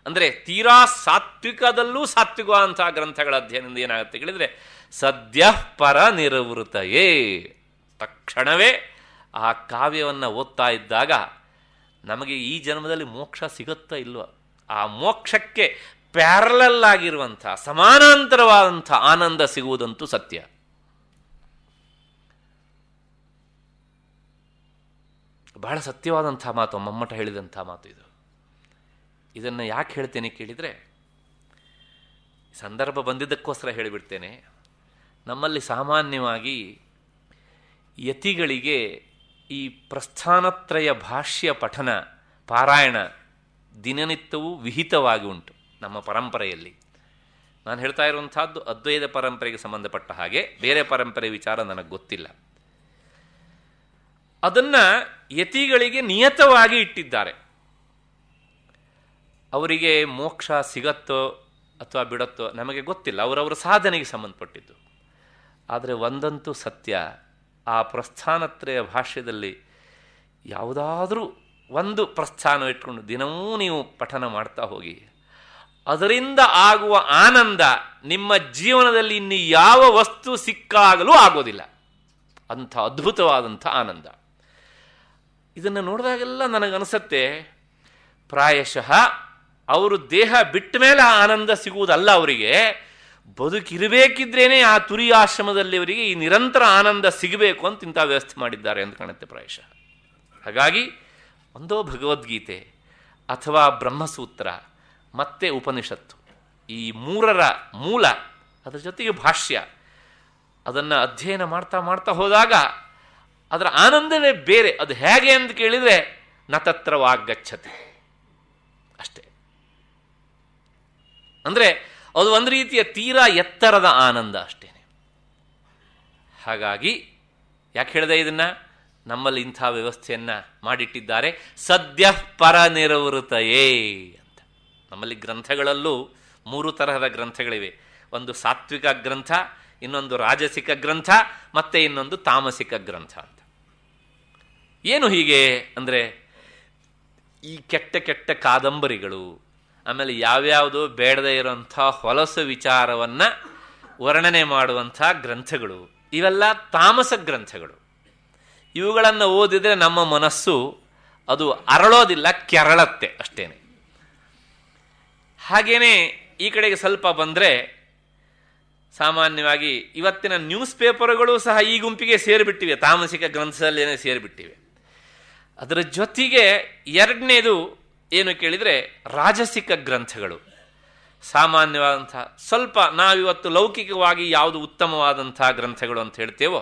ಅಂದರೆ ತೀರಾ ಸಾತ್ವಿಕದಲ್ಲೂ ಸಾತ್ವಿಕವಾದಂತಹ ಗ್ರಂಥಗಳ ಅಧ್ಯಯನದಿಂದ ಏನಾಗುತ್ತೆ ಕೇಳಿದರೆ ಸದ್ಯ ಪರ ನಿರವೃತಯೇ ತಕ್ಷಣವೇ ಆ ಕಾವ್ಯವನ್ನು ಓದ್ತಾ ಇದ್ದಾಗ ನಮಗೆ ಈ ಜನ್ಮದಲ್ಲಿ ಮೋಕ್ಷ ಸಿಗುತ್ತಾ ಇಲ್ವ ಆ ಮೋಕ್ಷಕ್ಕೆ ಪ್ಯಾರಲಲ್ ಸಮಾನಾಂತರವಾದಂಥ ಆನಂದ ಸಿಗುವುದಂತೂ ಸತ್ಯ ಬಹಳ ಸತ್ಯವಾದಂಥ ಮಾತು ಮಮ್ಮಟ ಹೇಳಿದಂಥ ಮಾತು ಇದು ಇದನ್ನು ಯಾಕೆ ಹೇಳ್ತೇನೆ ಕೇಳಿದರೆ ಸಂದರ್ಭ ಬಂದಿದ್ದಕ್ಕೋಸ್ಕರ ಹೇಳಿಬಿಡ್ತೇನೆ ನಮ್ಮಲ್ಲಿ ಸಾಮಾನ್ಯವಾಗಿ ಯತಿಗಳಿಗೆ ಈ ಪ್ರಸ್ಥಾನತ್ರಯ ಭಾಷ್ಯ ಪಠನ ಪಾರಾಯಣ ದಿನನಿತ್ಯವೂ ವಿಹಿತವಾಗಿ ಉಂಟು ನಮ್ಮ ಪರಂಪರೆಯಲ್ಲಿ ನಾನು ಹೇಳ್ತಾ ಇರುವಂಥದ್ದು ಅದ್ವೈತ ಪರಂಪರೆಗೆ ಸಂಬಂಧಪಟ್ಟ ಹಾಗೆ ಬೇರೆ ಪರಂಪರೆ ವಿಚಾರ ನನಗೆ ಗೊತ್ತಿಲ್ಲ ಅದನ್ನು ಯತಿಗಳಿಗೆ ನಿಯತವಾಗಿ ಇಟ್ಟಿದ್ದಾರೆ ಅವರಿಗೆ ಮೋಕ್ಷ ಸಿಗತ್ತೋ ಅಥವಾ ಬಿಡತ್ತೋ ನಮಗೆ ಗೊತ್ತಿಲ್ಲ ಅವರವರ ಸಾಧನೆಗೆ ಸಂಬಂಧಪಟ್ಟಿದ್ದು ಆದರೆ ಒಂದಂತೂ ಸತ್ಯ ಆ ಪ್ರಸ್ಥಾನತ್ರಯ ಭಾಷ್ಯದಲ್ಲಿ ಯಾವುದಾದರೂ ಒಂದು ಪ್ರಸ್ಥಾನ ಇಟ್ಕೊಂಡು ದಿನವೂ ನೀವು ಪಠನ ಮಾಡ್ತಾ ಹೋಗಿ ಅದರಿಂದ ಆಗುವ ಆನಂದ ನಿಮ್ಮ ಜೀವನದಲ್ಲಿ ಇನ್ನು ಯಾವ ವಸ್ತು ಸಿಕ್ಕಾಗಲೂ ಆಗೋದಿಲ್ಲ ಅಂಥ ಅದ್ಭುತವಾದಂಥ ಆನಂದ ಇದನ್ನು ನೋಡಿದಾಗೆಲ್ಲ ನನಗನಿಸತ್ತೆ ಪ್ರಾಯಶಃ ಅವರು ದೇಹ ಬಿಟ್ಟ ಮೇಲೆ ಆ ಆನಂದ ಸಿಗುವುದಲ್ಲ ಅವರಿಗೆ ಬದುಕಿರಬೇಕಿದ್ರೇನೆ ಆ ತುರಿ ಆಶ್ರಮದಲ್ಲಿ ಅವರಿಗೆ ಈ ನಿರಂತರ ಆನಂದ ಸಿಗಬೇಕು ಅಂತ ಇಂಥ ವ್ಯವಸ್ಥೆ ಮಾಡಿದ್ದಾರೆ ಅಂತ ಕಾಣುತ್ತೆ ಪ್ರಾಯಶಃ ಹಾಗಾಗಿ ಒಂದೋ ಭಗವದ್ಗೀತೆ ಅಥವಾ ಬ್ರಹ್ಮಸೂತ್ರ ಮತ್ತೆ ಉಪನಿಷತ್ತು ಈ ಮೂರರ ಮೂಲ ಅದರ ಜೊತೆಗೆ ಭಾಷ್ಯ ಅದನ್ನು ಅಧ್ಯಯನ ಮಾಡ್ತಾ ಮಾಡ್ತಾ ಹೋದಾಗ ಅದರ ಆನಂದವೇ ಬೇರೆ ಅದು ಹೇಗೆ ಅಂತ ಕೇಳಿದರೆ ನತತ್ರವಾಗಚ್ಚತಿ ಅಷ್ಟೇ ಅಂದರೆ ಅದು ಒಂದು ರೀತಿಯ ತೀರಾ ಎತ್ತರದ ಆನಂದ ಅಷ್ಟೇ ಹಾಗಾಗಿ ಯಾಕೆ ಹೇಳಿದೆ ಇದನ್ನು ನಮ್ಮಲ್ಲಿ ಇಂಥ ವ್ಯವಸ್ಥೆಯನ್ನು ಮಾಡಿಟ್ಟಿದ್ದಾರೆ ಸದ್ಯ ಪರನಿರ್ವೃತಯೇ ಅಂತ ನಮ್ಮಲ್ಲಿ ಗ್ರಂಥಗಳಲ್ಲೂ ಮೂರು ತರಹದ ಗ್ರಂಥಗಳಿವೆ ಒಂದು ಸಾತ್ವಿಕ ಗ್ರಂಥ ಇನ್ನೊಂದು ರಾಜಸಿಕ ಗ್ರಂಥ ಮತ್ತೆ ಇನ್ನೊಂದು ತಾಮಸಿಕ ಗ್ರಂಥ ಅಂತ ಏನು ಹೀಗೆ ಅಂದರೆ ಈ ಕೆಟ್ಟ ಕೆಟ್ಟ ಕಾದಂಬರಿಗಳು ಆಮೇಲೆ ಯಾವ್ಯಾವುದೋ ಬೇಡದೇ ಇರುವಂಥ ಹೊಲಸು ವಿಚಾರವನ್ನು ವರ್ಣನೆ ಮಾಡುವಂಥ ಗ್ರಂಥಗಳು ಇವೆಲ್ಲ ತಾಮಸ ಗ್ರಂಥಗಳು ಇವುಗಳನ್ನು ಓದಿದರೆ ನಮ್ಮ ಮನಸ್ಸು ಅದು ಅರಳೋದಿಲ್ಲ ಕೆರಳತ್ತೆ ಅಷ್ಟೇ ಹಾಗೇನೆ ಈ ಕಡೆಗೆ ಸ್ವಲ್ಪ ಬಂದರೆ ಸಾಮಾನ್ಯವಾಗಿ ಇವತ್ತಿನ ನ್ಯೂಸ್ ಪೇಪರ್ಗಳು ಸಹ ಈ ಗುಂಪಿಗೆ ಸೇರಿಬಿಟ್ಟಿವೆ ತಾಮಸಿಕ ಗ್ರಂಥದಲ್ಲೇ ಸೇರಿಬಿಟ್ಟಿವೆ ಅದರ ಜೊತೆಗೆ ಎರಡನೇದು ಏನು ಕೇಳಿದರೆ ರಾಜಸಿಕ ಗ್ರಂಥಗಳು ಸಾಮಾನ್ಯವಾದಂಥ ಸ್ವಲ್ಪ ನಾವಿವತ್ತು ಲೌಕಿಕವಾಗಿ ಯಾವುದು ಉತ್ತಮವಾದಂಥ ಗ್ರಂಥಗಳು ಅಂತ ಹೇಳ್ತೇವೋ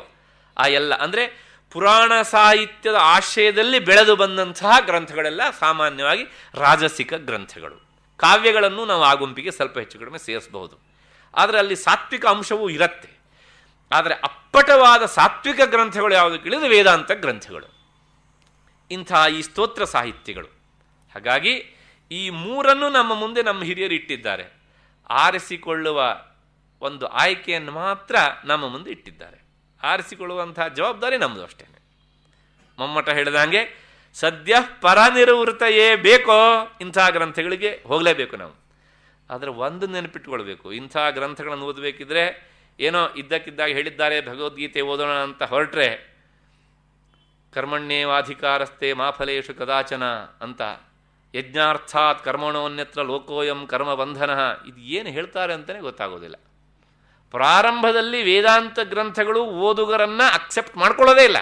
ಆ ಎಲ್ಲ ಅಂದರೆ ಪುರಾಣ ಸಾಹಿತ್ಯದ ಆಶಯದಲ್ಲಿ ಬೆಳೆದು ಬಂದಂತಹ ಗ್ರಂಥಗಳೆಲ್ಲ ಸಾಮಾನ್ಯವಾಗಿ ರಾಜಸಿಕ ಗ್ರಂಥಗಳು ಕಾವ್ಯಗಳನ್ನು ನಾವು ಆ ಗುಂಪಿಗೆ ಸ್ವಲ್ಪ ಹೆಚ್ಚು ಕಡಿಮೆ ಸೇರಿಸಬಹುದು ಆದರೆ ಅಲ್ಲಿ ಸಾತ್ವಿಕ ಅಂಶವೂ ಇರತ್ತೆ ಆದರೆ ಅಪ್ಪಟವಾದ ಸಾತ್ವಿಕ ಗ್ರಂಥಗಳು ಯಾವುದು ಕೇಳಿದ್ರೆ ವೇದಾಂತ ಗ್ರಂಥಗಳು ಇಂಥ ಈ ಸ್ತೋತ್ರ ಸಾಹಿತ್ಯಗಳು ಹಾಗಾಗಿ ಈ ಮೂರನ್ನು ನಮ್ಮ ಮುಂದೆ ನಮ್ಮ ಹಿರಿಯರು ಇಟ್ಟಿದ್ದಾರೆ ಆರಿಸಿಕೊಳ್ಳುವ ಒಂದು ಆಯ್ಕೆಯನ್ನು ಮಾತ್ರ ನಮ್ಮ ಮುಂದೆ ಇಟ್ಟಿದ್ದಾರೆ ಆರಿಸಿಕೊಳ್ಳುವಂತಹ ಜವಾಬ್ದಾರಿ ನಮ್ಮದು ಅಷ್ಟೇ ಮಮ್ಮಟ ಹೇಳಿದಂಗೆ ಸದ್ಯ ಪರನಿರ್ವೃತಯೇ ಬೇಕೋ ಇಂಥ ಗ್ರಂಥಗಳಿಗೆ ಹೋಗಲೇಬೇಕು ನಾವು ಆದರೆ ಒಂದು ನೆನಪಿಟ್ಕೊಳ್ಬೇಕು ಇಂಥ ಗ್ರಂಥಗಳನ್ನು ಓದಬೇಕಿದ್ರೆ ಏನೋ ಇದ್ದಕ್ಕಿದ್ದಾಗ ಹೇಳಿದ್ದಾರೆ ಭಗವದ್ಗೀತೆ ಓದೋಣ ಅಂತ ಹೊರಟ್ರೆ ಕರ್ಮಣ್ಯೇವಾಧಿಕಾರಸ್ಥೆ ಮಾಫಲೇಶು ಕದಾಚನ ಅಂತ ಯಜ್ಞಾರ್ಥಾತ್ ಕರ್ಮಣೋನ್ಯತ್ರ ಲೋಕೋಯಂ ಬಂಧನ ಇದು ಏನು ಹೇಳ್ತಾರೆ ಅಂತಲೇ ಗೊತ್ತಾಗೋದಿಲ್ಲ ಪ್ರಾರಂಭದಲ್ಲಿ ವೇದಾಂತ ಗ್ರಂಥಗಳು ಓದುಗರನ್ನು ಅಕ್ಸೆಪ್ಟ್ ಮಾಡ್ಕೊಳ್ಳೋದೇ ಇಲ್ಲ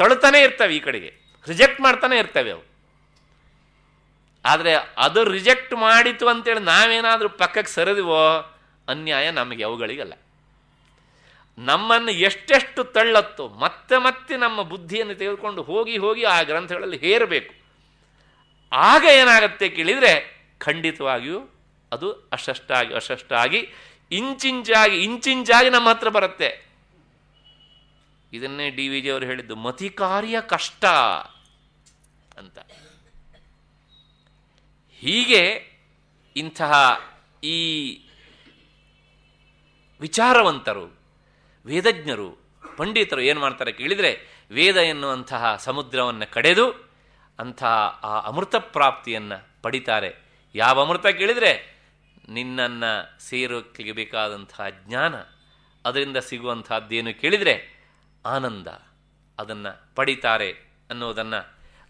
ತಳ್ತಾನೇ ಇರ್ತವೆ ಈ ಕಡೆಗೆ ರಿಜೆಕ್ಟ್ ಮಾಡ್ತಾನೆ ಇರ್ತವೆ ಅವು ಆದರೆ ಅದು ರಿಜೆಕ್ಟ್ ಮಾಡಿತು ಅಂತೇಳಿ ನಾವೇನಾದರೂ ಪಕ್ಕಕ್ಕೆ ಸರಿದಿವೋ ಅನ್ಯಾಯ ನಮಗೆ ಅವುಗಳಿಗಲ್ಲ ನಮ್ಮನ್ನು ಎಷ್ಟೆಷ್ಟು ತಳ್ಳತ್ತೋ ಮತ್ತೆ ಮತ್ತೆ ನಮ್ಮ ಬುದ್ಧಿಯನ್ನು ತೆಗೆದುಕೊಂಡು ಹೋಗಿ ಹೋಗಿ ಆ ಗ್ರಂಥಗಳಲ್ಲಿ ಹೇರಬೇಕು ಆಗ ಏನಾಗುತ್ತೆ ಕೇಳಿದರೆ ಖಂಡಿತವಾಗಿಯೂ ಅದು ಅಷ್ಟಷ್ಟಾಗಿ ಅಷ್ಟಷ್ಟಾಗಿ ಇಂಚಿಂಚಾಗಿ ಇಂಚಿಂಚಾಗಿ ನಮ್ಮ ಹತ್ರ ಬರುತ್ತೆ ಇದನ್ನೇ ಡಿ ವಿ ಜಿ ಅವರು ಹೇಳಿದ್ದು ಮತಿ ಕಾರ್ಯ ಕಷ್ಟ ಅಂತ ಹೀಗೆ ಇಂತಹ ಈ ವಿಚಾರವಂತರು ವೇದಜ್ಞರು ಪಂಡಿತರು ಏನು ಮಾಡ್ತಾರೆ ಕೇಳಿದರೆ ವೇದ ಎನ್ನುವಂತಹ ಸಮುದ್ರವನ್ನು ಕಡೆದು ಅಂತಹ ಆ ಅಮೃತ ಪ್ರಾಪ್ತಿಯನ್ನು ಪಡಿತಾರೆ ಯಾವ ಅಮೃತ ಕೇಳಿದರೆ ನಿನ್ನನ್ನು ಸೇರೋಕ್ಕೆ ಬೇಕಾದಂತಹ ಜ್ಞಾನ ಅದರಿಂದ ಸಿಗುವಂತಹದ್ದೇನು ಕೇಳಿದರೆ ಆನಂದ ಅದನ್ನು ಪಡಿತಾರೆ ಅನ್ನೋದನ್ನು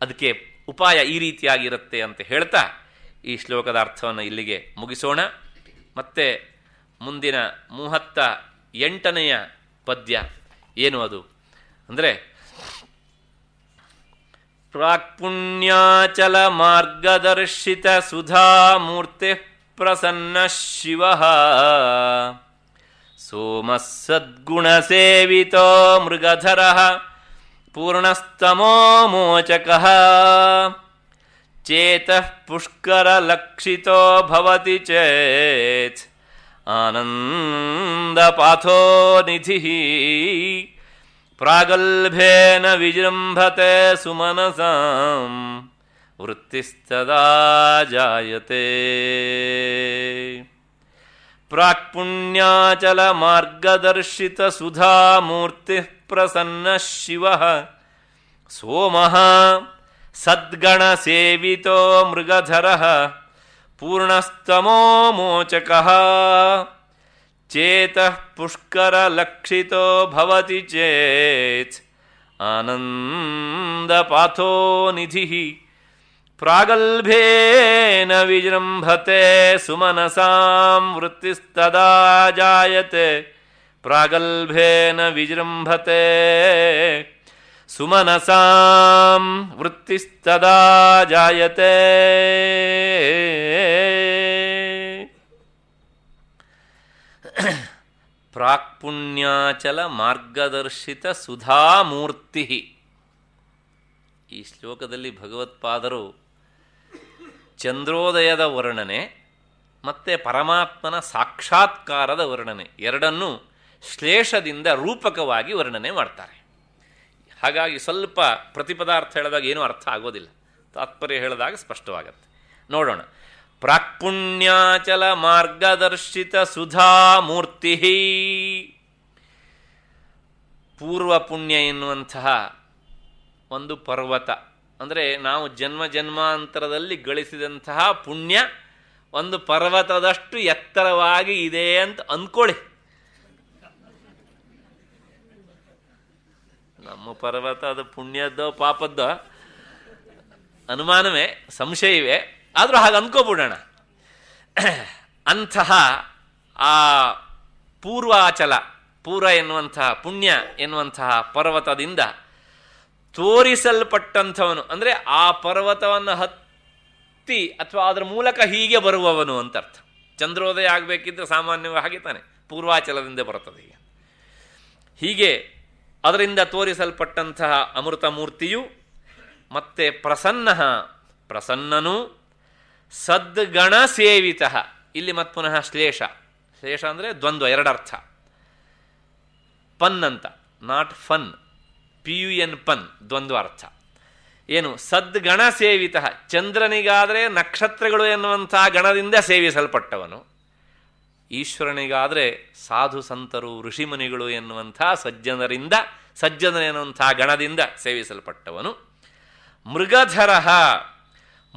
ಅದಕ್ಕೆ ಉಪಾಯ ಈ ರೀತಿಯಾಗಿರುತ್ತೆ ಅಂತ ಹೇಳ್ತಾ ಈ ಶ್ಲೋಕದ ಅರ್ಥವನ್ನು ಇಲ್ಲಿಗೆ ಮುಗಿಸೋಣ ಮತ್ತೆ ಮುಂದಿನ ಮೂವತ್ತ ಎಂಟನೆಯ ಪದ್ಯ ಏನು ಅದು ಅಂದರೆ ಪ್ರಾಕ್ಪುಣ್ಯಾಚಲ ಮಾರ್ಗದರ್ಶಿತ ಸುಧಾ ಮೂರ್ತಿ ಪ್ರಸನ್ನ ಶಿವ ಸದ್ಗುಣ ಸೇವಿತೋ ಮೃಗಧರ ಚೇತಃ चेतः पुष्करलक्षितो भवति ಚೇತ್ आनन्दपाथो निधिः प्रागल्भेन विजृम्भते सुमनसाम् वृत्तिस्तदा जायते प्राक्पुण्याचलमार्गदर्शितसुधामूर्तिः प्रसन्नः शिवः सोमः सद्गणसेवितो मृगधरः पूर्णस्तमो मोचक चेत पुष्कर लक्षितो भवति चेत आनंद पाथो निधि प्रागल्भेन विजृंभते सुमनसा वृत्तिस्तदा जायते प्रागल्भेन विजृंभते सुमनसा वृत्तिस्तदा जायते ಪುಣ್ಯಾಚಲ ಮಾರ್ಗದರ್ಶಿತ ಸುಧಾಮೂರ್ತಿ ಈ ಶ್ಲೋಕದಲ್ಲಿ ಭಗವತ್ಪಾದರು ಚಂದ್ರೋದಯದ ವರ್ಣನೆ ಮತ್ತು ಪರಮಾತ್ಮನ ಸಾಕ್ಷಾತ್ಕಾರದ ವರ್ಣನೆ ಎರಡನ್ನೂ ಶ್ಲೇಷದಿಂದ ರೂಪಕವಾಗಿ ವರ್ಣನೆ ಮಾಡ್ತಾರೆ ಹಾಗಾಗಿ ಸ್ವಲ್ಪ ಪ್ರತಿಪದಾರ್ಥ ಹೇಳಿದಾಗ ಏನೂ ಅರ್ಥ ಆಗೋದಿಲ್ಲ ತಾತ್ಪರ್ಯ ಹೇಳಿದಾಗ ಸ್ಪಷ್ಟವಾಗತ್ತೆ ನೋಡೋಣ ಪ್ರಾಕ್ಪುಣ್ಯಾಚಲ ಮಾರ್ಗದರ್ಶಿತ ಸುಧಾ ಪೂರ್ವ ಪುಣ್ಯ ಎನ್ನುವಂತಹ ಒಂದು ಪರ್ವತ ಅಂದರೆ ನಾವು ಜನ್ಮ ಜನ್ಮಾಂತರದಲ್ಲಿ ಗಳಿಸಿದಂತಹ ಪುಣ್ಯ ಒಂದು ಪರ್ವತದಷ್ಟು ಎತ್ತರವಾಗಿ ಇದೆ ಅಂತ ಅಂದ್ಕೊಳ್ಳಿ ನಮ್ಮ ಪರ್ವತ ಅದು ಪುಣ್ಯದ್ದೋ ಪಾಪದ್ದೋ ಅನುಮಾನವೇ ಸಂಶಯವೇ ಆದರೂ ಹಾಗೆ ಅಂದ್ಕೋಬಿಡೋಣ ಅಂತಹ ಆ ಪೂರ್ವಾಚಲ ಪೂರ ಎನ್ನುವಂತಹ ಪುಣ್ಯ ಎನ್ನುವಂತಹ ಪರ್ವತದಿಂದ ತೋರಿಸಲ್ಪಟ್ಟಂಥವನು ಅಂದರೆ ಆ ಪರ್ವತವನ್ನು ಹತ್ತಿ ಅಥವಾ ಅದರ ಮೂಲಕ ಹೀಗೆ ಬರುವವನು ಅಂತ ಅರ್ಥ ಚಂದ್ರೋದಯ ಆಗಬೇಕಿದ್ರೆ ಸಾಮಾನ್ಯವಾಗಿ ತಾನೆ ಪೂರ್ವಾಚಲದಿಂದ ಬರುತ್ತದೆ ಹೀಗೆ ಹೀಗೆ ಅದರಿಂದ ತೋರಿಸಲ್ಪಟ್ಟಂತಹ ಅಮೃತ ಮೂರ್ತಿಯು ಮತ್ತೆ ಪ್ರಸನ್ನ ಪ್ರಸನ್ನನು ಸದ್ಗಣ ಸೇವಿತ ಇಲ್ಲಿ ಪುನಃ ಶ್ಲೇಷ ಶ್ಲೇಷ ಅಂದರೆ ದ್ವಂದ್ವ ಎರಡರ್ಥ ಪನ್ ಅಂತ not fun P U N pun ದ್ವಂದ್ವ ಅರ್ಥ ಏನು ಸದ್ಗಣ ಸೇವಿತ ಚಂದ್ರನಿಗಾದರೆ ನಕ್ಷತ್ರಗಳು ಎನ್ನುವಂಥ ಗಣದಿಂದ ಸೇವಿಸಲ್ಪಟ್ಟವನು ಈಶ್ವರನಿಗಾದರೆ ಸಾಧು ಸಂತರು ಋಷಿಮುನಿಗಳು ಎನ್ನುವಂಥ ಸಜ್ಜನರಿಂದ ಎನ್ನುವಂಥ ಗಣದಿಂದ ಸೇವಿಸಲ್ಪಟ್ಟವನು ಮೃಗಧರ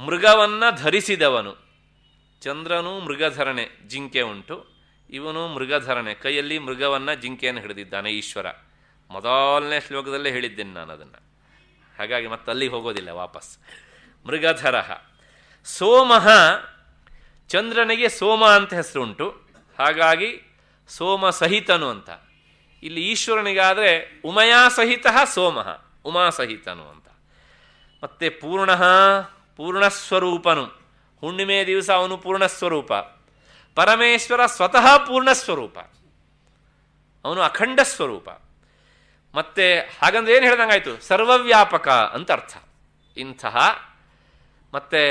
ಮೃಗವನ್ನು ಧರಿಸಿದವನು ಚಂದ್ರನು ಮೃಗಧರಣೆ ಜಿಂಕೆ ಉಂಟು ಇವನು ಮೃಗಧರಣೆ ಕೈಯಲ್ಲಿ ಮೃಗವನ್ನು ಜಿಂಕೆಯನ್ನು ಹಿಡಿದಿದ್ದಾನೆ ಈಶ್ವರ ಮೊದಲನೇ ಶ್ಲೋಕದಲ್ಲೇ ಹೇಳಿದ್ದೇನೆ ನಾನು ಅದನ್ನು ಹಾಗಾಗಿ ಮತ್ತೆ ಅಲ್ಲಿಗೆ ಹೋಗೋದಿಲ್ಲ ವಾಪಸ್ ಮೃಗಧರ ಸೋಮಃ ಚಂದ್ರನಿಗೆ ಸೋಮ ಅಂತ ಹೆಸರು ಉಂಟು ಹಾಗಾಗಿ ಸೋಮ ಸಹಿತನು ಅಂತ ಇಲ್ಲಿ ಈಶ್ವರನಿಗಾದರೆ ಉಮಯಾ ಸಹಿತ ಸೋಮ ಉಮಾ ಸಹಿತನು ಅಂತ ಮತ್ತೆ ಪೂರ್ಣ ಪೂರ್ಣಸ್ವರೂಪನು ಹುಣ್ಣಿಮೆಯ ದಿವಸ ಅವನು ಪೂರ್ಣಸ್ವರೂಪ ಪರಮೇಶ್ವರ ಸ್ವತಃ ಪೂರ್ಣ ಸ್ವರೂಪ ಅವನು ಅಖಂಡ ಸ್ವರೂಪ ಮತ್ತೆ ಹಾಗಂದ್ರೆ ಏನು ಹೇಳ್ದಂಗಾಯ್ತು ಸರ್ವವ್ಯಾಪಕ ಅಂತ ಅರ್ಥ ಇಂತಹ ಮತ್ತೆ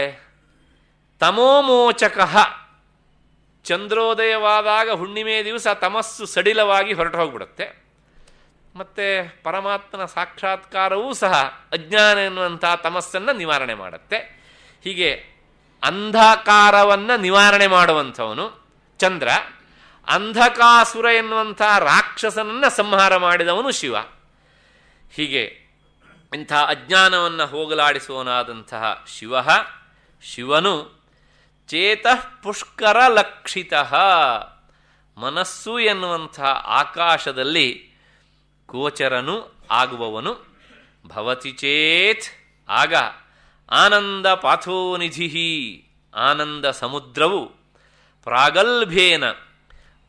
ತಮೋಮೋಚಕ ಚಂದ್ರೋದಯವಾದಾಗ ಹುಣ್ಣಿಮೆ ದಿವಸ ತಮಸ್ಸು ಸಡಿಲವಾಗಿ ಹೊರಟು ಹೋಗ್ಬಿಡುತ್ತೆ ಮತ್ತು ಪರಮಾತ್ಮನ ಸಾಕ್ಷಾತ್ಕಾರವೂ ಸಹ ಅಜ್ಞಾನ ಎನ್ನುವಂಥ ತಮಸ್ಸನ್ನು ನಿವಾರಣೆ ಮಾಡುತ್ತೆ ಹೀಗೆ ಅಂಧಕಾರವನ್ನು ನಿವಾರಣೆ ಮಾಡುವಂಥವನು ಚಂದ್ರ ಅಂಧಕಾಸುರ ಎನ್ನುವಂಥ ರಾಕ್ಷಸನನ್ನು ಸಂಹಾರ ಮಾಡಿದವನು ಶಿವ ಹೀಗೆ ಇಂಥ ಅಜ್ಞಾನವನ್ನು ಹೋಗಲಾಡಿಸುವನಾದಂತಹ ಶಿವ ಶಿವನು ಚೇತಃ ಪುಷ್ಕರ ಲಕ್ಷಿತ ಮನಸ್ಸು ಎನ್ನುವಂಥ ಆಕಾಶದಲ್ಲಿ ಗೋಚರನು ಆಗುವವನು ಭವತಿ ಚೇತ್ ಆಗ ಆನಂದ ಪಾಥೋನಿಧಿ ಆನಂದ ಸಮುದ್ರವು ಪ್ರಾಗಲ್ಭೇನ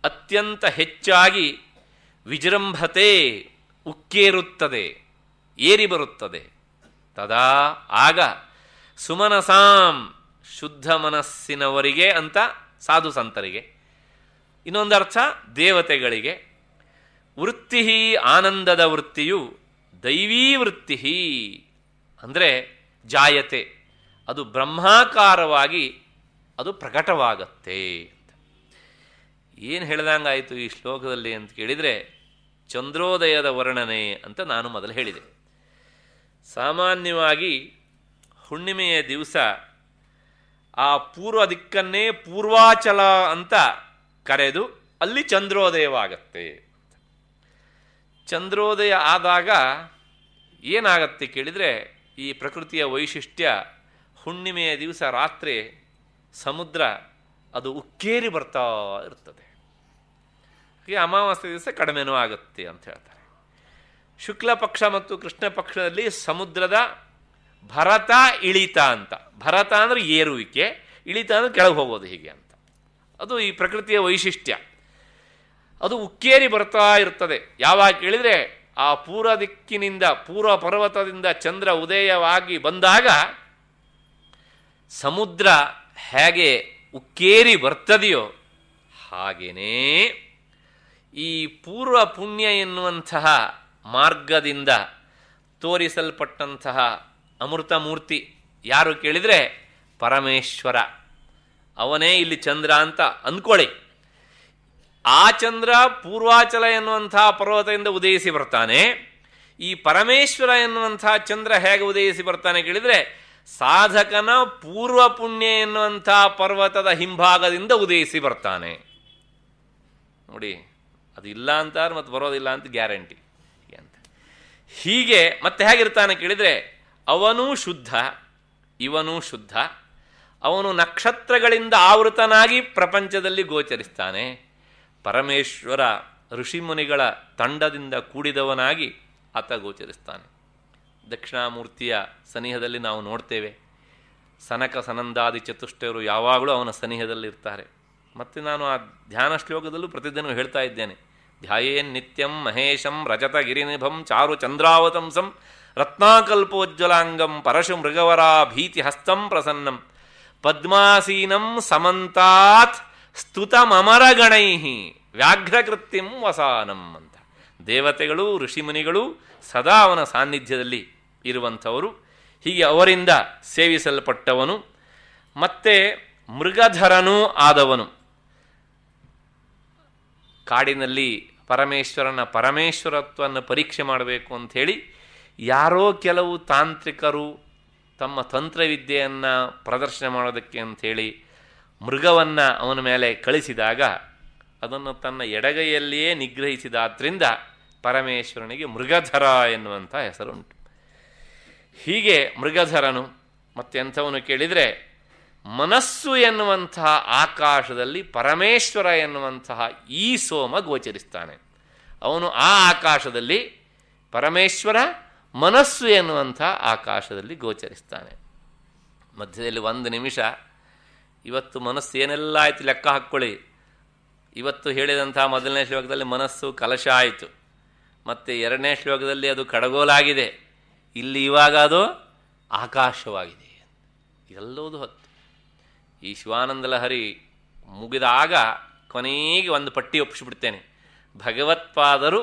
ಅತ್ಯಂತ ಹೆಚ್ಚಾಗಿ ವಿಜೃಂಭತೆ ಉಕ್ಕೇರುತ್ತದೆ ಏರಿ ಬರುತ್ತದೆ ತದಾ ಆಗ ಸುಮನಸಾಂ ಶುದ್ಧ ಮನಸ್ಸಿನವರಿಗೆ ಅಂತ ಸಾಧು ಸಂತರಿಗೆ ಇನ್ನೊಂದು ಅರ್ಥ ದೇವತೆಗಳಿಗೆ ವೃತ್ತಿ ಆನಂದದ ವೃತ್ತಿಯು ದೈವೀ ವೃತ್ತಿ ಅಂದರೆ ಜಾಯತೆ ಅದು ಬ್ರಹ್ಮಾಕಾರವಾಗಿ ಅದು ಪ್ರಕಟವಾಗತ್ತೆ ಅಂತ ಏನು ಹೇಳ್ದಂಗಾಯಿತು ಈ ಶ್ಲೋಕದಲ್ಲಿ ಅಂತ ಕೇಳಿದರೆ ಚಂದ್ರೋದಯದ ವರ್ಣನೆ ಅಂತ ನಾನು ಮೊದಲು ಹೇಳಿದೆ ಸಾಮಾನ್ಯವಾಗಿ ಹುಣ್ಣಿಮೆಯ ದಿವಸ ಆ ಪೂರ್ವ ದಿಕ್ಕನ್ನೇ ಪೂರ್ವಾಚಲ ಅಂತ ಕರೆದು ಅಲ್ಲಿ ಚಂದ್ರೋದಯವಾಗತ್ತೆ ಚಂದ್ರೋದಯ ಆದಾಗ ಏನಾಗತ್ತೆ ಕೇಳಿದರೆ ಈ ಪ್ರಕೃತಿಯ ವೈಶಿಷ್ಟ್ಯ ಹುಣ್ಣಿಮೆಯ ದಿವಸ ರಾತ್ರಿ ಸಮುದ್ರ ಅದು ಉಕ್ಕೇರಿ ಬರ್ತಾ ಇರ್ತದೆ ಅಮಾವಾಸ್ಯ ದಿವಸ ಕಡಿಮೆನೂ ಆಗುತ್ತೆ ಅಂತ ಹೇಳ್ತಾರೆ ಶುಕ್ಲ ಪಕ್ಷ ಮತ್ತು ಕೃಷ್ಣ ಪಕ್ಷದಲ್ಲಿ ಸಮುದ್ರದ ಭರತ ಇಳಿತ ಅಂತ ಭರತ ಅಂದರೆ ಏರುವಿಕೆ ಇಳಿತ ಅಂದರೆ ಕೆಳಗೆ ಹೋಗೋದು ಹೀಗೆ ಅಂತ ಅದು ಈ ಪ್ರಕೃತಿಯ ವೈಶಿಷ್ಟ್ಯ ಅದು ಉಕ್ಕೇರಿ ಬರ್ತಾ ಇರ್ತದೆ ಯಾವಾಗ ಕೇಳಿದರೆ ಆ ಪೂರ್ವ ದಿಕ್ಕಿನಿಂದ ಪೂರ್ವ ಪರ್ವತದಿಂದ ಚಂದ್ರ ಉದಯವಾಗಿ ಬಂದಾಗ ಸಮುದ್ರ ಹೇಗೆ ಉಕ್ಕೇರಿ ಬರ್ತದೆಯೋ ಹಾಗೇನೇ ಈ ಪೂರ್ವ ಪುಣ್ಯ ಎನ್ನುವಂತಹ ಮಾರ್ಗದಿಂದ ತೋರಿಸಲ್ಪಟ್ಟಂತಹ ಅಮೃತಮೂರ್ತಿ ಯಾರು ಕೇಳಿದರೆ ಪರಮೇಶ್ವರ ಅವನೇ ಇಲ್ಲಿ ಚಂದ್ರ ಅಂತ ಅಂದ್ಕೊಳ್ಳಿ ಆ ಚಂದ್ರ ಪೂರ್ವಾಚಲ ಎನ್ನುವಂಥ ಪರ್ವತದಿಂದ ಉದಯಿಸಿ ಬರ್ತಾನೆ ಈ ಪರಮೇಶ್ವರ ಎನ್ನುವಂಥ ಚಂದ್ರ ಹೇಗೆ ಉದಯಿಸಿ ಬರ್ತಾನೆ ಕೇಳಿದರೆ ಸಾಧಕನ ಪೂರ್ವ ಪುಣ್ಯ ಎನ್ನುವಂಥ ಪರ್ವತದ ಹಿಂಭಾಗದಿಂದ ಉದಯಿಸಿ ಬರ್ತಾನೆ ನೋಡಿ ಅದು ಇಲ್ಲ ಅಂತಾರೆ ಮತ್ತು ಬರೋದಿಲ್ಲ ಅಂತ ಗ್ಯಾರಂಟಿ ಅಂತ ಹೀಗೆ ಮತ್ತೆ ಹೇಗಿರ್ತಾನೆ ಕೇಳಿದರೆ ಅವನೂ ಶುದ್ಧ ಇವನೂ ಶುದ್ಧ ಅವನು ನಕ್ಷತ್ರಗಳಿಂದ ಆವೃತನಾಗಿ ಪ್ರಪಂಚದಲ್ಲಿ ಗೋಚರಿಸ್ತಾನೆ ಪರಮೇಶ್ವರ ಋಷಿಮುನಿಗಳ ತಂಡದಿಂದ ಕೂಡಿದವನಾಗಿ ಆತ ಗೋಚರಿಸ್ತಾನೆ ದಕ್ಷಿಣಾಮೂರ್ತಿಯ ಸನಿಹದಲ್ಲಿ ನಾವು ನೋಡ್ತೇವೆ ಸನಕ ಸನಂದಾದಿ ಚತುಷ್ಟರು ಯಾವಾಗಲೂ ಅವನ ಸನಿಹದಲ್ಲಿರ್ತಾರೆ ಮತ್ತು ನಾನು ಆ ಧ್ಯಾನ ಶ್ಲೋಕದಲ್ಲೂ ಪ್ರತಿದಿನ ಹೇಳ್ತಾ ಇದ್ದೇನೆ ಧ್ಯಾಯೇನ್ ನಿತ್ಯಂ ಮಹೇಶಂ ರಜತ ಗಿರಿನಿಭಂ ಚಾರು ಚಂದ್ರಾವತಂಸಂ ರತ್ನಾಕಲ್ಪೋಜ್ವಲಾಂಗಂ ಪರಶು ಮೃಗವರಾ ಭೀತಿ ಹಸ್ತಂ ಪ್ರಸನ್ನಂ ಪದ್ಮಾಸೀನಂ ಸಮಂತಾತ್ ಸ್ತುತ ಮಮರಗಣೈಹಿ ವ್ಯಾಘ್ರಕೃತ್ಯಂ ವಸಾನಂ ಅಂತ ದೇವತೆಗಳು ಋಷಿಮುನಿಗಳು ಸದಾ ಅವನ ಸಾನ್ನಿಧ್ಯದಲ್ಲಿ ಇರುವಂಥವರು ಹೀಗೆ ಅವರಿಂದ ಸೇವಿಸಲ್ಪಟ್ಟವನು ಮತ್ತೆ ಮೃಗಧರನೂ ಆದವನು ಕಾಡಿನಲ್ಲಿ ಪರಮೇಶ್ವರನ ಪರಮೇಶ್ವರತ್ವವನ್ನು ಪರೀಕ್ಷೆ ಮಾಡಬೇಕು ಅಂಥೇಳಿ ಯಾರೋ ಕೆಲವು ತಾಂತ್ರಿಕರು ತಮ್ಮ ತಂತ್ರವಿದ್ಯೆಯನ್ನು ಪ್ರದರ್ಶನ ಮಾಡೋದಕ್ಕೆ ಅಂಥೇಳಿ ಮೃಗವನ್ನು ಅವನ ಮೇಲೆ ಕಳಿಸಿದಾಗ ಅದನ್ನು ತನ್ನ ಎಡಗೈಯಲ್ಲಿಯೇ ನಿಗ್ರಹಿಸಿದಾದ್ರಿಂದ ಪರಮೇಶ್ವರನಿಗೆ ಮೃಗಧರ ಎನ್ನುವಂಥ ಹೆಸರುಂಟು ಹೀಗೆ ಮೃಗಧರನು ಮತ್ತೆಂಥವನು ಕೇಳಿದರೆ ಮನಸ್ಸು ಎನ್ನುವಂತಹ ಆಕಾಶದಲ್ಲಿ ಪರಮೇಶ್ವರ ಎನ್ನುವಂತಹ ಈ ಸೋಮ ಗೋಚರಿಸ್ತಾನೆ ಅವನು ಆ ಆಕಾಶದಲ್ಲಿ ಪರಮೇಶ್ವರ ಮನಸ್ಸು ಎನ್ನುವಂಥ ಆಕಾಶದಲ್ಲಿ ಗೋಚರಿಸ್ತಾನೆ ಮಧ್ಯದಲ್ಲಿ ಒಂದು ನಿಮಿಷ ಇವತ್ತು ಮನಸ್ಸು ಏನೆಲ್ಲ ಆಯಿತು ಲೆಕ್ಕ ಹಾಕ್ಕೊಳ್ಳಿ ಇವತ್ತು ಹೇಳಿದಂಥ ಮೊದಲನೇ ಶ್ಲೋಕದಲ್ಲಿ ಮನಸ್ಸು ಕಲಶ ಆಯಿತು ಮತ್ತು ಎರಡನೇ ಶ್ಲೋಕದಲ್ಲಿ ಅದು ಕಡಗೋಲಾಗಿದೆ ಇಲ್ಲಿ ಇವಾಗ ಅದು ಆಕಾಶವಾಗಿದೆ ಎಲ್ಲೋದು ಹೊತ್ತು ಈ ಶಿವಾನಂದ ಲಹರಿ ಮುಗಿದಾಗ ಕೊನೆಗೆ ಒಂದು ಪಟ್ಟಿ ಒಪ್ಪಿಸಿಬಿಡ್ತೇನೆ ಭಗವತ್ಪಾದರು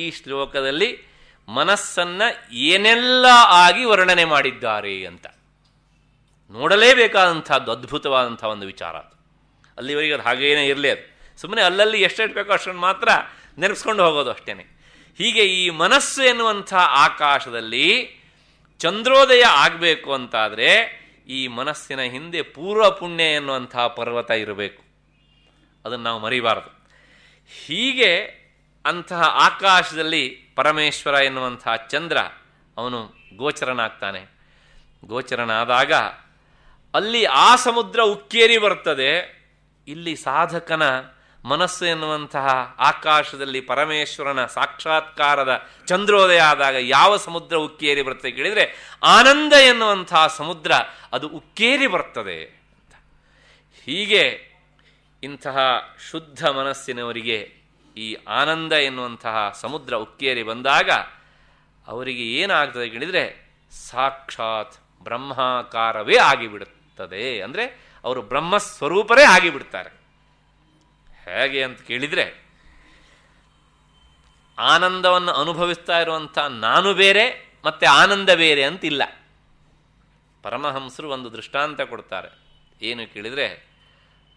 ಈ ಶ್ಲೋಕದಲ್ಲಿ ಮನಸ್ಸನ್ನು ಏನೆಲ್ಲ ಆಗಿ ವರ್ಣನೆ ಮಾಡಿದ್ದಾರೆ ಅಂತ ನೋಡಲೇಬೇಕಾದಂಥದ್ದು ಅದ್ಭುತವಾದಂಥ ಒಂದು ವಿಚಾರ ಅದು ಅಲ್ಲಿವರೆಗೆ ಅದು ಹಾಗೇನೇ ಇರಲಿ ಅದು ಸುಮ್ಮನೆ ಅಲ್ಲಲ್ಲಿ ಎಷ್ಟು ಬೇಕೋ ಅಷ್ಟನ್ನು ಮಾತ್ರ ನೆನೆಸ್ಕೊಂಡು ಹೋಗೋದು ಅಷ್ಟೇ ಹೀಗೆ ಈ ಮನಸ್ಸು ಎನ್ನುವಂಥ ಆಕಾಶದಲ್ಲಿ ಚಂದ್ರೋದಯ ಆಗಬೇಕು ಅಂತಾದರೆ ಈ ಮನಸ್ಸಿನ ಹಿಂದೆ ಪೂರ್ವ ಪುಣ್ಯ ಎನ್ನುವಂಥ ಪರ್ವತ ಇರಬೇಕು ಅದನ್ನು ನಾವು ಮರಿಬಾರದು ಹೀಗೆ ಅಂತಹ ಆಕಾಶದಲ್ಲಿ ಪರಮೇಶ್ವರ ಎನ್ನುವಂಥ ಚಂದ್ರ ಅವನು ಗೋಚರನಾಗ್ತಾನೆ ಗೋಚರನಾದಾಗ ಅಲ್ಲಿ ಆ ಸಮುದ್ರ ಉಕ್ಕೇರಿ ಬರ್ತದೆ ಇಲ್ಲಿ ಸಾಧಕನ ಮನಸ್ಸು ಎನ್ನುವಂತಹ ಆಕಾಶದಲ್ಲಿ ಪರಮೇಶ್ವರನ ಸಾಕ್ಷಾತ್ಕಾರದ ಚಂದ್ರೋದಯ ಆದಾಗ ಯಾವ ಸಮುದ್ರ ಉಕ್ಕೇರಿ ಬರ್ತದೆ ಕೇಳಿದರೆ ಆನಂದ ಎನ್ನುವಂತಹ ಸಮುದ್ರ ಅದು ಉಕ್ಕೇರಿ ಬರ್ತದೆ ಅಂತ ಹೀಗೆ ಇಂತಹ ಶುದ್ಧ ಮನಸ್ಸಿನವರಿಗೆ ಈ ಆನಂದ ಎನ್ನುವಂತಹ ಸಮುದ್ರ ಉಕ್ಕೇರಿ ಬಂದಾಗ ಅವರಿಗೆ ಏನಾಗ್ತದೆ ಕೇಳಿದರೆ ಸಾಕ್ಷಾತ್ ಬ್ರಹ್ಮಾಕಾರವೇ ಆಗಿಬಿಡುತ್ತೆ ಅಂದ್ರೆ ಅಂದರೆ ಅವರು ಬ್ರಹ್ಮಸ್ವರೂಪರೇ ಆಗಿಬಿಡ್ತಾರೆ ಹೇಗೆ ಅಂತ ಕೇಳಿದರೆ ಆನಂದವನ್ನು ಅನುಭವಿಸ್ತಾ ಇರುವಂಥ ನಾನು ಬೇರೆ ಮತ್ತೆ ಆನಂದ ಬೇರೆ ಅಂತಿಲ್ಲ ಪರಮಹಂಸರು ಒಂದು ದೃಷ್ಟಾಂತ ಕೊಡ್ತಾರೆ ಏನು ಕೇಳಿದರೆ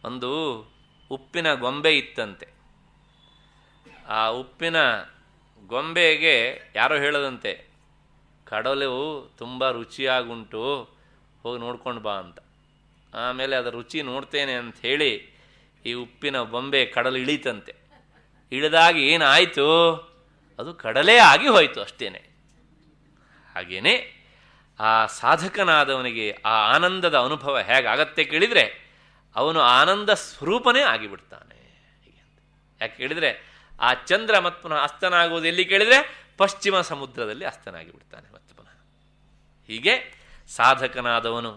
ಒಂದು ಉಪ್ಪಿನ ಗೊಂಬೆ ಇತ್ತಂತೆ ಆ ಉಪ್ಪಿನ ಗೊಂಬೆಗೆ ಯಾರೋ ಹೇಳದಂತೆ ಕಡಲೆವು ತುಂಬ ರುಚಿಯಾಗುಂಟು ಹೋಗಿ ನೋಡ್ಕೊಂಡು ಬಾ ಅಂತ ಆಮೇಲೆ ಅದರ ರುಚಿ ನೋಡ್ತೇನೆ ಅಂತ ಹೇಳಿ ಈ ಉಪ್ಪಿನ ಬೊಂಬೆ ಕಡಲು ಇಳಿತಂತೆ ಇಳಿದಾಗ ಏನಾಯಿತು ಅದು ಕಡಲೇ ಆಗಿ ಹೋಯಿತು ಅಷ್ಟೇ ಹಾಗೇನೆ ಆ ಸಾಧಕನಾದವನಿಗೆ ಆ ಆನಂದದ ಅನುಭವ ಹೇಗಾಗತ್ತೆ ಕೇಳಿದರೆ ಅವನು ಆನಂದ ಸ್ವರೂಪನೇ ಆಗಿಬಿಡ್ತಾನೆ ಯಾಕೆ ಕೇಳಿದರೆ ಆ ಚಂದ್ರ ಮತ್ತು ಪುನಃ ಅಸ್ತನಾಗುವುದು ಎಲ್ಲಿ ಕೇಳಿದರೆ ಪಶ್ಚಿಮ ಸಮುದ್ರದಲ್ಲಿ ಅಸ್ತನಾಗಿಬಿಡ್ತಾನೆ ಬಿಡ್ತಾನೆ ಪುನಃ ಹೀಗೆ ಸಾಧಕನಾದವನು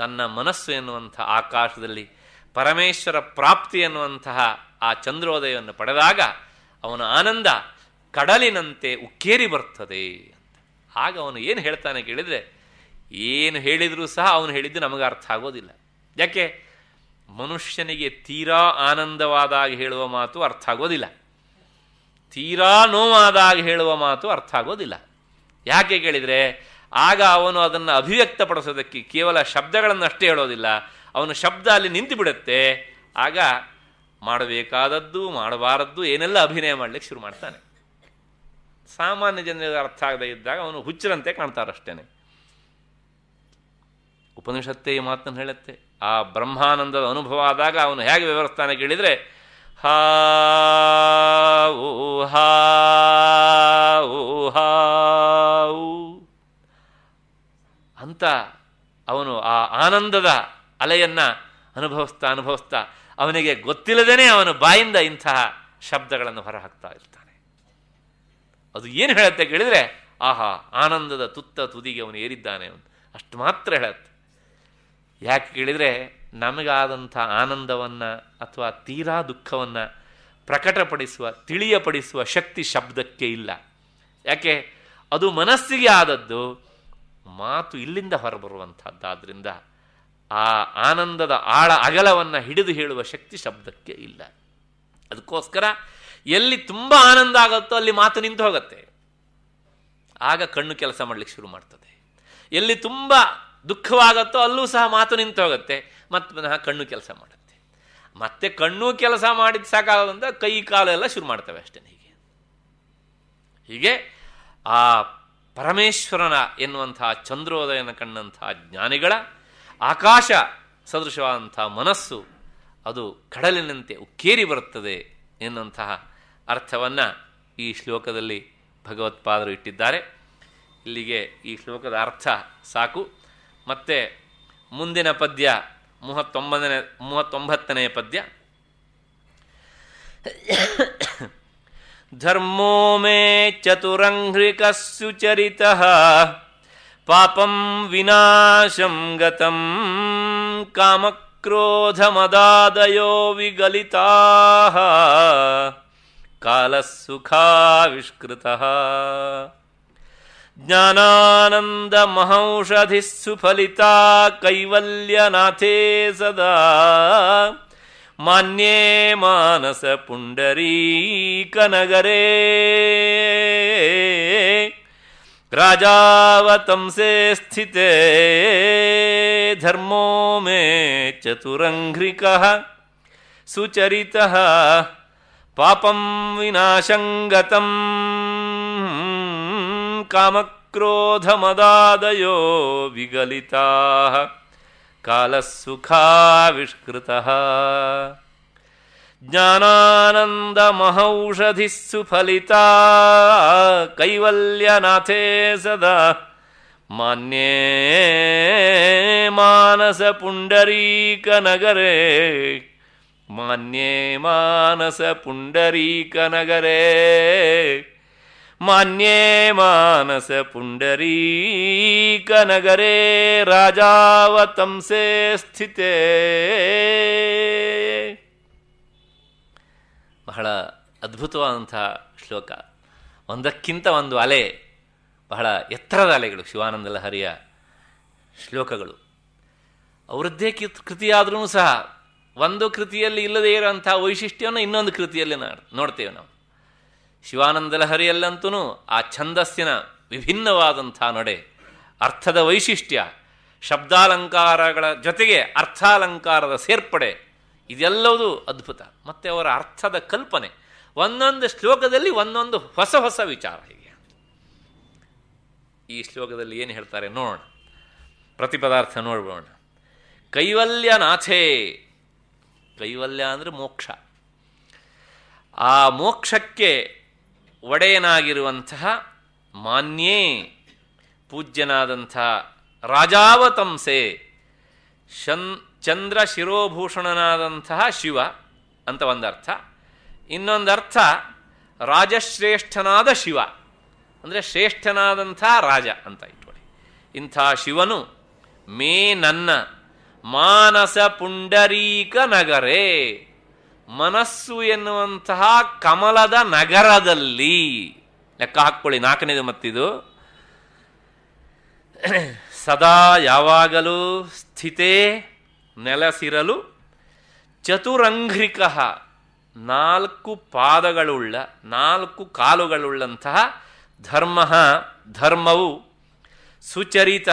ತನ್ನ ಮನಸ್ಸು ಎನ್ನುವಂಥ ಆಕಾಶದಲ್ಲಿ ಪರಮೇಶ್ವರ ಪ್ರಾಪ್ತಿ ಎನ್ನುವಂತಹ ಆ ಚಂದ್ರೋದಯವನ್ನು ಪಡೆದಾಗ ಅವನ ಆನಂದ ಕಡಲಿನಂತೆ ಉಕ್ಕೇರಿ ಬರ್ತದೆ ಅಂತ ಆಗ ಅವನು ಏನು ಹೇಳ್ತಾನೆ ಕೇಳಿದರೆ ಏನು ಹೇಳಿದರೂ ಸಹ ಅವನು ಹೇಳಿದ್ದು ನಮಗೆ ಅರ್ಥ ಆಗೋದಿಲ್ಲ ಯಾಕೆ ಮನುಷ್ಯನಿಗೆ ತೀರಾ ಆನಂದವಾದಾಗ ಹೇಳುವ ಮಾತು ಅರ್ಥ ಆಗೋದಿಲ್ಲ ತೀರಾ ನೋವಾದಾಗ ಹೇಳುವ ಮಾತು ಅರ್ಥ ಆಗೋದಿಲ್ಲ ಯಾಕೆ ಕೇಳಿದರೆ ಆಗ ಅವನು ಅದನ್ನು ಅಭಿವ್ಯಕ್ತಪಡಿಸೋದಕ್ಕೆ ಕೇವಲ ಶಬ್ದಗಳನ್ನು ಅಷ್ಟೇ ಹೇಳೋದಿಲ್ಲ ಅವನು ಶಬ್ದ ಅಲ್ಲಿ ನಿಂತು ಬಿಡುತ್ತೆ ಆಗ ಮಾಡಬೇಕಾದದ್ದು ಮಾಡಬಾರದ್ದು ಏನೆಲ್ಲ ಅಭಿನಯ ಮಾಡಲಿಕ್ಕೆ ಶುರು ಮಾಡ್ತಾನೆ ಸಾಮಾನ್ಯ ಜನರಿಗೆ ಅರ್ಥ ಆಗದೇ ಇದ್ದಾಗ ಅವನು ಹುಚ್ಚರಂತೆ ಕಾಣ್ತಾರಷ್ಟೇನೆ ಉಪನಿಷತ್ತೇ ಈ ಮಾತನ್ನು ಹೇಳುತ್ತೆ ಆ ಬ್ರಹ್ಮಾನಂದದ ಅನುಭವ ಆದಾಗ ಅವನು ಹೇಗೆ ವಿವರಿಸ್ತಾನೆ ಕೇಳಿದರೆ ಹಾ ಓ ಹಾ ಓ ಹಾ ಅಂತ ಅವನು ಆ ಆನಂದದ ಅಲೆಯನ್ನು ಅನುಭವಿಸ್ತಾ ಅನುಭವಿಸ್ತಾ ಅವನಿಗೆ ಗೊತ್ತಿಲ್ಲದೇ ಅವನು ಬಾಯಿಂದ ಇಂತಹ ಶಬ್ದಗಳನ್ನು ಹೊರಹಾಕ್ತಾ ಇರ್ತಾನೆ ಅದು ಏನು ಹೇಳುತ್ತೆ ಕೇಳಿದರೆ ಆಹಾ ಆನಂದದ ತುತ್ತ ತುದಿಗೆ ಅವನು ಏರಿದ್ದಾನೆ ಅವನು ಅಷ್ಟು ಮಾತ್ರ ಹೇಳುತ್ತೆ ಯಾಕೆ ಕೇಳಿದರೆ ನಮಗಾದಂಥ ಆನಂದವನ್ನು ಅಥವಾ ತೀರಾ ದುಃಖವನ್ನು ಪ್ರಕಟಪಡಿಸುವ ತಿಳಿಯಪಡಿಸುವ ಶಕ್ತಿ ಶಬ್ದಕ್ಕೆ ಇಲ್ಲ ಯಾಕೆ ಅದು ಮನಸ್ಸಿಗೆ ಆದದ್ದು ಮಾತು ಇಲ್ಲಿಂದ ಹೊರಬರುವಂಥದ್ದಾದ್ದರಿಂದ ಆ ಆನಂದದ ಆಳ ಅಗಲವನ್ನು ಹಿಡಿದು ಹೇಳುವ ಶಕ್ತಿ ಶಬ್ದಕ್ಕೆ ಇಲ್ಲ ಅದಕ್ಕೋಸ್ಕರ ಎಲ್ಲಿ ತುಂಬ ಆನಂದ ಆಗುತ್ತೋ ಅಲ್ಲಿ ಮಾತು ನಿಂತು ಹೋಗುತ್ತೆ ಆಗ ಕಣ್ಣು ಕೆಲಸ ಮಾಡಲಿಕ್ಕೆ ಶುರು ಮಾಡ್ತದೆ ಎಲ್ಲಿ ತುಂಬ ದುಃಖವಾಗುತ್ತೋ ಅಲ್ಲೂ ಸಹ ಮಾತು ನಿಂತು ಹೋಗುತ್ತೆ ಮತ್ತೆ ಪುನಃ ಕಣ್ಣು ಕೆಲಸ ಮಾಡುತ್ತೆ ಮತ್ತೆ ಕಣ್ಣು ಕೆಲಸ ಮಾಡಿದ ಸಾಕಾಗದಂತ ಕೈ ಕಾಲು ಎಲ್ಲ ಶುರು ಮಾಡ್ತವೆ ಅಷ್ಟೇ ಹೀಗೆ ಹೀಗೆ ಆ ಪರಮೇಶ್ವರನ ಎನ್ನುವಂತಹ ಚಂದ್ರೋದಯನ ಕಣ್ಣಂತಹ ಜ್ಞಾನಿಗಳ ಆಕಾಶ ಸದೃಶವಾದಂಥ ಮನಸ್ಸು ಅದು ಕಡಲಿನಂತೆ ಉಕ್ಕೇರಿ ಬರುತ್ತದೆ ಎನ್ನುವಂತಹ ಅರ್ಥವನ್ನು ಈ ಶ್ಲೋಕದಲ್ಲಿ ಭಗವತ್ಪಾದರು ಇಟ್ಟಿದ್ದಾರೆ ಇಲ್ಲಿಗೆ ಈ ಶ್ಲೋಕದ ಅರ್ಥ ಸಾಕು ಮತ್ತೆ ಮುಂದಿನ ಪದ್ಯ ಮೂವತ್ತೊಂಬತ್ತನೇ ಮೂವತ್ತೊಂಬತ್ತನೆಯ ಪದ್ಯ धर्मो मे चतुरङ्घ्रिकः पापं विनाशं गतं कामक्रोधमदादयो विगलिताः कालः ज्ञानानन्दमहौषधिः सुफलिता कैवल्यनाथे सदा मान्ये मानस पुंडरी पुण्डरीकनगरे राजावतंसे स्थिते धर्मो मे चतुरङ्घ्रिकः सुचरितः पापं विनाशङ्गतम् कामक्रोधमदादयो विगलिता कालस्सुखाविष्कृतः ज्ञानानन्दमहौषधिः सुफलिता कैवल्यनाथे सदा मान्ये मानस मानसपुण्डरीकनगरे मान्ये मानस मानसपुण्डरीकनगरे ಮಾನ್ಯೇ ಮಾನಸ ಪುಂಡರೀಕನಗರೇ ರಾಜಾವತಂಸೆ ಸ್ಥಿತೇ ಬಹಳ ಅದ್ಭುತವಾದಂಥ ಶ್ಲೋಕ ಒಂದಕ್ಕಿಂತ ಒಂದು ಅಲೆ ಬಹಳ ಎತ್ತರದ ಅಲೆಗಳು ಶಿವಾನಂದ ಲಹರಿಯ ಶ್ಲೋಕಗಳು ಅವರದ್ದೇ ಕೃತಿಯಾದ್ರೂ ಸಹ ಒಂದು ಕೃತಿಯಲ್ಲಿ ಇಲ್ಲದೇ ಇರೋಂಥ ವೈಶಿಷ್ಟ್ಯವನ್ನು ಇನ್ನೊಂದು ಕೃತಿಯಲ್ಲಿ ನೋಡ್ತೇವೆ ನಾವು ಶಿವಾನಂದ ಲಹರಿಯಲ್ಲಂತೂ ಆ ಛಂದಸ್ಸಿನ ವಿಭಿನ್ನವಾದಂಥ ನಡೆ ಅರ್ಥದ ವೈಶಿಷ್ಟ್ಯ ಶಬ್ದಾಲಂಕಾರಗಳ ಜೊತೆಗೆ ಅರ್ಥಾಲಂಕಾರದ ಸೇರ್ಪಡೆ ಇದೆಲ್ಲವೂ ಅದ್ಭುತ ಮತ್ತು ಅವರ ಅರ್ಥದ ಕಲ್ಪನೆ ಒಂದೊಂದು ಶ್ಲೋಕದಲ್ಲಿ ಒಂದೊಂದು ಹೊಸ ಹೊಸ ವಿಚಾರ ಹೀಗೆ ಈ ಶ್ಲೋಕದಲ್ಲಿ ಏನು ಹೇಳ್ತಾರೆ ನೋಡೋಣ ಪ್ರತಿಪದಾರ್ಥ ಕೈವಲ್ಯ ಕೈವಲ್ಯನಾಥೇ ಕೈವಲ್ಯ ಅಂದರೆ ಮೋಕ್ಷ ಆ ಮೋಕ್ಷಕ್ಕೆ ಒಡೆಯನಾಗಿರುವಂತಹ ಮಾನ್ಯೇ ಪೂಜ್ಯನಾದಂಥ ರಾಜಾವತಂಸೆ ಶನ್ ಚಂದ್ರ ಶಿರೋಭೂಷಣನಾದಂತಹ ಶಿವ ಅಂತ ಒಂದರ್ಥ ಇನ್ನೊಂದರ್ಥ ರಾಜಶ್ರೇಷ್ಠನಾದ ಶಿವ ಅಂದರೆ ಶ್ರೇಷ್ಠನಾದಂಥ ರಾಜ ಅಂತ ಇಟ್ಕೊಳ್ಳಿ ಇಂಥ ಶಿವನು ಮೇ ನನ್ನ ಮಾನಸ ಪುಂಡರೀಕ ನಗರೇ ಮನಸ್ಸು ಎನ್ನುವಂತಹ ಕಮಲದ ನಗರದಲ್ಲಿ ಲೆಕ್ಕ ಹಾಕ್ಕೊಳ್ಳಿ ನಾಲ್ಕನೇದು ಮತ್ತಿದು ಸದಾ ಯಾವಾಗಲೂ ಸ್ಥಿತೇ ನೆಲಸಿರಲು ಚತುರಂಘ್ರಿಕ ನಾಲ್ಕು ಪಾದಗಳುಳ್ಳ ನಾಲ್ಕು ಕಾಲುಗಳುಳ್ಳಂತಹ ಧರ್ಮ ಧರ್ಮವು ಸುಚರಿತ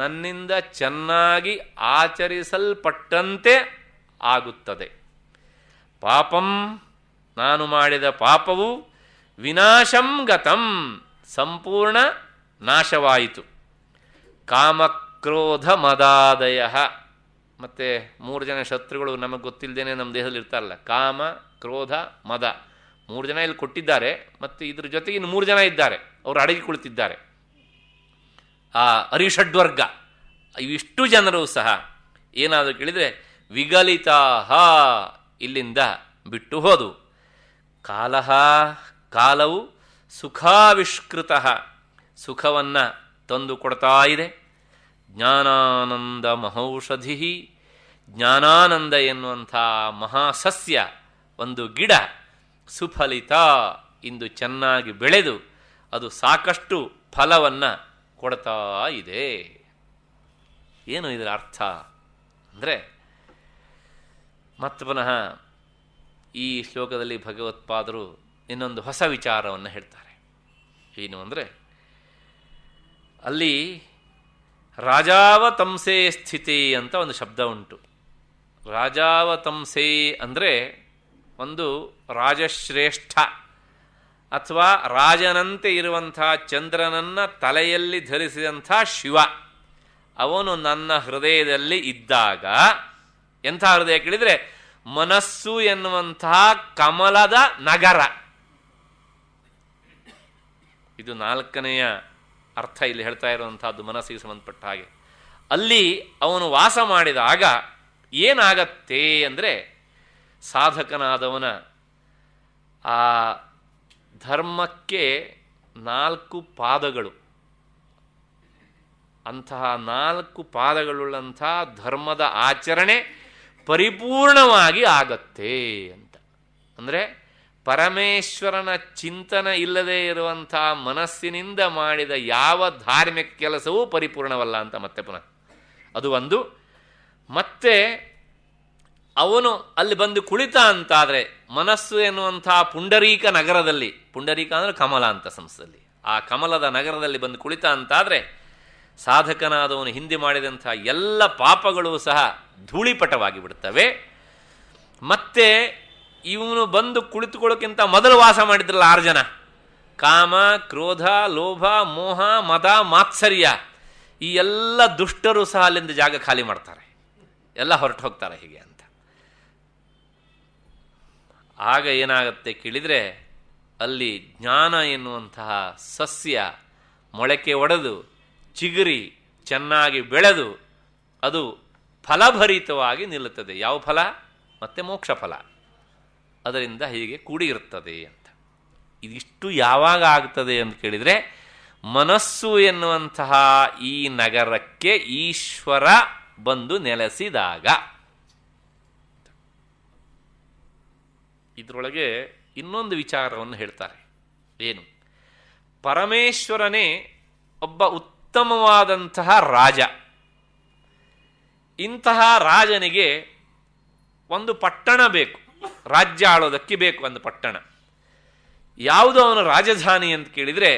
ನನ್ನಿಂದ ಚೆನ್ನಾಗಿ ಆಚರಿಸಲ್ಪಟ್ಟಂತೆ ಆಗುತ್ತದೆ ಪಾಪಂ ನಾನು ಮಾಡಿದ ಪಾಪವು ವಿನಾಶಂ ಗತಂ ಸಂಪೂರ್ಣ ನಾಶವಾಯಿತು ಕಾಮಕ್ರೋಧ ಮದಾದಯ ಮತ್ತು ಮೂರು ಜನ ಶತ್ರುಗಳು ನಮಗೆ ಗೊತ್ತಿಲ್ಲದೇನೆ ನಮ್ಮ ದೇಹದಲ್ಲಿ ಇರ್ತಾರಲ್ಲ ಕಾಮ ಕ್ರೋಧ ಮದ ಮೂರು ಜನ ಇಲ್ಲಿ ಕೊಟ್ಟಿದ್ದಾರೆ ಮತ್ತು ಇದ್ರ ಜೊತೆಗೆ ಇನ್ನು ಮೂರು ಜನ ಇದ್ದಾರೆ ಅವರು ಅಡಗಿ ಕುಳಿತಿದ್ದಾರೆ ಆ ಅರಿಷಡ್ವರ್ಗ ಇಷ್ಟು ಜನರು ಸಹ ಏನಾದರೂ ಕೇಳಿದರೆ ವಿಗಲಿತಾಹ ಇಲ್ಲಿಂದ ಬಿಟ್ಟು ಹೋದು ಕಾಲಹ ಕಾಲವು ಸುಖಾವಿಷ್ಕೃತ ಸುಖವನ್ನು ತಂದು ಕೊಡ್ತಾ ಇದೆ ಜ್ಞಾನಾನಂದ ಮಹೌಷಧಿ ಜ್ಞಾನಾನಂದ ಎನ್ನುವಂಥ ಮಹಾಸಸ್ಯ ಒಂದು ಗಿಡ ಸುಫಲಿತ ಇಂದು ಚೆನ್ನಾಗಿ ಬೆಳೆದು ಅದು ಸಾಕಷ್ಟು ಫಲವನ್ನು ಕೊಡ್ತಾ ಇದೆ ಏನು ಇದರ ಅರ್ಥ ಅಂದರೆ ಮತ್ತು ಪುನಃ ಈ ಶ್ಲೋಕದಲ್ಲಿ ಭಗವತ್ಪಾದರು ಇನ್ನೊಂದು ಹೊಸ ವಿಚಾರವನ್ನು ಹೇಳ್ತಾರೆ ಏನು ಅಂದರೆ ಅಲ್ಲಿ ರಾಜಾವತಂಸೆ ಸ್ಥಿತಿ ಅಂತ ಒಂದು ಶಬ್ದ ಉಂಟು ರಾಜಾವತಂಸೆ ಅಂದರೆ ಒಂದು ರಾಜಶ್ರೇಷ್ಠ ಅಥವಾ ರಾಜನಂತೆ ಇರುವಂಥ ಚಂದ್ರನನ್ನ ತಲೆಯಲ್ಲಿ ಧರಿಸಿದಂಥ ಶಿವ ಅವನು ನನ್ನ ಹೃದಯದಲ್ಲಿ ಇದ್ದಾಗ ಎಂಥ ಹೃದಯ ಕೇಳಿದರೆ ಮನಸ್ಸು ಎನ್ನುವಂತಹ ಕಮಲದ ನಗರ ಇದು ನಾಲ್ಕನೆಯ ಅರ್ಥ ಇಲ್ಲಿ ಹೇಳ್ತಾ ಇರುವಂತಹದ್ದು ಮನಸ್ಸಿಗೆ ಸಂಬಂಧಪಟ್ಟ ಹಾಗೆ ಅಲ್ಲಿ ಅವನು ವಾಸ ಮಾಡಿದಾಗ ಏನಾಗತ್ತೆ ಅಂದರೆ ಸಾಧಕನಾದವನ ಆ ಧರ್ಮಕ್ಕೆ ನಾಲ್ಕು ಪಾದಗಳು ಅಂತಹ ನಾಲ್ಕು ಪಾದಗಳುಳ್ಳಂತಹ ಧರ್ಮದ ಆಚರಣೆ ಪರಿಪೂರ್ಣವಾಗಿ ಆಗತ್ತೆ ಅಂತ ಅಂದರೆ ಪರಮೇಶ್ವರನ ಚಿಂತನ ಇಲ್ಲದೆ ಇರುವಂಥ ಮನಸ್ಸಿನಿಂದ ಮಾಡಿದ ಯಾವ ಧಾರ್ಮಿಕ ಕೆಲಸವೂ ಪರಿಪೂರ್ಣವಲ್ಲ ಅಂತ ಮತ್ತೆ ಪುನಃ ಅದು ಒಂದು ಮತ್ತೆ ಅವನು ಅಲ್ಲಿ ಬಂದು ಕುಳಿತ ಅಂತಾದರೆ ಮನಸ್ಸು ಎನ್ನುವಂಥ ಪುಂಡರೀಕ ನಗರದಲ್ಲಿ ಪುಂಡರೀಕ ಅಂದರೆ ಕಮಲ ಅಂತ ಸಂಸ್ಥೆಯಲ್ಲಿ ಆ ಕಮಲದ ನಗರದಲ್ಲಿ ಬಂದು ಕುಳಿತ ಅಂತಾದರೆ ಸಾಧಕನಾದವನು ಹಿಂದೆ ಮಾಡಿದಂಥ ಎಲ್ಲ ಪಾಪಗಳು ಸಹ ಧೂಳಿಪಟವಾಗಿ ಬಿಡ್ತವೆ ಮತ್ತೆ ಇವನು ಬಂದು ಕುಳಿತುಕೊಳ್ಳೋಕ್ಕಿಂತ ಮೊದಲು ವಾಸ ಮಾಡಿದ್ರಲ್ಲ ಆರು ಜನ ಕಾಮ ಕ್ರೋಧ ಲೋಭ ಮೋಹ ಮದ ಮಾತ್ಸರ್ಯ ಈ ಎಲ್ಲ ದುಷ್ಟರು ಸಹ ಅಲ್ಲಿಂದ ಜಾಗ ಖಾಲಿ ಮಾಡ್ತಾರೆ ಎಲ್ಲ ಹೊರಟು ಹೋಗ್ತಾರೆ ಹೀಗೆ ಅಂತ ಆಗ ಏನಾಗುತ್ತೆ ಕೇಳಿದರೆ ಅಲ್ಲಿ ಜ್ಞಾನ ಎನ್ನುವಂತಹ ಸಸ್ಯ ಮೊಳಕೆ ಒಡೆದು ಚಿಗುರಿ ಚೆನ್ನಾಗಿ ಬೆಳೆದು ಅದು ಫಲಭರಿತವಾಗಿ ನಿಲ್ಲುತ್ತದೆ ಯಾವ ಫಲ ಮತ್ತೆ ಮೋಕ್ಷ ಫಲ ಅದರಿಂದ ಹೀಗೆ ಕೂಡಿರುತ್ತದೆ ಅಂತ ಇದಿಷ್ಟು ಯಾವಾಗ ಆಗ್ತದೆ ಅಂತ ಕೇಳಿದರೆ ಮನಸ್ಸು ಎನ್ನುವಂತಹ ಈ ನಗರಕ್ಕೆ ಈಶ್ವರ ಬಂದು ನೆಲೆಸಿದಾಗ ಇದರೊಳಗೆ ಇನ್ನೊಂದು ವಿಚಾರವನ್ನು ಹೇಳ್ತಾರೆ ಏನು ಪರಮೇಶ್ವರನೇ ಒಬ್ಬ ಉತ್ ಉತ್ತಮವಾದಂತಹ ರಾಜ ಇಂತಹ ರಾಜನಿಗೆ ಒಂದು ಪಟ್ಟಣ ಬೇಕು ರಾಜ್ಯ ಆಳೋದಕ್ಕೆ ಬೇಕು ಒಂದು ಪಟ್ಟಣ ಯಾವುದು ಅವನ ರಾಜಧಾನಿ ಅಂತ ಕೇಳಿದರೆ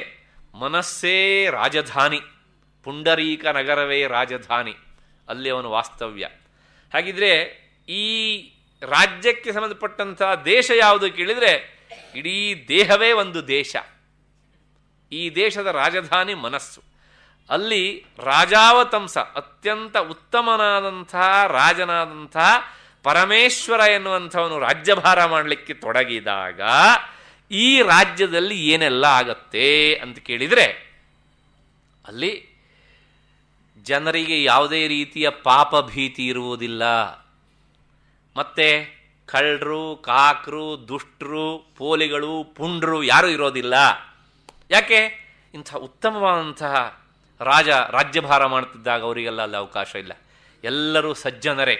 ಮನಸ್ಸೇ ರಾಜಧಾನಿ ಪುಂಡರೀಕ ನಗರವೇ ರಾಜಧಾನಿ ಅಲ್ಲಿ ಅವನು ವಾಸ್ತವ್ಯ ಹಾಗಿದ್ರೆ ಈ ರಾಜ್ಯಕ್ಕೆ ಸಂಬಂಧಪಟ್ಟಂತಹ ದೇಶ ಯಾವುದು ಕೇಳಿದರೆ ಇಡೀ ದೇಹವೇ ಒಂದು ದೇಶ ಈ ದೇಶದ ರಾಜಧಾನಿ ಮನಸ್ಸು ಅಲ್ಲಿ ರಾಜಾವತಂಸ ಅತ್ಯಂತ ಉತ್ತಮನಾದಂಥ ರಾಜನಾದಂಥ ಪರಮೇಶ್ವರ ಎನ್ನುವಂಥವನು ರಾಜ್ಯಭಾರ ಮಾಡಲಿಕ್ಕೆ ತೊಡಗಿದಾಗ ಈ ರಾಜ್ಯದಲ್ಲಿ ಏನೆಲ್ಲ ಆಗತ್ತೆ ಅಂತ ಕೇಳಿದರೆ ಅಲ್ಲಿ ಜನರಿಗೆ ಯಾವುದೇ ರೀತಿಯ ಪಾಪ ಭೀತಿ ಇರುವುದಿಲ್ಲ ಮತ್ತೆ ಕಳ್ಳರು ಕಾಕರು ದುಷ್ಟರು ಪೋಲಿಗಳು ಪುಂಡ್ರು ಯಾರೂ ಇರೋದಿಲ್ಲ ಯಾಕೆ ಇಂಥ ಉತ್ತಮವಾದಂತಹ ರಾಜ ರಾಜ್ಯಭಾರ ಮಾಡ್ತಿದ್ದಾಗ ಅವರಿಗೆಲ್ಲ ಅಲ್ಲಿ ಅವಕಾಶ ಇಲ್ಲ ಎಲ್ಲರೂ ಸಜ್ಜನರೇ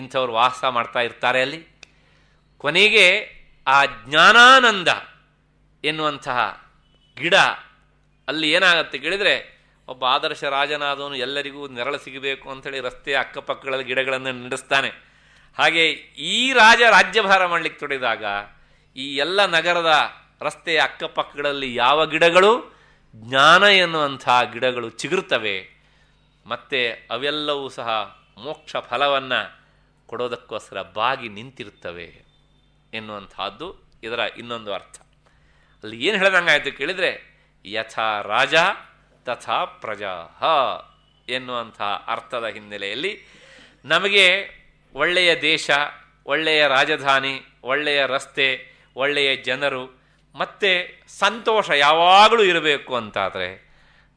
ಇಂಥವ್ರು ವಾಸ ಮಾಡ್ತಾ ಇರ್ತಾರೆ ಅಲ್ಲಿ ಕೊನೆಗೆ ಆ ಜ್ಞಾನಾನಂದ ಎನ್ನುವಂತಹ ಗಿಡ ಅಲ್ಲಿ ಏನಾಗುತ್ತೆ ಕೇಳಿದರೆ ಒಬ್ಬ ಆದರ್ಶ ರಾಜನಾದವನು ಎಲ್ಲರಿಗೂ ನೆರಳು ಸಿಗಬೇಕು ಅಂಥೇಳಿ ರಸ್ತೆ ಅಕ್ಕಪಕ್ಕಗಳಲ್ಲಿ ಗಿಡಗಳನ್ನು ನಡೆಸ್ತಾನೆ ಹಾಗೆ ಈ ರಾಜ ರಾಜ್ಯಭಾರ ಮಾಡಲಿಕ್ಕೆ ತೊಡಿದಾಗ ಈ ಎಲ್ಲ ನಗರದ ರಸ್ತೆಯ ಅಕ್ಕಪಕ್ಕಗಳಲ್ಲಿ ಯಾವ ಗಿಡಗಳು ಜ್ಞಾನ ಎನ್ನುವಂಥ ಗಿಡಗಳು ಚಿಗುರುತ್ತವೆ ಮತ್ತು ಅವೆಲ್ಲವೂ ಸಹ ಮೋಕ್ಷ ಫಲವನ್ನು ಕೊಡೋದಕ್ಕೋಸ್ಕರ ಬಾಗಿ ನಿಂತಿರುತ್ತವೆ ಎನ್ನುವಂಥದ್ದು ಇದರ ಇನ್ನೊಂದು ಅರ್ಥ ಅಲ್ಲಿ ಏನು ಆಯಿತು ಕೇಳಿದರೆ ಯಥಾ ರಾಜ ತಥಾ ಪ್ರಜಾ ಎನ್ನುವಂತಹ ಅರ್ಥದ ಹಿನ್ನೆಲೆಯಲ್ಲಿ ನಮಗೆ ಒಳ್ಳೆಯ ದೇಶ ಒಳ್ಳೆಯ ರಾಜಧಾನಿ ಒಳ್ಳೆಯ ರಸ್ತೆ ಒಳ್ಳೆಯ ಜನರು ಮತ್ತು ಸಂತೋಷ ಯಾವಾಗಲೂ ಇರಬೇಕು ಅಂತಾದರೆ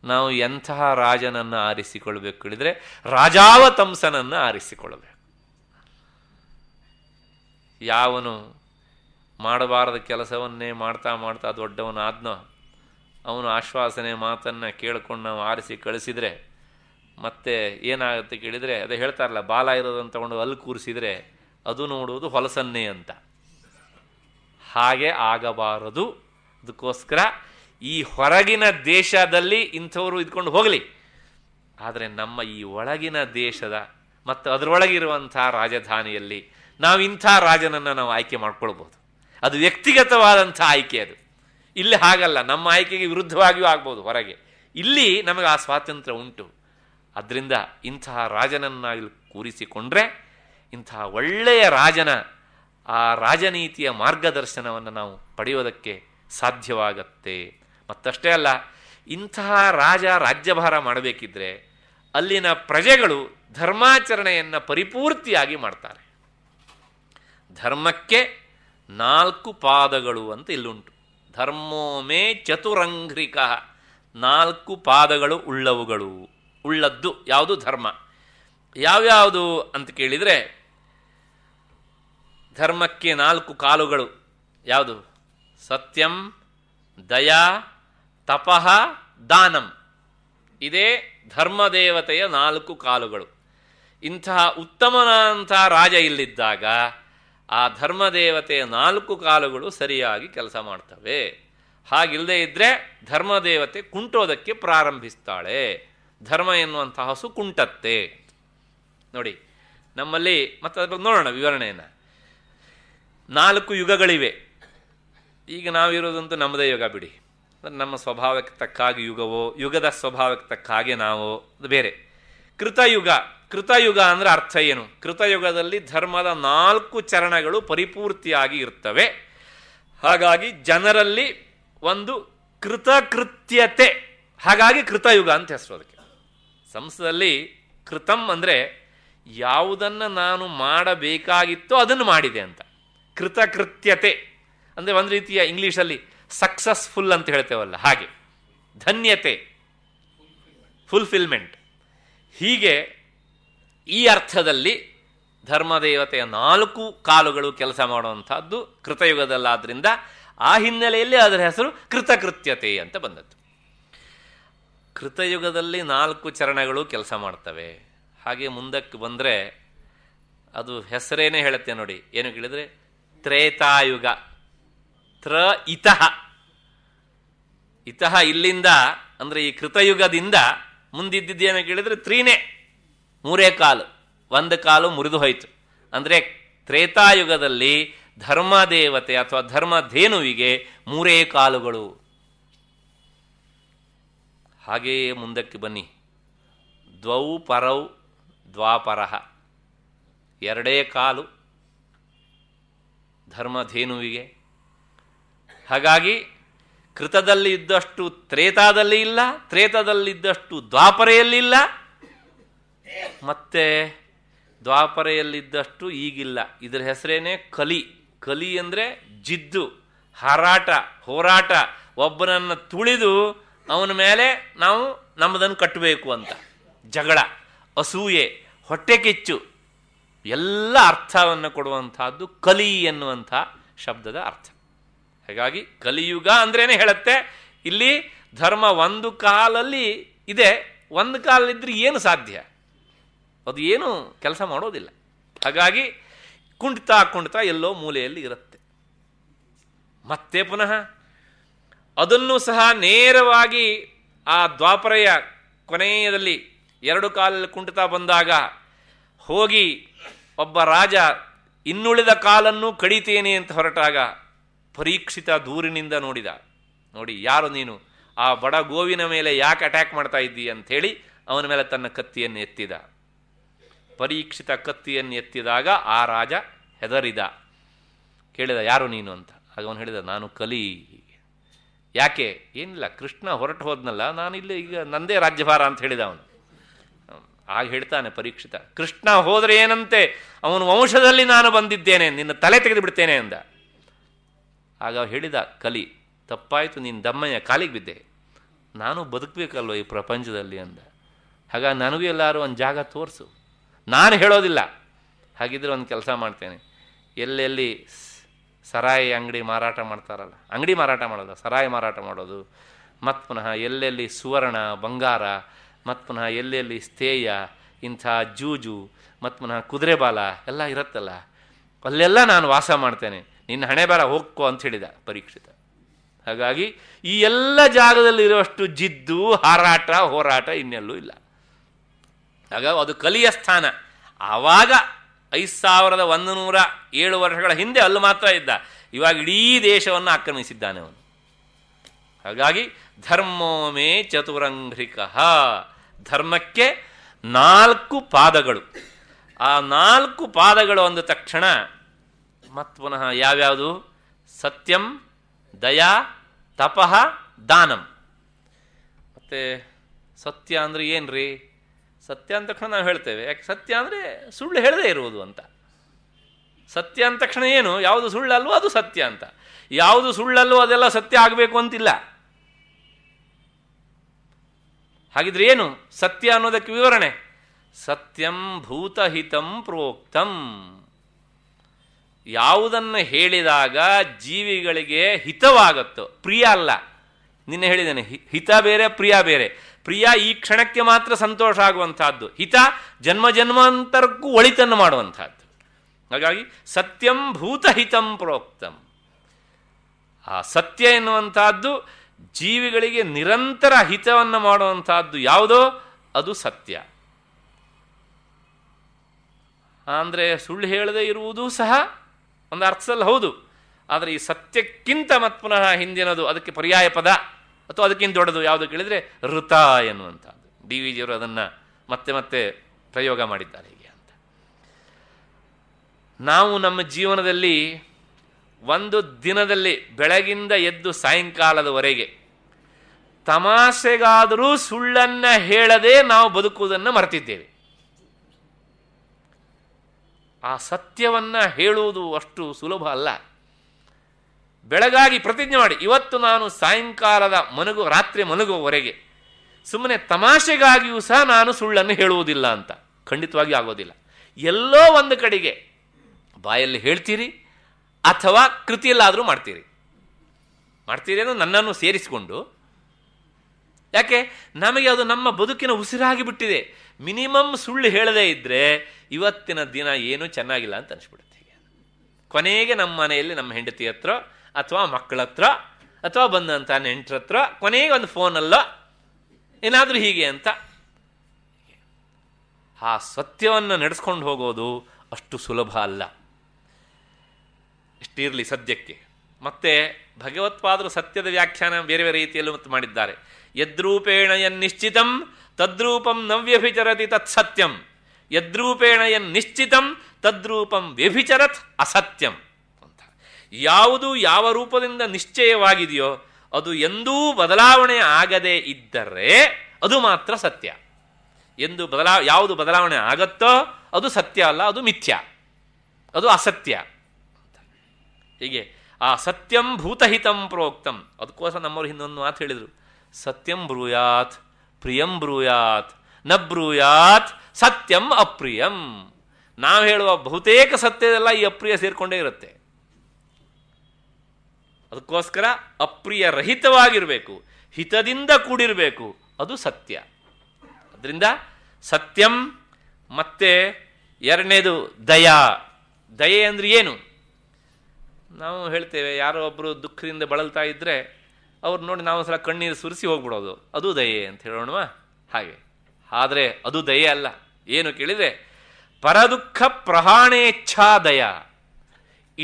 ನಾವು ಎಂತಹ ರಾಜನನ್ನು ಆರಿಸಿಕೊಳ್ಬೇಕು ಹೇಳಿದರೆ ರಾಜಾವತಂಸನನ್ನು ಆರಿಸಿಕೊಳ್ಬೇಕು ಯಾವನು ಮಾಡಬಾರದ ಕೆಲಸವನ್ನೇ ಮಾಡ್ತಾ ಮಾಡ್ತಾ ದೊಡ್ಡವನಾದ್ನೋ ಅವನು ಆಶ್ವಾಸನೆ ಮಾತನ್ನು ಕೇಳಿಕೊಂಡು ನಾವು ಆರಿಸಿ ಕಳಿಸಿದರೆ ಮತ್ತೆ ಏನಾಗುತ್ತೆ ಕೇಳಿದರೆ ಅದೇ ಹೇಳ್ತಾರಲ್ಲ ಬಾಲ ಇರೋದನ್ನು ತಗೊಂಡು ಅಲ್ಲಿ ಕೂರಿಸಿದರೆ ಅದು ನೋಡುವುದು ಹೊಲಸನ್ನೇ ಅಂತ ಹಾಗೆ ಆಗಬಾರದು ಅದಕ್ಕೋಸ್ಕರ ಈ ಹೊರಗಿನ ದೇಶದಲ್ಲಿ ಇಂಥವರು ಇದ್ಕೊಂಡು ಹೋಗಲಿ ಆದರೆ ನಮ್ಮ ಈ ಒಳಗಿನ ದೇಶದ ಮತ್ತು ಅದರೊಳಗಿರುವಂಥ ರಾಜಧಾನಿಯಲ್ಲಿ ನಾವು ಇಂಥ ರಾಜನನ್ನು ನಾವು ಆಯ್ಕೆ ಮಾಡ್ಕೊಳ್ಬೋದು ಅದು ವ್ಯಕ್ತಿಗತವಾದಂಥ ಆಯ್ಕೆ ಅದು ಇಲ್ಲಿ ಹಾಗಲ್ಲ ನಮ್ಮ ಆಯ್ಕೆಗೆ ವಿರುದ್ಧವಾಗಿಯೂ ಆಗ್ಬೋದು ಹೊರಗೆ ಇಲ್ಲಿ ನಮಗೆ ಆ ಸ್ವಾತಂತ್ರ್ಯ ಉಂಟು ಅದರಿಂದ ಇಂತಹ ರಾಜನನ್ನು ಇಲ್ಲಿ ಕೂರಿಸಿಕೊಂಡ್ರೆ ಇಂತಹ ಒಳ್ಳೆಯ ರಾಜನ ಆ ರಾಜನೀತಿಯ ಮಾರ್ಗದರ್ಶನವನ್ನು ನಾವು ಪಡೆಯೋದಕ್ಕೆ ಸಾಧ್ಯವಾಗತ್ತೆ ಮತ್ತಷ್ಟೇ ಅಲ್ಲ ಇಂತಹ ರಾಜ ರಾಜ್ಯಭಾರ ಮಾಡಬೇಕಿದ್ರೆ ಅಲ್ಲಿನ ಪ್ರಜೆಗಳು ಧರ್ಮಾಚರಣೆಯನ್ನು ಪರಿಪೂರ್ತಿಯಾಗಿ ಮಾಡ್ತಾರೆ ಧರ್ಮಕ್ಕೆ ನಾಲ್ಕು ಪಾದಗಳು ಅಂತ ಇಲ್ಲುಂಟು ಧರ್ಮೋಮೇ ಚತುರಂಘ್ರಿಕ ನಾಲ್ಕು ಪಾದಗಳು ಉಳ್ಳವುಗಳು ಉಳ್ಳದ್ದು ಯಾವುದು ಧರ್ಮ ಯಾವ್ಯಾವುದು ಅಂತ ಕೇಳಿದರೆ ಧರ್ಮಕ್ಕೆ ನಾಲ್ಕು ಕಾಲುಗಳು ಯಾವುದು ಸತ್ಯಂ ದಯಾ ತಪಃ ದಾನಂ ಇದೇ ಧರ್ಮದೇವತೆಯ ನಾಲ್ಕು ಕಾಲುಗಳು ಇಂತಹ ಉತ್ತಮನಾದಂಥ ರಾಜ ಇಲ್ಲಿದ್ದಾಗ ಆ ಧರ್ಮದೇವತೆಯ ನಾಲ್ಕು ಕಾಲುಗಳು ಸರಿಯಾಗಿ ಕೆಲಸ ಮಾಡ್ತವೆ ಹಾಗಿಲ್ಲದೆ ಇದ್ದರೆ ಧರ್ಮದೇವತೆ ಕುಂಟೋದಕ್ಕೆ ಪ್ರಾರಂಭಿಸ್ತಾಳೆ ಧರ್ಮ ಎನ್ನುವಂತಹ ಹಸು ಕುಂಟತ್ತೆ ನೋಡಿ ನಮ್ಮಲ್ಲಿ ಮತ್ತೆ ಅದ್ರ ನೋಡೋಣ ವಿವರಣೆಯನ್ನು ನಾಲ್ಕು ಯುಗಗಳಿವೆ ಈಗ ನಾವಿರೋದಂತೂ ನಮ್ಮದೇ ಯುಗ ಬಿಡಿ ನಮ್ಮ ಸ್ವಭಾವಕ್ಕೆ ತಕ್ಕ ಹಾಗೆ ಯುಗವೋ ಯುಗದ ಸ್ವಭಾವಕ್ಕೆ ತಕ್ಕ ಹಾಗೆ ನಾವು ಅದು ಬೇರೆ ಕೃತಯುಗ ಕೃತಯುಗ ಅಂದರೆ ಅರ್ಥ ಏನು ಕೃತಯುಗದಲ್ಲಿ ಧರ್ಮದ ನಾಲ್ಕು ಚರಣಗಳು ಪರಿಪೂರ್ತಿಯಾಗಿ ಇರ್ತವೆ ಹಾಗಾಗಿ ಜನರಲ್ಲಿ ಒಂದು ಕೃತಕೃತ್ಯತೆ ಹಾಗಾಗಿ ಕೃತಯುಗ ಅಂತ ಹೆಸರು ಅದಕ್ಕೆ ಸಂಸ್ಕೃತದಲ್ಲಿ ಕೃತಂ ಅಂದರೆ ಯಾವುದನ್ನು ನಾನು ಮಾಡಬೇಕಾಗಿತ್ತೋ ಅದನ್ನು ಮಾಡಿದೆ ಅಂತ ಕೃತಕೃತ್ಯತೆ ಅಂದರೆ ಒಂದು ರೀತಿಯ ಇಂಗ್ಲೀಷಲ್ಲಿ ಸಕ್ಸಸ್ಫುಲ್ ಅಂತ ಹೇಳ್ತೇವಲ್ಲ ಹಾಗೆ ಧನ್ಯತೆ ಫುಲ್ಫಿಲ್ಮೆಂಟ್ ಹೀಗೆ ಈ ಅರ್ಥದಲ್ಲಿ ಧರ್ಮದೇವತೆಯ ನಾಲ್ಕು ಕಾಲುಗಳು ಕೆಲಸ ಮಾಡುವಂಥದ್ದು ಕೃತಯುಗದಲ್ಲಾದ್ರಿಂದ ಆ ಹಿನ್ನೆಲೆಯಲ್ಲಿ ಅದರ ಹೆಸರು ಕೃತಕೃತ್ಯತೆ ಅಂತ ಬಂದದ್ದು ಕೃತಯುಗದಲ್ಲಿ ನಾಲ್ಕು ಚರಣಗಳು ಕೆಲಸ ಮಾಡ್ತವೆ ಹಾಗೆ ಮುಂದಕ್ಕೆ ಬಂದರೆ ಅದು ಹೆಸರೇನೆ ಹೇಳುತ್ತೆ ನೋಡಿ ಏನು ಕೇಳಿದರೆ ತ್ರೇತಾಯುಗ ತ್ರ ಇತಃ ಇತಃ ಇಲ್ಲಿಂದ ಅಂದರೆ ಈ ಕೃತಯುಗದಿಂದ ಮುಂದಿದ್ದೇನು ಕೇಳಿದರೆ ತ್ರೀನೇ ಮೂರೇ ಕಾಲು ಒಂದು ಕಾಲು ಮುರಿದು ಹೋಯಿತು ಅಂದರೆ ತ್ರೇತಾಯುಗದಲ್ಲಿ ಧರ್ಮದೇವತೆ ಅಥವಾ ಧರ್ಮಧೇನುವಿಗೆ ಮೂರೇ ಕಾಲುಗಳು ಹಾಗೆಯೇ ಮುಂದಕ್ಕೆ ಬನ್ನಿ ದ್ವೌ ಪರೌ ದ್ವಾಪರಃ ಎರಡೇ ಕಾಲು ಧರ್ಮಧೇನುವಿಗೆ ಹಾಗಾಗಿ ಕೃತದಲ್ಲಿ ಇದ್ದಷ್ಟು ತ್ರೇತಾದಲ್ಲಿ ಇಲ್ಲ ತ್ರೇತದಲ್ಲಿದ್ದಷ್ಟು ದ್ವಾಪರೆಯಲ್ಲಿಲ್ಲ ಮತ್ತೆ ದ್ವಾಪರೆಯಲ್ಲಿದ್ದಷ್ಟು ಈಗಿಲ್ಲ ಇದರ ಹೆಸರೇನೆ ಕಲಿ ಕಲಿ ಅಂದರೆ ಜಿದ್ದು ಹಾರಾಟ ಹೋರಾಟ ಒಬ್ಬನನ್ನು ತುಳಿದು ಅವನ ಮೇಲೆ ನಾವು ನಮ್ಮದನ್ನು ಕಟ್ಟಬೇಕು ಅಂತ ಜಗಳ ಅಸೂಯೆ ಹೊಟ್ಟೆ ಕಿಚ್ಚು ಎಲ್ಲ ಅರ್ಥವನ್ನು ಕೊಡುವಂಥದ್ದು ಕಲಿ ಎನ್ನುವಂಥ ಶಬ್ದದ ಅರ್ಥ ಹಾಗಾಗಿ ಕಲಿಯುಗ ಅಂದ್ರೇನೆ ಹೇಳುತ್ತೆ ಇಲ್ಲಿ ಧರ್ಮ ಒಂದು ಕಾಲಲ್ಲಿ ಇದೆ ಒಂದು ಕಾಲಲ್ಲಿದ್ದರೆ ಏನು ಸಾಧ್ಯ ಅದು ಏನು ಕೆಲಸ ಮಾಡೋದಿಲ್ಲ ಹಾಗಾಗಿ ಕುಂಟ್ತಾ ಕುಂಡಿತಾ ಎಲ್ಲೋ ಮೂಲೆಯಲ್ಲಿ ಇರುತ್ತೆ ಮತ್ತೆ ಪುನಃ ಅದನ್ನು ಸಹ ನೇರವಾಗಿ ಆ ದ್ವಾಪರೆಯ ಕೊನೆಯದಲ್ಲಿ ಎರಡು ಕಾಲಲ್ಲಿ ಕುಂಟಿತ ಬಂದಾಗ ಹೋಗಿ ಒಬ್ಬ ರಾಜ ಇನ್ನುಳಿದ ಕಾಲನ್ನು ಕಡಿತೇನೆ ಅಂತ ಹೊರಟಾಗ ಪರೀಕ್ಷಿತ ದೂರಿನಿಂದ ನೋಡಿದ ನೋಡಿ ಯಾರು ನೀನು ಆ ಬಡ ಗೋವಿನ ಮೇಲೆ ಯಾಕೆ ಅಟ್ಯಾಕ್ ಮಾಡ್ತಾ ಇದ್ದೀ ಅಂಥೇಳಿ ಅವನ ಮೇಲೆ ತನ್ನ ಕತ್ತಿಯನ್ನು ಎತ್ತಿದ ಪರೀಕ್ಷಿತ ಕತ್ತಿಯನ್ನು ಎತ್ತಿದಾಗ ಆ ರಾಜ ಹೆದರಿದ ಕೇಳಿದ ಯಾರು ನೀನು ಅಂತ ಆಗ ಅವನು ಹೇಳಿದ ನಾನು ಕಲಿ ಯಾಕೆ ಏನಿಲ್ಲ ಕೃಷ್ಣ ಹೊರಟು ಹೋದ್ನಲ್ಲ ನಾನಿಲ್ಲಿ ಈಗ ನಂದೇ ರಾಜ್ಯಭಾರ ಅಂತ ಹೇಳಿದ ಅವನು ಆಗ ಹೇಳ್ತಾನೆ ಪರೀಕ್ಷಿತ ಕೃಷ್ಣ ಹೋದರೆ ಏನಂತೆ ಅವನು ವಂಶದಲ್ಲಿ ನಾನು ಬಂದಿದ್ದೇನೆ ನಿನ್ನ ತಲೆ ತೆಗೆದು ಬಿಡ್ತೇನೆ ಅಂದ ಆಗ ಹೇಳಿದ ಕಲಿ ತಪ್ಪಾಯಿತು ನಿನ್ನ ದಮ್ಮಯ್ಯ ಕಾಲಿಗೆ ಬಿದ್ದೆ ನಾನು ಬದುಕಬೇಕಲ್ವ ಈ ಪ್ರಪಂಚದಲ್ಲಿ ಅಂದ ಹಾಗ ನನಗೂ ಎಲ್ಲರೂ ಒಂದು ಜಾಗ ತೋರಿಸು ನಾನು ಹೇಳೋದಿಲ್ಲ ಹಾಗಿದ್ರೆ ಒಂದು ಕೆಲಸ ಮಾಡ್ತೇನೆ ಎಲ್ಲೆಲ್ಲಿ ಸರಾಯಿ ಅಂಗಡಿ ಮಾರಾಟ ಮಾಡ್ತಾರಲ್ಲ ಅಂಗಡಿ ಮಾರಾಟ ಮಾಡೋದು ಸರಾಯಿ ಮಾರಾಟ ಮಾಡೋದು ಮತ್ತು ಪುನಃ ಎಲ್ಲೆಲ್ಲಿ ಸುವರ್ಣ ಬಂಗಾರ ಮತ್ತು ಪುನಃ ಎಲ್ಲೆಲ್ಲಿ ಸ್ಥೇಯ ಇಂಥ ಜೂಜು ಮತ್ತು ಪುನಃ ಕುದುರೆ ಬಾಲ ಎಲ್ಲ ಇರುತ್ತಲ್ಲ ಅಲ್ಲೆಲ್ಲ ನಾನು ವಾಸ ಮಾಡ್ತೇನೆ ನಿನ್ನ ಹಣೆ ಬರ ಹೋಗ್ಕೋ ಅಂತ ಹೇಳಿದ ಪರೀಕ್ಷಿತ ಹಾಗಾಗಿ ಈ ಎಲ್ಲ ಜಾಗದಲ್ಲಿರುವಷ್ಟು ಜಿದ್ದು ಹಾರಾಟ ಹೋರಾಟ ಇನ್ನೆಲ್ಲೂ ಇಲ್ಲ ಹಾಗಾಗಿ ಅದು ಕಲಿಯ ಸ್ಥಾನ ಆವಾಗ ಐದು ಸಾವಿರದ ಒಂದು ನೂರ ಏಳು ವರ್ಷಗಳ ಹಿಂದೆ ಅಲ್ಲಿ ಮಾತ್ರ ಇದ್ದ ಇವಾಗ ಇಡೀ ದೇಶವನ್ನು ಆಕ್ರಮಿಸಿದ್ದಾನೆ ಅವನು ಹಾಗಾಗಿ ಧರ್ಮೋಮೇ ಚತುರಂಘ್ರಿಕ ಧರ್ಮಕ್ಕೆ ನಾಲ್ಕು ಪಾದಗಳು ಆ ನಾಲ್ಕು ಪಾದಗಳು ಅಂದ ತಕ್ಷಣ ಮತ್ ಪುನಃ ಯಾವ್ಯಾವುದು ಸತ್ಯಂ ದಯಾ ತಪಃ ದಾನಂ ಮತ್ತು ಸತ್ಯ ಅಂದರೆ ಏನು ರೀ ಸತ್ಯ ಅಂದ ತಕ್ಷಣ ನಾವು ಹೇಳ್ತೇವೆ ಯಾಕೆ ಸತ್ಯ ಅಂದರೆ ಸುಳ್ಳು ಹೇಳದೇ ಇರುವುದು ಅಂತ ಸತ್ಯ ಅಂದ ತಕ್ಷಣ ಏನು ಯಾವುದು ಸುಳ್ಳಲ್ವೋ ಅದು ಸತ್ಯ ಅಂತ ಯಾವುದು ಸುಳ್ಳಲ್ಲೋ ಅದೆಲ್ಲ ಸತ್ಯ ಆಗಬೇಕು ಅಂತಿಲ್ಲ ಹಾಗಿದ್ರೆ ಏನು ಸತ್ಯ ಅನ್ನೋದಕ್ಕೆ ವಿವರಣೆ ಸತ್ಯಂ ಭೂತಹಿತಂ ಪ್ರೋಕ್ತಂ ಯಾವುದನ್ನು ಹೇಳಿದಾಗ ಜೀವಿಗಳಿಗೆ ಹಿತವಾಗುತ್ತೋ ಪ್ರಿಯ ಅಲ್ಲ ನಿನ್ನೆ ಹೇಳಿದ್ದೇನೆ ಹಿತ ಬೇರೆ ಪ್ರಿಯ ಬೇರೆ ಪ್ರಿಯ ಈ ಕ್ಷಣಕ್ಕೆ ಮಾತ್ರ ಸಂತೋಷ ಆಗುವಂತಹದ್ದು ಹಿತ ಜನ್ಮ ಜನ್ಮಾಂತರಕ್ಕೂ ಒಳಿತನ್ನು ಮಾಡುವಂತಹದ್ದು ಹಾಗಾಗಿ ಸತ್ಯಂ ಭೂತಹಿತಂ ಪ್ರೋಕ್ತಂ ಆ ಸತ್ಯ ಎನ್ನುವಂತಹದ್ದು ಜೀವಿಗಳಿಗೆ ನಿರಂತರ ಹಿತವನ್ನು ಮಾಡುವಂತಹದ್ದು ಯಾವುದೋ ಅದು ಸತ್ಯ ಅಂದರೆ ಸುಳ್ಳು ಹೇಳದೇ ಇರುವುದೂ ಸಹ ಒಂದು ಅರ್ಥದಲ್ಲಿ ಹೌದು ಆದರೆ ಈ ಸತ್ಯಕ್ಕಿಂತ ಪುನಃ ಹಿಂದಿನದು ಅದಕ್ಕೆ ಪರ್ಯಾಯ ಪದ ಅಥವಾ ಅದಕ್ಕಿಂತ ದೊಡ್ಡದು ಯಾವುದು ಕೇಳಿದರೆ ಋತ ಎನ್ನುವಂಥದ್ದು ಡಿ ವಿ ಜಿಯವರು ಅದನ್ನು ಮತ್ತೆ ಮತ್ತೆ ಪ್ರಯೋಗ ಮಾಡಿದ್ದಾರೆ ಹೀಗೆ ಅಂತ ನಾವು ನಮ್ಮ ಜೀವನದಲ್ಲಿ ಒಂದು ದಿನದಲ್ಲಿ ಬೆಳಗಿಂದ ಎದ್ದು ಸಾಯಂಕಾಲದವರೆಗೆ ತಮಾಷೆಗಾದರೂ ಸುಳ್ಳನ್ನು ಹೇಳದೆ ನಾವು ಬದುಕುವುದನ್ನು ಮರೆತಿದ್ದೇವೆ ಆ ಸತ್ಯವನ್ನು ಹೇಳುವುದು ಅಷ್ಟು ಸುಲಭ ಅಲ್ಲ ಬೆಳಗಾಗಿ ಪ್ರತಿಜ್ಞೆ ಮಾಡಿ ಇವತ್ತು ನಾನು ಸಾಯಂಕಾಲದ ಮನಗು ರಾತ್ರಿ ಮನಗುವವರೆಗೆ ಸುಮ್ಮನೆ ತಮಾಷೆಗಾಗಿಯೂ ಸಹ ನಾನು ಸುಳ್ಳನ್ನು ಹೇಳುವುದಿಲ್ಲ ಅಂತ ಖಂಡಿತವಾಗಿ ಆಗೋದಿಲ್ಲ ಎಲ್ಲೋ ಒಂದು ಕಡೆಗೆ ಬಾಯಲ್ಲಿ ಹೇಳ್ತೀರಿ ಅಥವಾ ಕೃತಿಯಲ್ಲಾದರೂ ಮಾಡ್ತೀರಿ ಮಾಡ್ತೀರಿ ನನ್ನನ್ನು ಸೇರಿಸಿಕೊಂಡು ಯಾಕೆ ನಮಗೆ ಅದು ನಮ್ಮ ಬದುಕಿನ ಉಸಿರಾಗಿ ಬಿಟ್ಟಿದೆ ಮಿನಿಮಮ್ ಸುಳ್ಳು ಹೇಳದೇ ಇದ್ದರೆ ಇವತ್ತಿನ ದಿನ ಏನೂ ಚೆನ್ನಾಗಿಲ್ಲ ಅಂತ ಅನಿಸ್ಬಿಡುತ್ತೆ ಕೊನೆಗೆ ನಮ್ಮ ಮನೆಯಲ್ಲಿ ನಮ್ಮ ಹೆಂಡತಿ ಹತ್ರ ಅಥವಾ ಮಕ್ಕಳ ಹತ್ರ ಅಥವಾ ಬಂದಂಥ ನೆಂಟ್ರ ಹತ್ರ ಕೊನೆಗೆ ಒಂದು ಅಲ್ಲ ಏನಾದರೂ ಹೀಗೆ ಅಂತ ಆ ಸತ್ಯವನ್ನು ನಡೆಸ್ಕೊಂಡು ಹೋಗೋದು ಅಷ್ಟು ಸುಲಭ ಅಲ್ಲ ಇಷ್ಟಿರಲಿ ಸದ್ಯಕ್ಕೆ ಮತ್ತೆ ಭಗವತ್ಪಾದರು ಸತ್ಯದ ವ್ಯಾಖ್ಯಾನ ಬೇರೆ ಬೇರೆ ರೀತಿಯಲ್ಲೂ ಮತ್ತು ಮಾಡಿದ್ದಾರೆ ಯದ್ರೂಪೇಣ ನಿಶ್ಚಿತಂ ತದ್ರೂಪಂ ತತ್ ಸತ್ಯಂ ಯದ್ರೂಪೇಣ ನಿಶ್ಚಿತಂ ತದ್ರೂಪಂ ವ್ಯಭಿಚರತ್ ಅಸತ್ಯಂ ಅಂತ ಯಾವುದು ಯಾವ ರೂಪದಿಂದ ನಿಶ್ಚಯವಾಗಿದೆಯೋ ಅದು ಎಂದೂ ಬದಲಾವಣೆ ಆಗದೆ ಇದ್ದರೆ ಅದು ಮಾತ್ರ ಸತ್ಯ ಎಂದು ಬದಲಾ ಯಾವುದು ಬದಲಾವಣೆ ಆಗತ್ತೋ ಅದು ಸತ್ಯ ಅಲ್ಲ ಅದು ಮಿಥ್ಯ ಅದು ಅಸತ್ಯ ಹೀಗೆ ಆ ಸತ್ಯಂ ಭೂತಹಿತಂ ಪ್ರೋಕ್ತಂ ಅದಕ್ಕೋಸ್ಕರ ನಮ್ಮವರು ಹಿಂದೊಂದು ಮಾತು ಹೇಳಿದರು ಸತ್ಯಂ ಬ್ರೂಯಾತ್ ಪ್ರಿಯಂ ಬ್ರೂಯಾತ್ ನ ಬ್ರೂಯಾತ್ ಸತ್ಯಂ ಅಪ್ರಿಯಂ ನಾವು ಹೇಳುವ ಬಹುತೇಕ ಸತ್ಯದೆಲ್ಲ ಈ ಅಪ್ರಿಯ ಸೇರಿಕೊಂಡೇ ಇರುತ್ತೆ ಅದಕ್ಕೋಸ್ಕರ ಅಪ್ರಿಯ ರಹಿತವಾಗಿರಬೇಕು ಹಿತದಿಂದ ಕೂಡಿರಬೇಕು ಅದು ಸತ್ಯ ಅದರಿಂದ ಸತ್ಯಂ ಮತ್ತೆ ಎರಡನೇದು ದಯಾ ದಯೆ ಅಂದ್ರೆ ಏನು ನಾವು ಹೇಳ್ತೇವೆ ಯಾರೋ ಒಬ್ಬರು ದುಃಖದಿಂದ ಬಳಲ್ತಾ ಇದ್ದರೆ ಅವ್ರು ನೋಡಿ ನಾವು ಸಲ ಕಣ್ಣೀರು ಸುರಿಸಿ ಹೋಗ್ಬಿಡೋದು ಅದು ದಯೆ ಅಂತ ಹೇಳೋಣ ಹಾಗೆ ಆದರೆ ಅದು ದಯೆ ಅಲ್ಲ ಏನು ಕೇಳಿದರೆ ಪರದುಃಖ ದಯ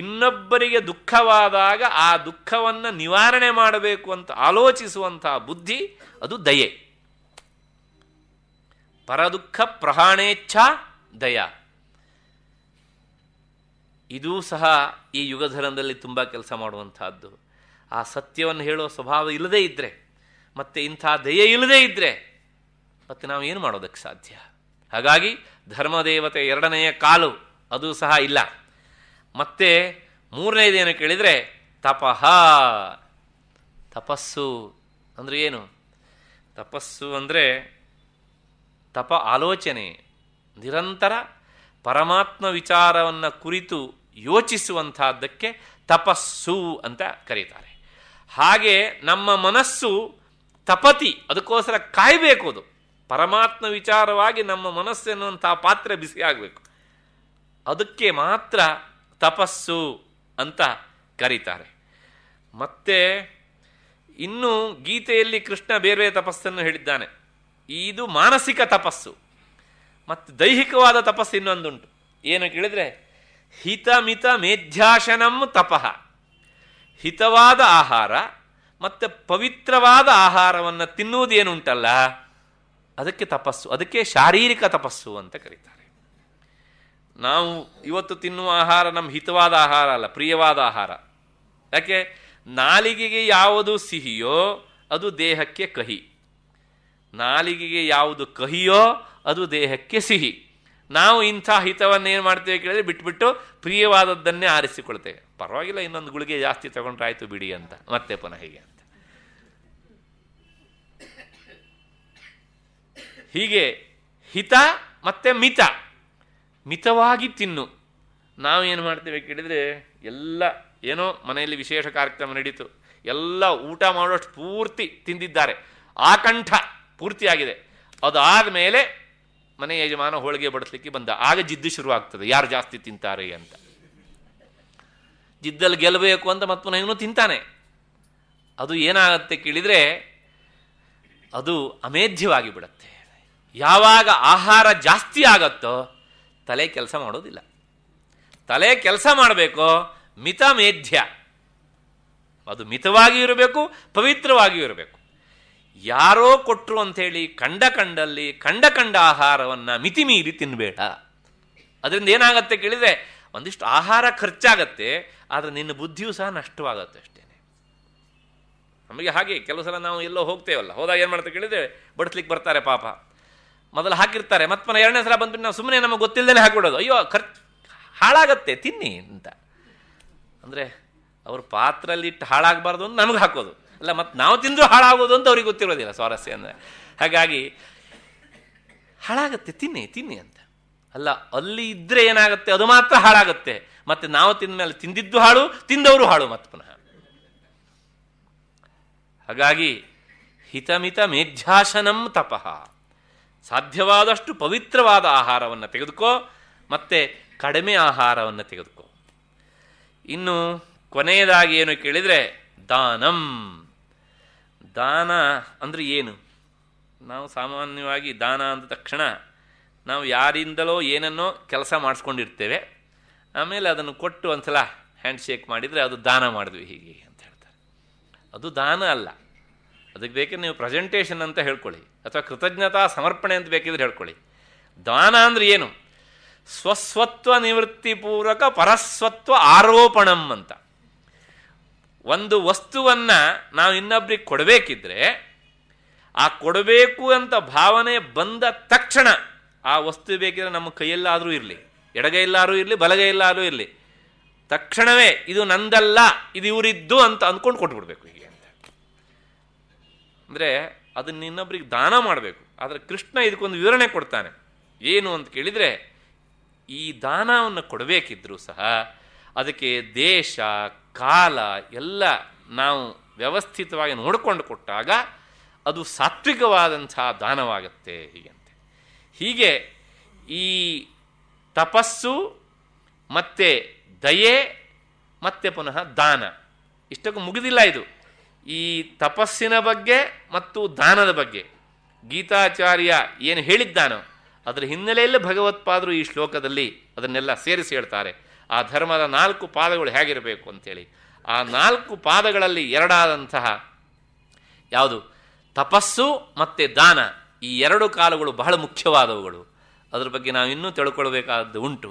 ಇನ್ನೊಬ್ಬರಿಗೆ ದುಃಖವಾದಾಗ ಆ ದುಃಖವನ್ನು ನಿವಾರಣೆ ಮಾಡಬೇಕು ಅಂತ ಆಲೋಚಿಸುವಂತಹ ಬುದ್ಧಿ ಅದು ದಯೆ ಪರದುಃಖ ಪ್ರಹಾಣೇಚ್ಛಾ ದಯ ಇದೂ ಸಹ ಈ ಯುಗಧರಂದಲ್ಲಿ ತುಂಬ ಕೆಲಸ ಮಾಡುವಂತಹದ್ದು ಆ ಸತ್ಯವನ್ನು ಹೇಳೋ ಸ್ವಭಾವ ಇಲ್ಲದೇ ಇದ್ದರೆ ಮತ್ತು ಇಂಥ ದಯೆ ಇಲ್ಲದೇ ಇದ್ದರೆ ಮತ್ತು ನಾವು ಏನು ಮಾಡೋದಕ್ಕೆ ಸಾಧ್ಯ ಹಾಗಾಗಿ ಧರ್ಮದೇವತೆ ಎರಡನೆಯ ಕಾಲು ಅದು ಸಹ ಇಲ್ಲ ಮತ್ತೆ ಮೂರನೇದೇನು ಕೇಳಿದರೆ ತಪಃ ತಪಸ್ಸು ಅಂದರೆ ಏನು ತಪಸ್ಸು ಅಂದರೆ ತಪ ಆಲೋಚನೆ ನಿರಂತರ ಪರಮಾತ್ಮ ವಿಚಾರವನ್ನು ಕುರಿತು ಯೋಚಿಸುವಂಥದ್ದಕ್ಕೆ ತಪಸ್ಸು ಅಂತ ಕರೀತಾರೆ ಹಾಗೆ ನಮ್ಮ ಮನಸ್ಸು ತಪತಿ ಅದಕ್ಕೋಸ್ಕರ ಕಾಯಬೇಕು ಅದು ಪರಮಾತ್ಮ ವಿಚಾರವಾಗಿ ನಮ್ಮ ಮನಸ್ಸು ಎನ್ನುವಂಥ ಪಾತ್ರೆ ಬಿಸಿ ಆಗಬೇಕು ಅದಕ್ಕೆ ಮಾತ್ರ ತಪಸ್ಸು ಅಂತ ಕರೀತಾರೆ ಮತ್ತೆ ಇನ್ನು ಗೀತೆಯಲ್ಲಿ ಕೃಷ್ಣ ಬೇರೆ ಬೇರೆ ತಪಸ್ಸನ್ನು ಹೇಳಿದ್ದಾನೆ ಇದು ಮಾನಸಿಕ ತಪಸ್ಸು ಮತ್ತು ದೈಹಿಕವಾದ ತಪಸ್ಸು ಇನ್ನೊಂದುಂಟು ಏನು ಕೇಳಿದ್ರೆ ಹಿತಮಿತ ಮೇಧ್ಯಾಶನಂ ತಪಃ ಹಿತವಾದ ಆಹಾರ ಮತ್ತು ಪವಿತ್ರವಾದ ಆಹಾರವನ್ನು ತಿನ್ನುವುದೇನುಂಟಲ್ಲ ಅದಕ್ಕೆ ತಪಸ್ಸು ಅದಕ್ಕೆ ಶಾರೀರಿಕ ತಪಸ್ಸು ಅಂತ ಕರೀತಾರೆ ನಾವು ಇವತ್ತು ತಿನ್ನುವ ಆಹಾರ ನಮ್ಮ ಹಿತವಾದ ಆಹಾರ ಅಲ್ಲ ಪ್ರಿಯವಾದ ಆಹಾರ ಯಾಕೆ ನಾಲಿಗೆಗೆ ಯಾವುದು ಸಿಹಿಯೋ ಅದು ದೇಹಕ್ಕೆ ಕಹಿ ನಾಲಿಗೆಗೆ ಯಾವುದು ಕಹಿಯೋ ಅದು ದೇಹಕ್ಕೆ ಸಿಹಿ ನಾವು ಇಂಥ ಹಿತವನ್ನು ಏನು ಮಾಡ್ತೇವೆ ಕೇಳಿದ್ರೆ ಬಿಟ್ಬಿಟ್ಟು ಪ್ರಿಯವಾದದ್ದನ್ನೇ ಆರಿಸಿಕೊಳ್ತೇವೆ ಪರವಾಗಿಲ್ಲ ಇನ್ನೊಂದು ಗುಳಿಗೆ ಜಾಸ್ತಿ ತಗೊಂಡ್ರೆ ಆಯಿತು ಬಿಡಿ ಅಂತ ಮತ್ತೆ ಪುನಃ ಹೀಗೆ ಅಂತ ಹೀಗೆ ಹಿತ ಮತ್ತೆ ಮಿತ ಮಿತವಾಗಿ ತಿನ್ನು ನಾವೇನು ಮಾಡ್ತೇವೆ ಕೇಳಿದರೆ ಎಲ್ಲ ಏನೋ ಮನೆಯಲ್ಲಿ ವಿಶೇಷ ಕಾರ್ಯಕ್ರಮ ನಡೀತು ಎಲ್ಲ ಊಟ ಮಾಡೋಷ್ಟು ಪೂರ್ತಿ ತಿಂದಿದ್ದಾರೆ ಆಕಂಠ ಪೂರ್ತಿಯಾಗಿದೆ ಅದಾದ ಮೇಲೆ ಮನೆ ಯಜಮಾನ ಹೋಳಿಗೆ ಬಡಿಸ್ಲಿಕ್ಕೆ ಬಂದ ಆಗ ಜಿದ್ದು ಶುರುವಾಗ್ತದೆ ಯಾರು ಜಾಸ್ತಿ ತಿಂತಾರೆ ಅಂತ ಜಿದ್ದಲ್ಲಿ ಗೆಲ್ಲಬೇಕು ಅಂತ ಮತ್ತು ಇವನು ತಿಂತಾನೆ ಅದು ಏನಾಗುತ್ತೆ ಕೇಳಿದರೆ ಅದು ಅಮೇಧ್ಯವಾಗಿ ಬಿಡುತ್ತೆ ಯಾವಾಗ ಆಹಾರ ಜಾಸ್ತಿ ಆಗತ್ತೋ ತಲೆ ಕೆಲಸ ಮಾಡೋದಿಲ್ಲ ತಲೆ ಕೆಲಸ ಮಾಡಬೇಕೋ ಮಿತಮೇಧ್ಯ ಅದು ಮಿತವಾಗಿಯೂ ಇರಬೇಕು ಪವಿತ್ರವಾಗಿಯೂ ಇರಬೇಕು ಯಾರೋ ಕೊಟ್ಟರು ಅಂಥೇಳಿ ಕಂಡ ಕಂಡಲ್ಲಿ ಕಂಡ ಕಂಡ ಆಹಾರವನ್ನು ಮಿತಿ ಮೀರಿ ತಿನ್ನಬೇಡ ಅದರಿಂದ ಏನಾಗತ್ತೆ ಕೇಳಿದರೆ ಒಂದಿಷ್ಟು ಆಹಾರ ಖರ್ಚಾಗತ್ತೆ ಆದರೆ ನಿನ್ನ ಬುದ್ಧಿಯು ಸಹ ನಷ್ಟವಾಗುತ್ತೆ ಅಷ್ಟೇ ನಮಗೆ ಹಾಗೆ ಕೆಲವು ಸಲ ನಾವು ಎಲ್ಲೋ ಹೋಗ್ತೇವಲ್ಲ ಹೋದಾಗ ಏನು ಮಾಡ್ತೇವೆ ಕೇಳಿದ್ರೆ ಬಡಿಸ್ಲಿಕ್ಕೆ ಬರ್ತಾರೆ ಪಾಪ ಮೊದಲು ಹಾಕಿರ್ತಾರೆ ಮತ್ತೆ ಮನೆ ಎರಡನೇ ಸಲ ಬಂದ್ಬಿಟ್ಟು ನಾವು ಸುಮ್ಮನೆ ನಮಗೆ ಗೊತ್ತಿಲ್ಲದೇ ಹಾಕಿಬಿಡೋದು ಅಯ್ಯೋ ಖರ್ಚು ಹಾಳಾಗತ್ತೆ ತಿನ್ನಿ ಅಂತ ಅಂದರೆ ಪಾತ್ರಲ್ಲಿ ಇಟ್ಟು ಹಾಳಾಗಬಾರ್ದು ಅಂತ ನಮಗೆ ಹಾಕೋದು ಅಲ್ಲ ಮತ್ತು ನಾವು ತಿಂದರೂ ಹಾಳಾಗೋದು ಅಂತ ಅವ್ರಿಗೆ ಗೊತ್ತಿರೋದಿಲ್ಲ ಸ್ವಾರಸ್ಯ ಅಂದರೆ ಹಾಗಾಗಿ ಹಾಳಾಗತ್ತೆ ತಿನ್ನಿ ತಿನ್ನಿ ಅಂತ ಅಲ್ಲ ಅಲ್ಲಿ ಇದ್ದರೆ ಏನಾಗುತ್ತೆ ಅದು ಮಾತ್ರ ಹಾಳಾಗುತ್ತೆ ಮತ್ತೆ ನಾವು ತಿಂದ ಮೇಲೆ ತಿಂದಿದ್ದು ಹಾಳು ತಿಂದವರು ಹಾಳು ಮತ್ತೆ ಪುನಃ ಹಾಗಾಗಿ ಹಿತಮಿತ ಮೇಧ್ಯಾಶನಂ ತಪಃ ಸಾಧ್ಯವಾದಷ್ಟು ಪವಿತ್ರವಾದ ಆಹಾರವನ್ನು ತೆಗೆದುಕೋ ಮತ್ತೆ ಕಡಿಮೆ ಆಹಾರವನ್ನು ತೆಗೆದುಕೋ ಇನ್ನು ಕೊನೆಯದಾಗಿ ಏನು ಕೇಳಿದರೆ ದಾನಂ ದಾನ ಅಂದರೆ ಏನು ನಾವು ಸಾಮಾನ್ಯವಾಗಿ ದಾನ ಅಂದ ತಕ್ಷಣ ನಾವು ಯಾರಿಂದಲೋ ಏನನ್ನೋ ಕೆಲಸ ಮಾಡಿಸ್ಕೊಂಡಿರ್ತೇವೆ ಆಮೇಲೆ ಅದನ್ನು ಕೊಟ್ಟು ಒಂದು ಸಲ ಹ್ಯಾಂಡ್ ಶೇಕ್ ಮಾಡಿದರೆ ಅದು ದಾನ ಮಾಡಿದ್ವಿ ಹೀಗೆ ಅಂತ ಹೇಳ್ತಾರೆ ಅದು ದಾನ ಅಲ್ಲ ಅದಕ್ಕೆ ಬೇಕಿದ್ರೆ ನೀವು ಪ್ರೆಸೆಂಟೇಷನ್ ಅಂತ ಹೇಳ್ಕೊಳ್ಳಿ ಅಥವಾ ಕೃತಜ್ಞತಾ ಸಮರ್ಪಣೆ ಅಂತ ಬೇಕಿದ್ರೆ ಹೇಳ್ಕೊಳ್ಳಿ ದಾನ ಅಂದರೆ ಏನು ಸ್ವಸ್ವತ್ವ ನಿವೃತ್ತಿಪೂರ್ವಕ ಪರಸ್ವತ್ವ ಆರೋಪಣಂ ಅಂತ ಒಂದು ವಸ್ತುವನ್ನು ನಾವು ಇನ್ನೊಬ್ರಿಗೆ ಕೊಡಬೇಕಿದ್ರೆ ಆ ಕೊಡಬೇಕು ಅಂತ ಭಾವನೆ ಬಂದ ತಕ್ಷಣ ಆ ವಸ್ತು ಬೇಕಿದ್ರೆ ನಮ್ಮ ಕೈಯಲ್ಲಾದರೂ ಇರಲಿ ಎಡಗೈಯಲ್ಲಾದರೂ ಇರಲಿ ಬಲಗೈಯಲ್ಲಾದರೂ ಇರಲಿ ತಕ್ಷಣವೇ ಇದು ನಂದಲ್ಲ ಇದು ಇವರಿದ್ದು ಅಂತ ಅಂದ್ಕೊಂಡು ಕೊಟ್ಬಿಡ್ಬೇಕು ಹೀಗೆ ಅಂತ ಅಂದರೆ ಅದನ್ನ ಇನ್ನೊಬ್ರಿಗೆ ದಾನ ಮಾಡಬೇಕು ಆದರೆ ಕೃಷ್ಣ ಇದಕ್ಕೊಂದು ವಿವರಣೆ ಕೊಡ್ತಾನೆ ಏನು ಅಂತ ಕೇಳಿದರೆ ಈ ದಾನವನ್ನು ಕೊಡಬೇಕಿದ್ರೂ ಸಹ ಅದಕ್ಕೆ ದೇಶ ಕಾಲ ಎಲ್ಲ ನಾವು ವ್ಯವಸ್ಥಿತವಾಗಿ ನೋಡಿಕೊಂಡು ಕೊಟ್ಟಾಗ ಅದು ಸಾತ್ವಿಕವಾದಂಥ ದಾನವಾಗುತ್ತೆ ಹೀಗೆ ಅಂತ ಹೀಗೆ ಈ ತಪಸ್ಸು ಮತ್ತು ದಯೆ ಮತ್ತೆ ಪುನಃ ದಾನ ಇಷ್ಟಕ್ಕೂ ಮುಗಿದಿಲ್ಲ ಇದು ಈ ತಪಸ್ಸಿನ ಬಗ್ಗೆ ಮತ್ತು ದಾನದ ಬಗ್ಗೆ ಗೀತಾಚಾರ್ಯ ಏನು ಹೇಳಿದ್ದಾನೋ ಅದರ ಹಿನ್ನೆಲೆಯಲ್ಲಿ ಭಗವತ್ಪಾದರು ಈ ಶ್ಲೋಕದಲ್ಲಿ ಅದನ್ನೆಲ್ಲ ಸೇರಿಸಿ ಹೇಳ್ತಾರೆ ಆ ಧರ್ಮದ ನಾಲ್ಕು ಪಾದಗಳು ಹೇಗಿರಬೇಕು ಅಂತೇಳಿ ಆ ನಾಲ್ಕು ಪಾದಗಳಲ್ಲಿ ಎರಡಾದಂತಹ ಯಾವುದು ತಪಸ್ಸು ಮತ್ತು ದಾನ ಈ ಎರಡು ಕಾಲುಗಳು ಬಹಳ ಮುಖ್ಯವಾದವುಗಳು ಅದರ ಬಗ್ಗೆ ನಾವು ಇನ್ನೂ ತಿಳ್ಕೊಳ್ಬೇಕಾದ್ದು ಉಂಟು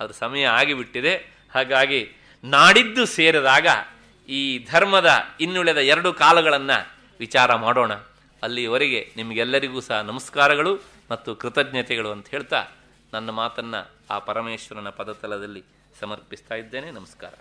ಅದರ ಸಮಯ ಆಗಿಬಿಟ್ಟಿದೆ ಹಾಗಾಗಿ ನಾಡಿದ್ದು ಸೇರಿದಾಗ ಈ ಧರ್ಮದ ಇನ್ನುಳಿದ ಎರಡು ಕಾಲಗಳನ್ನು ವಿಚಾರ ಮಾಡೋಣ ಅಲ್ಲಿಯವರೆಗೆ ನಿಮಗೆಲ್ಲರಿಗೂ ಸಹ ನಮಸ್ಕಾರಗಳು ಮತ್ತು ಕೃತಜ್ಞತೆಗಳು ಅಂತ ಹೇಳ್ತಾ ನನ್ನ ಮಾತನ್ನು ಆ ಪರಮೇಶ್ವರನ ಪದತಲದಲ್ಲಿ ಸಮರ್ಪಿಸ್ತಾ ಇದ್ದೇನೆ ನಮಸ್ಕಾರ